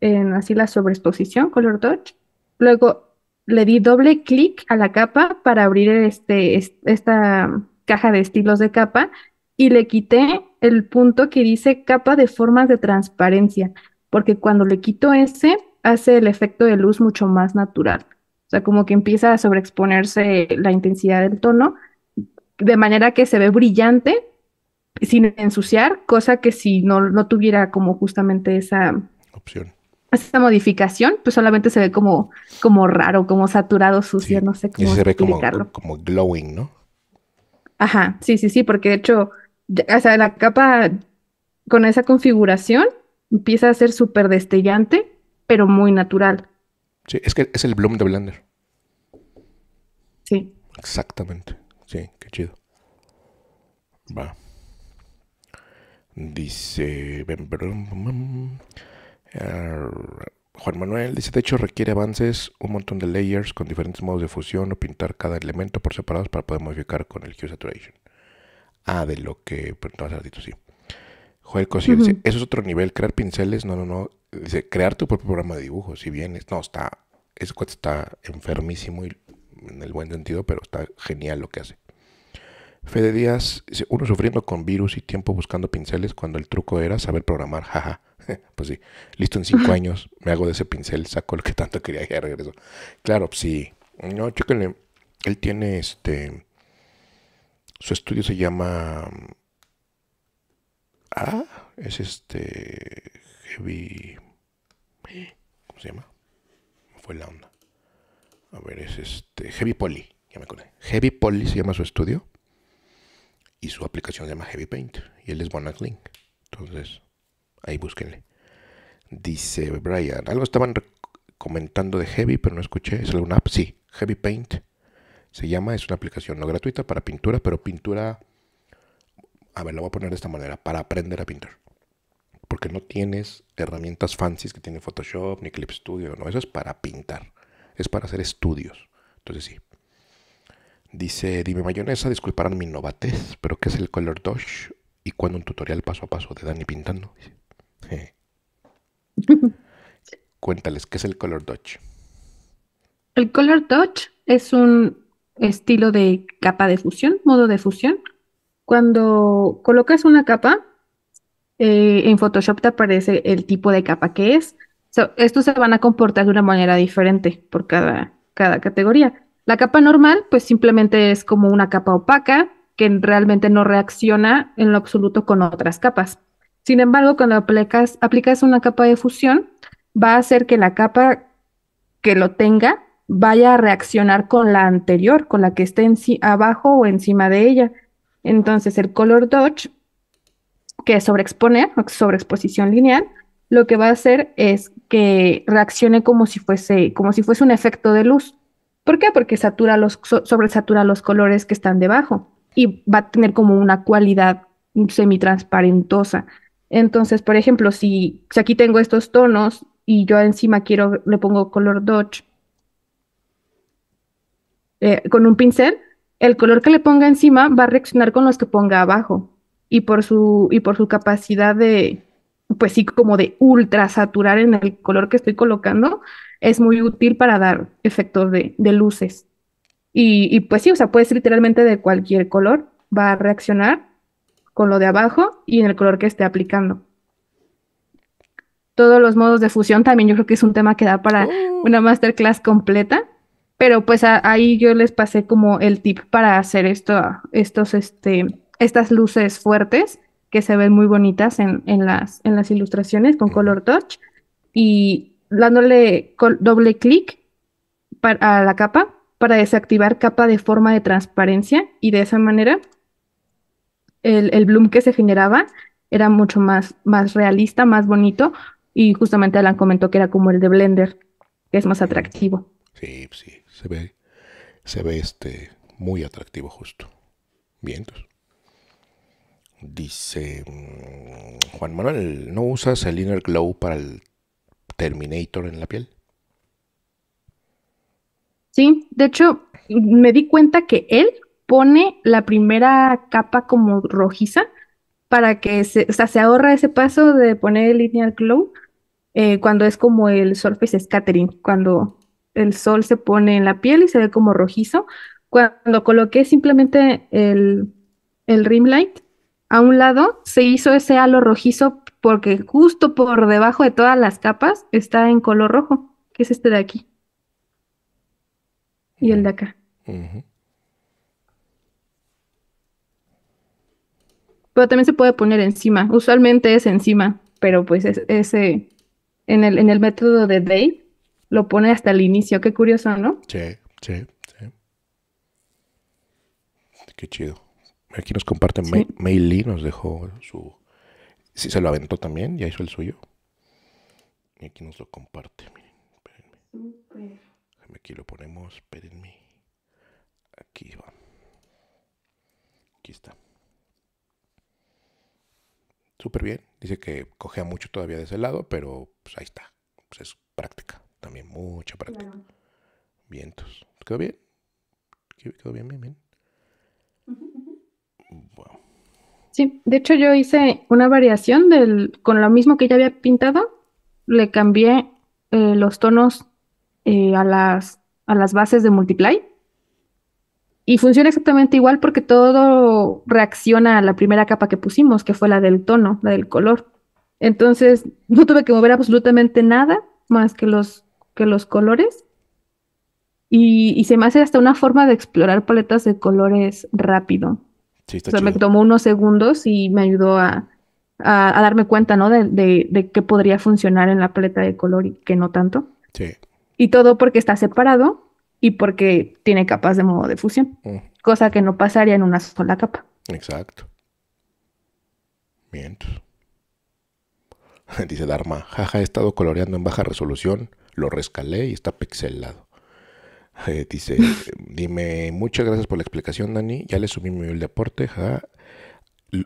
en así la sobreexposición, color touch. Luego le di doble clic a la capa para abrir este, esta caja de estilos de capa y le quité el punto que dice capa de formas de transparencia, porque cuando le quito ese, hace el efecto de luz mucho más natural. O sea, como que empieza a sobreexponerse la intensidad del tono, de manera que se ve brillante, sin ensuciar, cosa que si no, no tuviera como justamente esa opción. Esa modificación, pues solamente se ve como, como raro, como saturado, sucio, no sé cómo. Y se ve como, como glowing, ¿no? Ajá, sí, sí, sí, porque de hecho, o sea, la capa con esa configuración empieza a ser súper destellante, pero muy natural. Sí, es que es el Bloom de Blender. Sí. Exactamente. Sí, qué chido. Va. Dice eh, Juan Manuel, dice, de hecho requiere avances, un montón de layers con diferentes modos de fusión o pintar cada elemento por separados para poder modificar con el Hue Saturation. Ah, de lo que pero no ratito, sí. Joel eso es otro nivel, crear pinceles, no, no, no. Dice, crear tu propio programa de dibujo, si bien es, no, está, es, está enfermísimo y, en el buen sentido, pero está genial lo que hace. Fede Díaz, uno sufriendo con virus y tiempo buscando pinceles cuando el truco era saber programar, jaja. pues sí, listo en cinco años, me hago de ese pincel, saco lo que tanto quería y regreso. Claro, sí. No, chéquenle. Él tiene este. Su estudio se llama. Ah, es este. Heavy. ¿Cómo se llama? Me fue la onda? A ver, es este. Heavy Poly, ya me acordé. Heavy Poly se llama su estudio y su aplicación se llama Heavy Paint y él es Bonaclink. Link. Entonces, ahí búsquenle. Dice Brian, algo estaban comentando de Heavy, pero no escuché. ¿Es alguna app? Sí, Heavy Paint se llama, es una aplicación no gratuita para pintura, pero pintura, a ver, lo voy a poner de esta manera, para aprender a pintar. Porque no tienes herramientas fancies que tiene Photoshop ni Clip Studio, no, eso es para pintar, es para hacer estudios. Entonces sí, Dice, dime mayonesa, disculparán mi novatez, pero ¿qué es el color dodge? Y cuando un tutorial paso a paso de Dani pintando. Cuéntales, ¿qué es el color dodge? El color dodge es un estilo de capa de fusión, modo de fusión. Cuando colocas una capa, eh, en Photoshop te aparece el tipo de capa que es. estos se van a comportar de una manera diferente por cada, cada categoría. La capa normal, pues simplemente es como una capa opaca que realmente no reacciona en lo absoluto con otras capas. Sin embargo, cuando aplicas, una capa de fusión, va a hacer que la capa que lo tenga vaya a reaccionar con la anterior, con la que esté abajo o encima de ella. Entonces, el color dodge, que es sobreexponer, sobreexposición lineal, lo que va a hacer es que reaccione como si fuese, como si fuese un efecto de luz ¿Por qué? Porque satura los, sobresatura los colores que están debajo y va a tener como una cualidad semitransparentosa. Entonces, por ejemplo, si, aquí tengo estos tonos y yo encima quiero, le pongo color Dodge eh, con un pincel, el color que le ponga encima va a reaccionar con los que ponga abajo. Y por su, y por su capacidad de, pues sí, como de ultra saturar en el color que estoy colocando, es muy útil para dar efectos de, luces. Y, pues sí, o sea, puedes literalmente de cualquier color, va a reaccionar con lo de abajo y en el color que esté aplicando. Todos los modos de fusión también yo creo que es un tema que da para oh. una masterclass completa, pero pues ahí yo les pasé como el tip para hacer esto, estos, este, estas luces fuertes que se ven muy bonitas en, las, en las ilustraciones con color touch y dándole doble clic a la capa para desactivar capa de forma de transparencia y de esa manera el, bloom que se generaba era mucho más, más realista, más bonito y justamente Alan comentó que era como el de Blender, que es más atractivo. Sí, sí, se ve, se ve este muy atractivo justo. Vientos. Dice mm, Juan Manuel, ¿no usas el Linear Glow para el Terminator en la piel? Sí, de hecho, me di cuenta que él pone la primera capa como rojiza para que se, sea, se ahorra ese paso de poner el linear glow eh, cuando es como el surface scattering, cuando el sol se pone en la piel y se ve como rojizo. Cuando coloqué simplemente el, el rim light, a un lado se hizo ese halo rojizo porque justo por debajo de todas las capas está en color rojo, que es este de aquí. Y el de acá. Pero también se puede poner encima. Usualmente es encima, pero pues ese en el, en el método de Day lo pone hasta el inicio. Qué curioso, ¿no? Sí, sí, sí. Qué chido. Aquí nos comparte ¿Sí? nos dejó su... Sí, se lo aventó también, ya hizo el suyo. Y aquí nos lo comparte, miren, Aquí lo ponemos, espérenme. Aquí va. Aquí está. Súper bien. Dice que cogea mucho todavía de ese lado, pero pues ahí está. Pues es práctica, también mucha práctica. Vientos. ¿Quedó bien? ¿Quedó bien, bien, bien? Sí, de hecho yo hice una variación del, con lo mismo que ya había pintado, le cambié eh, los tonos eh, a, las, a las bases de Multiply y funciona exactamente igual porque todo reacciona a la primera capa que pusimos, que fue la del tono, la del color. Entonces no tuve que mover absolutamente nada más que los, que los colores y, y se me hace hasta una forma de explorar paletas de colores rápido. Sí, me tomó unos segundos y me ayudó a, darme cuenta, De, de, qué podría funcionar en la paleta de color y que no tanto. Sí. Y todo porque está separado y porque tiene capas de modo de fusión, mm. cosa que no pasaría en una sola capa. Exacto. Mientras. Dice Dharma, jaja, he estado coloreando en baja resolución, lo rescalé y está pixelado. Eh, dice, dime, muchas gracias por la explicación, Dani. Ya le subí mi nivel de aporte.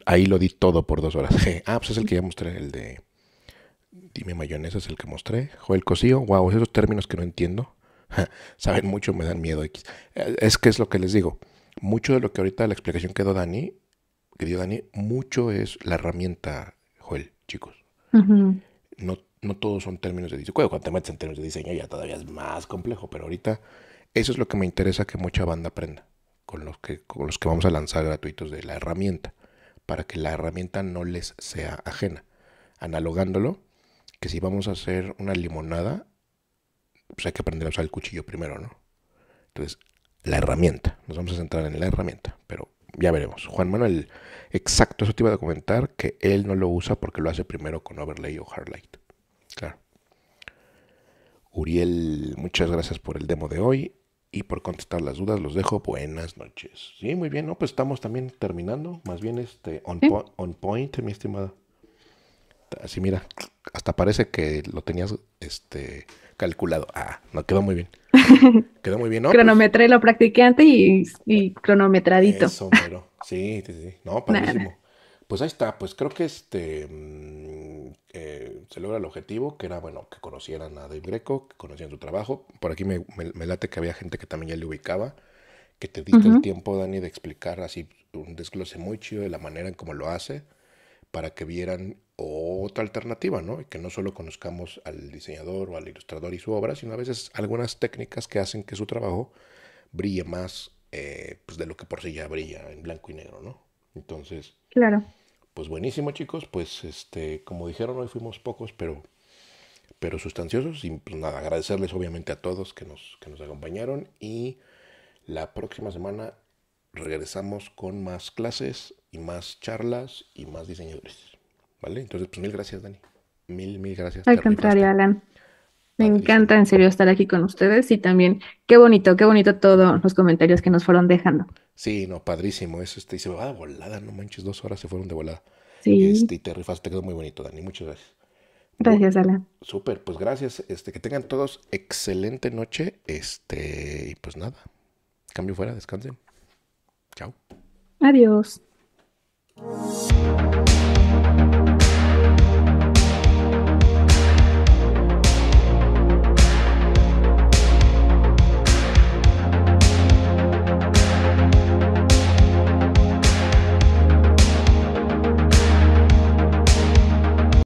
Ahí lo di todo por dos horas. ah, pues es el que ya mostré, el de... Dime mayonesa es el que mostré. Joel Cosío, wow, esos términos que no entiendo. saben mucho, me dan miedo. Eh, es que es lo que les digo. Mucho de lo que ahorita la explicación que dio Dani, que dio Dani, mucho es la herramienta, Joel, chicos. no, no todos son términos de diseño. Cuando te metes en términos de diseño ya todavía es más complejo, pero ahorita eso es lo que me interesa que mucha banda aprenda con los que, con los que vamos a lanzar gratuitos de la herramienta, para que la herramienta no les sea ajena. Analogándolo, que si vamos a hacer una limonada, pues hay que aprender a usar el cuchillo primero, ¿no? Entonces, la herramienta, nos vamos a centrar en la herramienta, pero ya veremos. Juan Manuel, exacto, eso te iba a comentar, que él no lo usa porque lo hace primero con overlay o hardlight. Claro. Uriel, muchas gracias por el demo de hoy y por contestar las dudas. Los dejo. Buenas noches. Sí, muy bien. No, pues estamos también terminando. Más bien este on, on point, mi estimada. Así mira, hasta parece que lo tenías este calculado. Ah, no quedó muy bien. quedó muy bien, ¿no? Cronometré lo practiqué antes y, cronometradito. pero sí, sí, sí. No, padrísimo. Pues ahí está, pues creo que este mm, eh, se logra el objetivo, que era bueno, que conocieran a Dave Greco, que conocieran su trabajo. Por aquí me, late que había gente que también ya le ubicaba, que te diste el tiempo, Dani, de explicar así un desglose muy chido de la manera en cómo lo hace, para que vieran otra alternativa, ¿no? Y que no solo conozcamos al diseñador o al ilustrador y su obra, sino a veces algunas técnicas que hacen que su trabajo brille más eh, pues de lo que por sí ya brilla en blanco y negro, ¿no? Entonces, claro pues buenísimo chicos, pues este, como dijeron hoy fuimos pocos, pero, pero sustanciosos y pues, nada, agradecerles obviamente a todos que nos, que nos acompañaron y la próxima semana regresamos con más clases y más charlas y más diseñadores, ¿vale? Entonces pues mil gracias Dani, mil, mil gracias. Al contrario Alan. Me encanta en serio estar aquí con ustedes y también qué bonito, qué bonito todos los comentarios que nos fueron dejando. Sí, no, padrísimo. Eso este, dice, de volada, no manches, dos horas se fueron de volada. Sí. Este, y te rifaste, te quedó muy bonito, Dani. Muchas gracias. Gracias, Alan. Súper, pues gracias. Este, que tengan todos excelente noche. Este, y pues nada. Cambio fuera, descansen. Chao. Adiós.